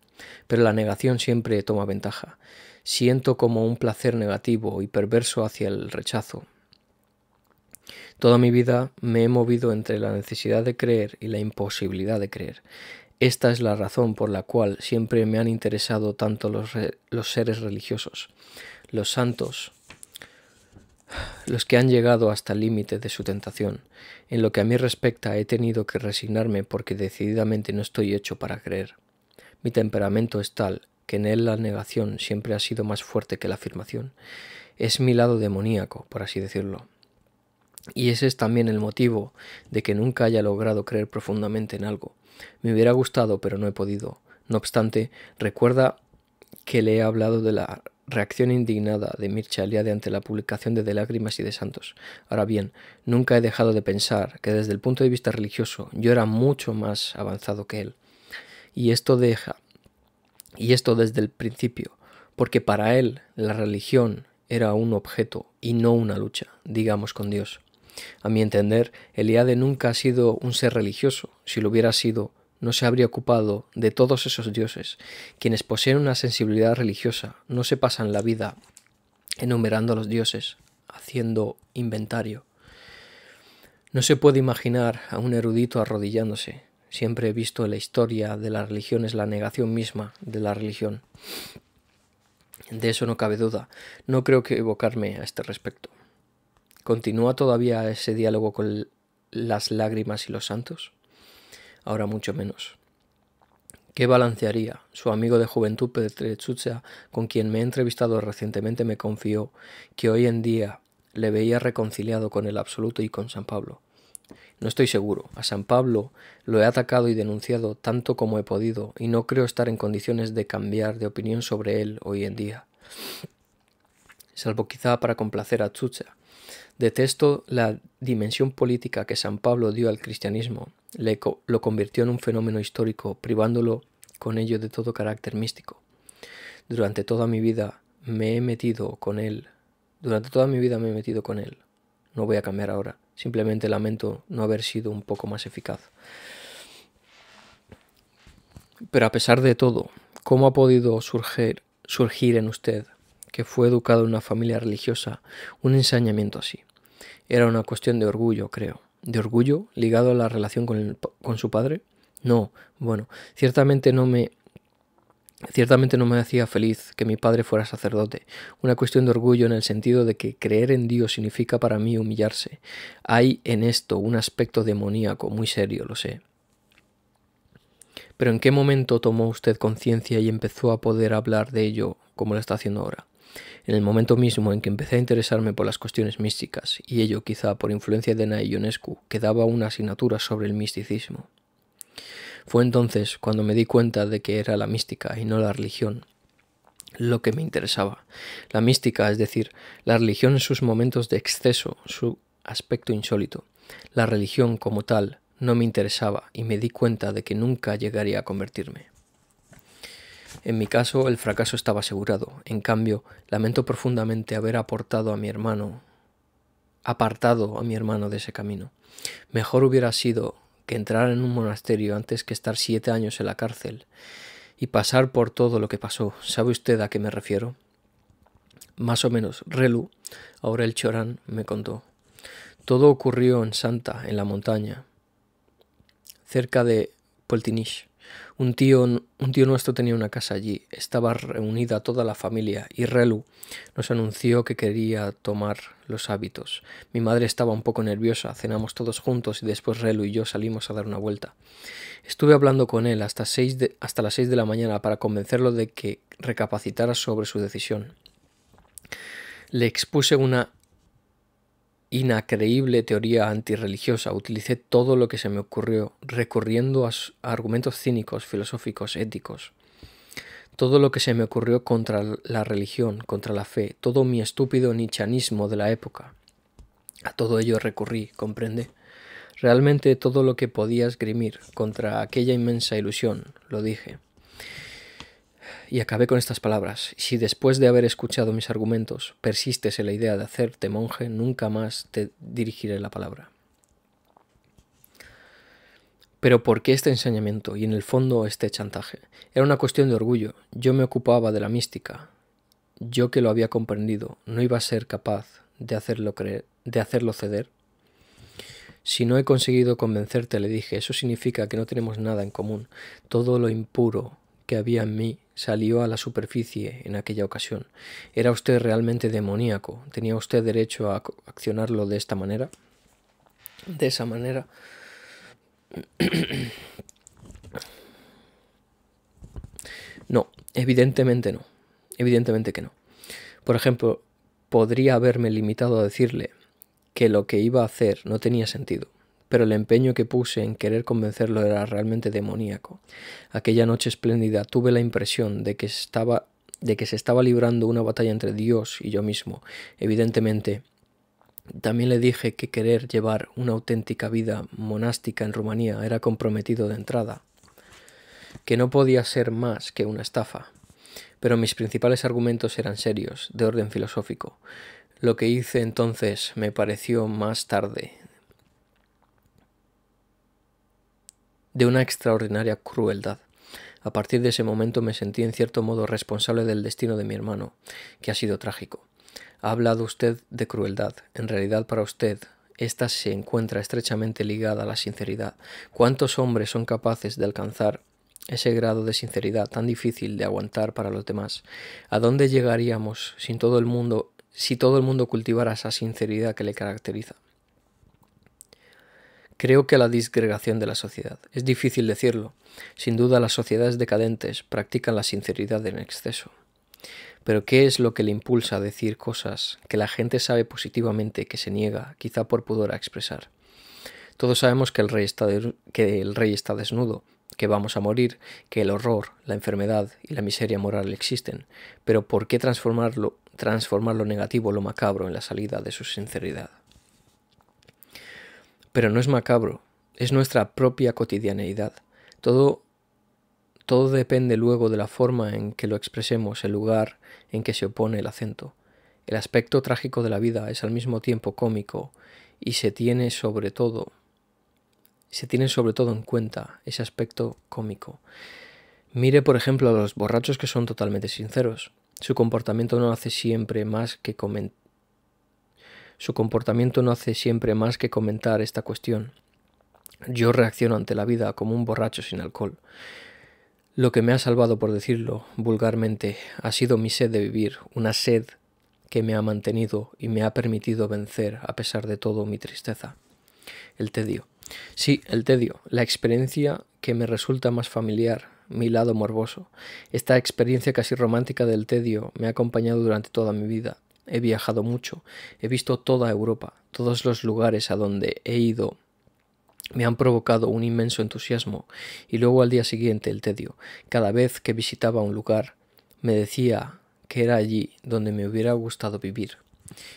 Pero la negación siempre toma ventaja. Siento como un placer negativo y perverso hacia el rechazo. Toda mi vida me he movido entre la necesidad de creer y la imposibilidad de creer. Esta es la razón por la cual siempre me han interesado tanto los, seres religiosos, los santos, los que han llegado hasta el límite de su tentación. En lo que a mí respecta he tenido que resignarme porque decididamente no estoy hecho para creer. Mi temperamento es tal que en él la negación siempre ha sido más fuerte que la afirmación. Es mi lado demoníaco, por así decirlo. Y ese es también el motivo de que nunca haya logrado creer profundamente en algo, me hubiera gustado, pero no he podido. No obstante, recuerda que le he hablado de la reacción indignada de Mircea ante la publicación de De Lágrimas y de Santos. Ahora bien, nunca he dejado de pensar que desde el punto de vista religioso yo era mucho más avanzado que él. Y esto deja, y esto desde el principio, porque para él la religión era un objeto y no una lucha, digamos con Dios. A mi entender, Eliade nunca ha sido un ser religioso. Si lo hubiera sido, no se habría ocupado de todos esos dioses. Quienes poseen una sensibilidad religiosa no se pasan la vida enumerando a los dioses, haciendo inventario. No se puede imaginar a un erudito arrodillándose. Siempre he visto en la historia de las religiones la negación misma de la religión. De eso no cabe duda. No creo que evocarme a este respecto. ¿Continúa todavía ese diálogo con las lágrimas y los santos? Ahora mucho menos. ¿Qué balancearía? Su amigo de juventud, Chucha, con quien me he entrevistado recientemente, me confió que hoy en día le veía reconciliado con el absoluto y con San Pablo. No estoy seguro. A San Pablo lo he atacado y denunciado tanto como he podido, y no creo estar en condiciones de cambiar de opinión sobre él hoy en día. Salvo quizá para complacer a Chucha, Detesto la dimensión política que San Pablo dio al cristianismo. lo convirtió en un fenómeno histórico, privándolo con ello de todo carácter místico. Durante toda mi vida me he metido con él. Durante toda mi vida me he metido con él. No voy a cambiar ahora. Simplemente lamento no haber sido un poco más eficaz. Pero a pesar de todo, ¿cómo ha podido surgir en usted que fue educado en una familia religiosa, un ensañamiento así. Era una cuestión de orgullo, creo. ¿De orgullo ligado a la relación con, con su padre? No, bueno, ciertamente no me... Ciertamente no me hacía feliz que mi padre fuera sacerdote, una cuestión de orgullo en el sentido de que creer en Dios significa para mí humillarse. Hay en esto un aspecto demoníaco, muy serio, lo sé. Pero ¿en qué momento tomó usted conciencia y empezó a poder hablar de ello como lo está haciendo ahora? En el momento mismo en que empecé a interesarme por las cuestiones místicas, y ello quizá por influencia de Ionescu, que daba una asignatura sobre el misticismo. Fue entonces cuando me di cuenta de que era la mística y no la religión lo que me interesaba. La mística, es decir, la religión en sus momentos de exceso, su aspecto insólito. La religión como tal no me interesaba y me di cuenta de que nunca llegaría a convertirme. En mi caso, el fracaso estaba asegurado. En cambio, lamento profundamente haber aportado a mi hermano, apartado a mi hermano de ese camino. Mejor hubiera sido que entrar en un monasterio antes que estar siete años en la cárcel y pasar por todo lo que pasó. ¿Sabe usted a qué me refiero? Más o menos, Relu, ahora el Chorán, me contó. Todo ocurrió en Santa, en la montaña, cerca de Poltinich. Un tío, un tío nuestro tenía una casa allí, estaba reunida toda la familia y Relu nos anunció que quería tomar los hábitos. Mi madre estaba un poco nerviosa, cenamos todos juntos y después Relu y yo salimos a dar una vuelta. Estuve hablando con él hasta, hasta las 6 de la mañana para convencerlo de que recapacitara sobre su decisión. Le expuse una inacreíble teoría antirreligiosa. Utilicé todo lo que se me ocurrió, recurriendo a, argumentos cínicos, filosóficos, éticos. Todo lo que se me ocurrió contra la religión, contra la fe, todo mi estúpido nichanismo de la época. A todo ello recurrí, comprende. Realmente todo lo que podía esgrimir contra aquella inmensa ilusión, lo dije y acabé con estas palabras. Si después de haber escuchado mis argumentos persistes en la idea de hacerte monje, nunca más te dirigiré la palabra. Pero ¿por qué este enseñamiento y en el fondo este chantaje? Era una cuestión de orgullo. Yo me ocupaba de la mística. Yo que lo había comprendido, no iba a ser capaz de hacerlo de hacerlo ceder. Si no he conseguido convencerte, le dije, eso significa que no tenemos nada en común. Todo lo impuro que había en mí salió a la superficie en aquella ocasión. ¿Era usted realmente demoníaco? ¿Tenía usted derecho a accionarlo de esta manera? De esa manera. No, evidentemente no. Evidentemente que no. Por ejemplo, podría haberme limitado a decirle que lo que iba a hacer no tenía sentido pero el empeño que puse en querer convencerlo era realmente demoníaco. Aquella noche espléndida tuve la impresión de que estaba de que se estaba librando una batalla entre Dios y yo mismo. Evidentemente, también le dije que querer llevar una auténtica vida monástica en Rumanía era comprometido de entrada, que no podía ser más que una estafa. Pero mis principales argumentos eran serios, de orden filosófico. Lo que hice entonces me pareció más tarde de una extraordinaria crueldad. A partir de ese momento me sentí en cierto modo responsable del destino de mi hermano, que ha sido trágico. Ha hablado usted de crueldad. En realidad para usted esta se encuentra estrechamente ligada a la sinceridad. ¿Cuántos hombres son capaces de alcanzar ese grado de sinceridad tan difícil de aguantar para los demás? ¿A dónde llegaríamos sin todo el mundo si todo el mundo cultivara esa sinceridad que le caracteriza? Creo que la disgregación de la sociedad. Es difícil decirlo. Sin duda las sociedades decadentes practican la sinceridad en exceso. Pero ¿qué es lo que le impulsa a decir cosas que la gente sabe positivamente que se niega, quizá por pudor a expresar? Todos sabemos que el rey está, desnudo, que vamos a morir, que el horror, la enfermedad y la miseria moral existen, pero ¿por qué transformar lo negativo, lo macabro, en la salida de su sinceridad? Pero no es macabro, es nuestra propia cotidianeidad. Todo, todo depende luego de la forma en que lo expresemos, el lugar en que se opone el acento. El aspecto trágico de la vida es al mismo tiempo cómico y se tiene sobre todo se tiene sobre todo en cuenta ese aspecto cómico. Mire, por ejemplo, a los borrachos que son totalmente sinceros. Su comportamiento no hace siempre más que, comentar. Su comportamiento no hace siempre más que comentar esta cuestión. Yo reacciono ante la vida como un borracho sin alcohol. Lo que me ha salvado, por decirlo vulgarmente, ha sido mi sed de vivir, una sed que me ha mantenido y me ha permitido vencer, a pesar de todo, mi tristeza. El tedio. Sí, el tedio, la experiencia que me resulta más familiar, mi lado morboso. Esta experiencia casi romántica del tedio me ha acompañado durante toda mi vida. He viajado mucho, he visto toda Europa, todos los lugares a donde he ido me han provocado un inmenso entusiasmo y luego al día siguiente el tedio. Cada vez que visitaba un lugar me decía que era allí donde me hubiera gustado vivir.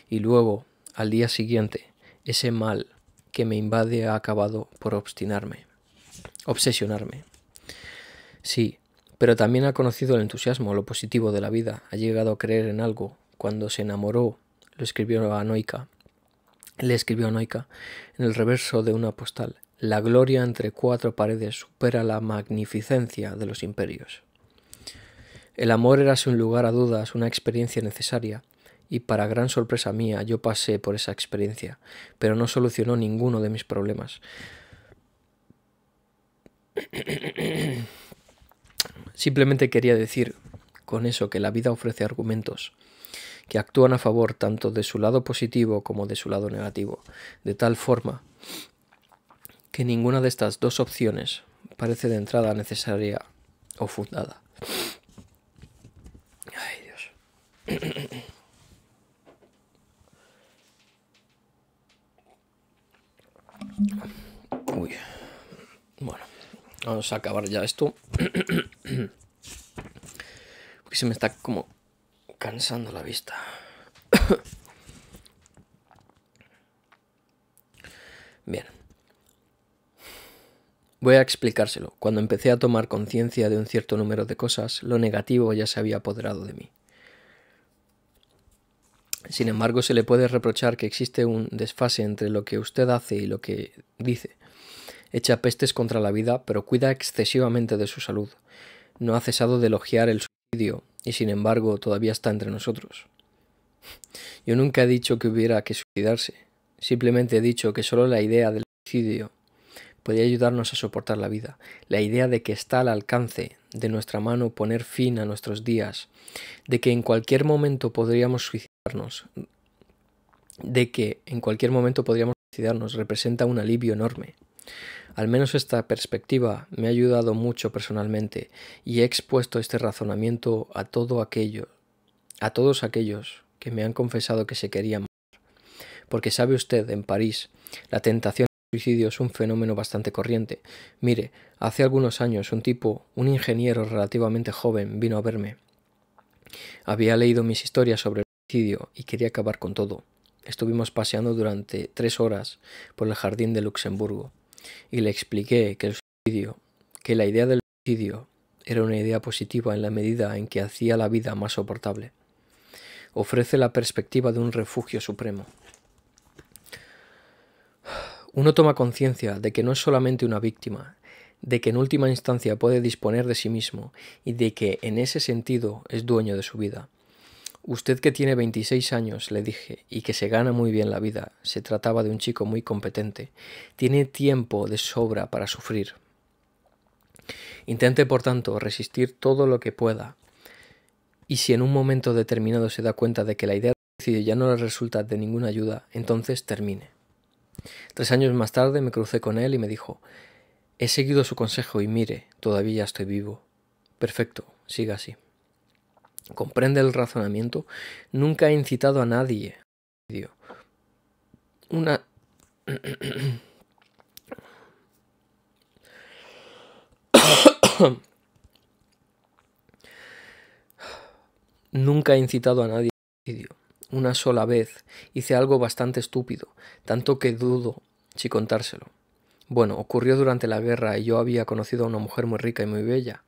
Y luego, al día siguiente, ese mal que me invade ha acabado por obstinarme, obsesionarme. Sí, pero también ha conocido el entusiasmo, lo positivo de la vida, ha llegado a creer en algo cuando se enamoró, lo escribió a Noica, le escribió a Noica en el reverso de una postal. La gloria entre cuatro paredes supera la magnificencia de los imperios. El amor era sin lugar a dudas una experiencia necesaria, y para gran sorpresa mía yo pasé por esa experiencia, pero no solucionó ninguno de mis problemas. *clears throat* Simplemente quería decir con eso que la vida ofrece argumentos que actúan a favor tanto de su lado positivo como de su lado negativo, de tal forma que ninguna de estas dos opciones parece de entrada necesaria o fundada. Ay, Dios. Uy. Bueno, vamos a acabar ya esto. *coughs* Porque se me está como cansando la vista. *coughs* Bien. Voy a explicárselo. Cuando empecé a tomar conciencia de un cierto número de cosas, lo negativo ya se había apoderado de mí. Sin embargo, se le puede reprochar que existe un desfase entre lo que usted hace y lo que dice. Echa pestes contra la vida, pero cuida excesivamente de su salud. No ha cesado de elogiar el suicidio, y sin embargo todavía está entre nosotros. Yo nunca he dicho que hubiera que suicidarse, simplemente he dicho que solo la idea del suicidio podía ayudarnos a soportar la vida, la idea de que está al alcance de nuestra mano poner fin a nuestros días, de que en cualquier momento podríamos suicidarnos, de que en cualquier momento podríamos suicidarnos, representa un alivio enorme. Al menos esta perspectiva me ha ayudado mucho personalmente y he expuesto este razonamiento a todo aquello, a todos aquellos que me han confesado que se querían matar. Porque sabe usted, en París, la tentación del suicidio es un fenómeno bastante corriente. Mire, hace algunos años un tipo, un ingeniero relativamente joven, vino a verme. Había leído mis historias sobre el suicidio y quería acabar con todo. Estuvimos paseando durante tres horas por el jardín de Luxemburgo y le expliqué que el suicidio, que la idea del suicidio era una idea positiva en la medida en que hacía la vida más soportable. Ofrece la perspectiva de un refugio supremo. Uno toma conciencia de que no es solamente una víctima, de que en última instancia puede disponer de sí mismo y de que en ese sentido es dueño de su vida. Usted que tiene 26 años, le dije, y que se gana muy bien la vida, se trataba de un chico muy competente, tiene tiempo de sobra para sufrir. Intente, por tanto, resistir todo lo que pueda, y si en un momento determinado se da cuenta de que la idea ya no le resulta de ninguna ayuda, entonces termine. Tres años más tarde me crucé con él y me dijo, he seguido su consejo y mire, todavía estoy vivo. Perfecto, siga así comprende el razonamiento, nunca he incitado a nadie. Una... nunca he incitado a nadie. Una sola vez hice algo bastante estúpido, tanto que dudo si contárselo. Bueno, ocurrió durante la guerra y yo había conocido a una mujer muy rica y muy bella.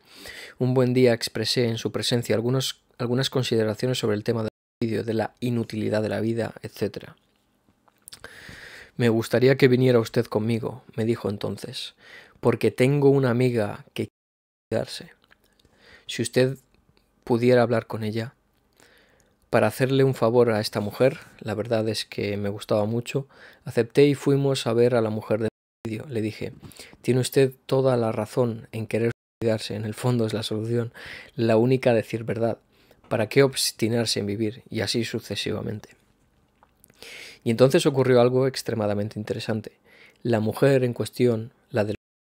Un buen día expresé en su presencia algunos algunas consideraciones sobre el tema del suicidio, de la inutilidad de la vida, etc. Me gustaría que viniera usted conmigo, me dijo entonces, porque tengo una amiga que quiere suicidarse. Si usted pudiera hablar con ella, para hacerle un favor a esta mujer, la verdad es que me gustaba mucho, acepté y fuimos a ver a la mujer del suicidio. Le dije, tiene usted toda la razón en querer suicidarse, en el fondo es la solución, la única a decir verdad. ¿Para qué obstinarse en vivir? Y así sucesivamente. Y entonces ocurrió algo extremadamente interesante. La mujer en cuestión, la del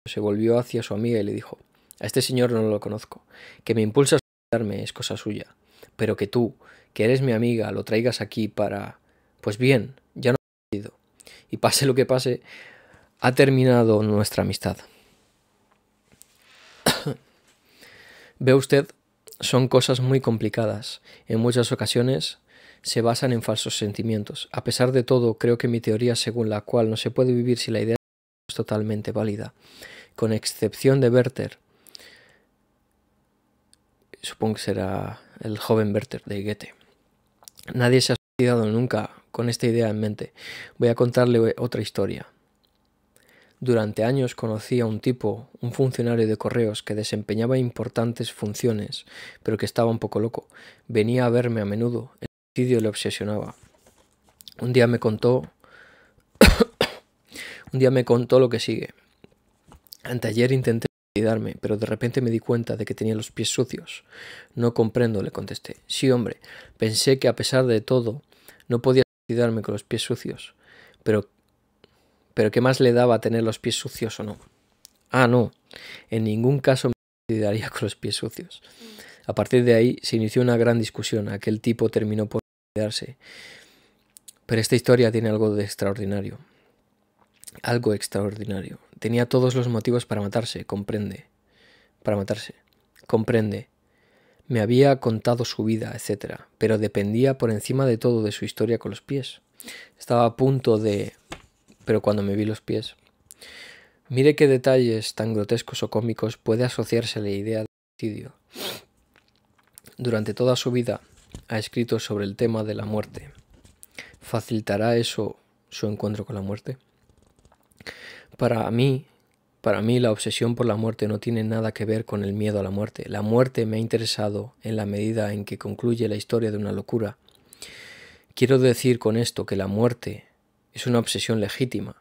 se volvió hacia su amiga y le dijo, a este señor no lo conozco, que me impulsa a suicidarme es cosa suya, pero que tú, que eres mi amiga, lo traigas aquí para... Pues bien, ya no he ido. Y pase lo que pase, ha terminado nuestra amistad. *coughs* Ve usted son cosas muy complicadas. En muchas ocasiones se basan en falsos sentimientos. A pesar de todo, creo que mi teoría según la cual no se puede vivir si la idea es totalmente válida, con excepción de Werther, supongo que será el joven Werther de Goethe. Nadie se ha suicidado nunca con esta idea en mente. Voy a contarle otra historia. Durante años conocí a un tipo, un funcionario de correos, que desempeñaba importantes funciones, pero que estaba un poco loco. Venía a verme a menudo. El suicidio le obsesionaba. Un día me contó... *coughs* un día me contó lo que sigue. Anteayer intenté suicidarme, pero de repente me di cuenta de que tenía los pies sucios. No comprendo, le contesté. Sí, hombre, pensé que a pesar de todo, no podía suicidarme con los pies sucios. Pero pero ¿qué más le daba tener los pies sucios o no? Ah, no, en ningún caso me quedaría *laughs* con los pies sucios. A partir de ahí se inició una gran discusión. Aquel tipo terminó por quedarse. Pero esta historia tiene algo de extraordinario. Algo extraordinario. Tenía todos los motivos para matarse, comprende. Para matarse. Comprende. Me había contado su vida, etc. Pero dependía por encima de todo de su historia con los pies. Estaba a punto de pero cuando me vi los pies. Mire qué detalles tan grotescos o cómicos puede asociarse a la idea de suicidio. Durante toda su vida ha escrito sobre el tema de la muerte. ¿Facilitará eso su encuentro con la muerte? Para mí, para mí la obsesión por la muerte no tiene nada que ver con el miedo a la muerte. La muerte me ha interesado en la medida en que concluye la historia de una locura. Quiero decir con esto que la muerte es una obsesión legítima.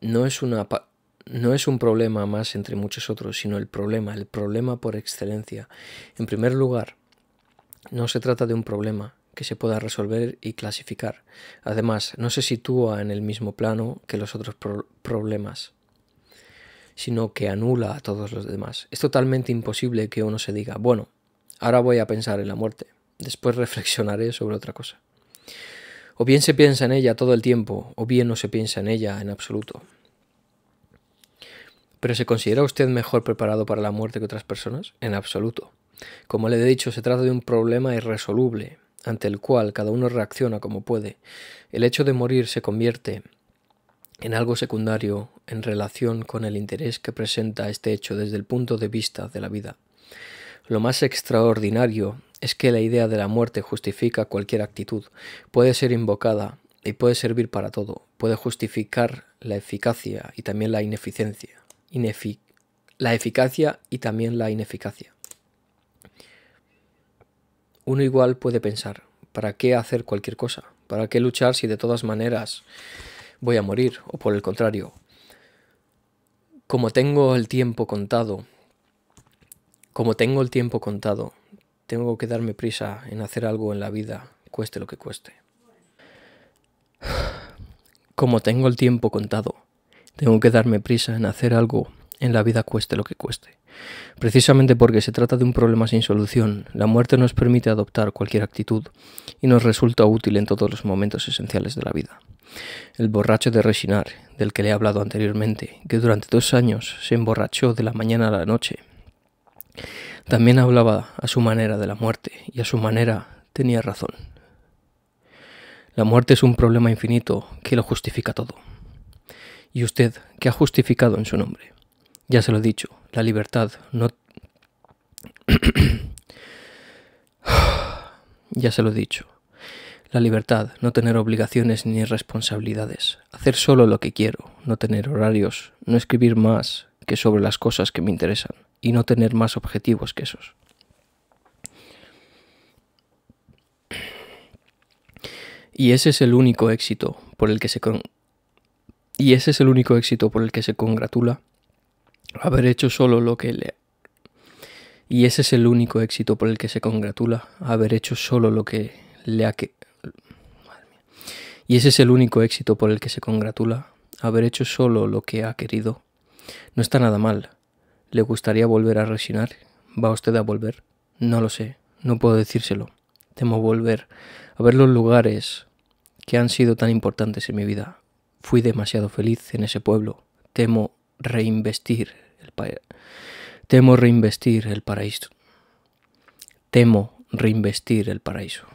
No es, un problema más entre muchos otros, sino el problema, el problema por excelencia. En primer lugar, no se trata de un problema que se pueda resolver y clasificar. Además, no se sitúa en el mismo plano que los otros problemas, sino que anula a todos los demás. Es totalmente imposible que uno se diga, bueno, ahora voy a pensar en la muerte, después *laughs* reflexionaré sobre otra cosa. O bien se piensa en ella todo el tiempo, o bien no se piensa en ella en absoluto. ¿Pero se considera usted mejor preparado para la muerte que otras personas? En absoluto. Como le he dicho, se trata de un problema irresoluble, ante el cual cada uno reacciona como puede. El hecho de morir se convierte en algo secundario en relación con el interés que presenta este hecho desde el punto de vista de la vida. Lo más extraordinario es que la idea de la muerte justifica cualquier actitud, puede ser invocada y puede servir para todo, puede justificar la eficacia y también la ineficiencia, la eficacia y también la ineficacia. Uno igual puede pensar, ¿para qué hacer cualquier cosa? ¿Para qué luchar si de todas maneras voy a morir? O por el contrario, como tengo el tiempo contado, como tengo el tiempo contado, tengo que darme prisa en hacer algo en la vida, cueste lo que cueste. *sighs* Como tengo el tiempo contado, tengo que darme prisa en hacer algo en la vida cueste lo que cueste. Precisamente porque se trata de un problema sin solución, la muerte nos permite adoptar cualquier actitud y nos resulta útil en todos los momentos esenciales de la vida. El borracho de Resinar, del que le he hablado anteriormente, que durante dos años se emborrachó de la mañana a la noche, también hablaba a su manera de la muerte y a su manera tenía razón. La muerte es un problema infinito que lo justifica todo. Y usted, que ha justificado en su nombre? Ya se lo he dicho, la libertad no... *clears throat* ya se lo he dicho. La libertad, no tener obligaciones ni responsabilidades, hacer solo lo que quiero, no tener horarios, no escribir más que sobre las cosas que me interesan y no tener más objetivos que esos. Y ese es el único éxito por el que se y ese es el único éxito por el que se congratula haber hecho solo lo que le y ese es el único éxito por el que se congratula haber hecho solo lo que le ha que Madre y ese es el único éxito por el que se congratula haber hecho solo lo que ha querido no está nada mal ¿Le gustaría volver a resinar. ¿Va usted a volver? No lo sé, no puedo decírselo. Temo volver a ver los lugares que han sido tan importantes en mi vida. Fui demasiado feliz en ese pueblo. Temo reinvestir el país. Temo reinvestir el paraíso. Temo reinvestir el paraíso.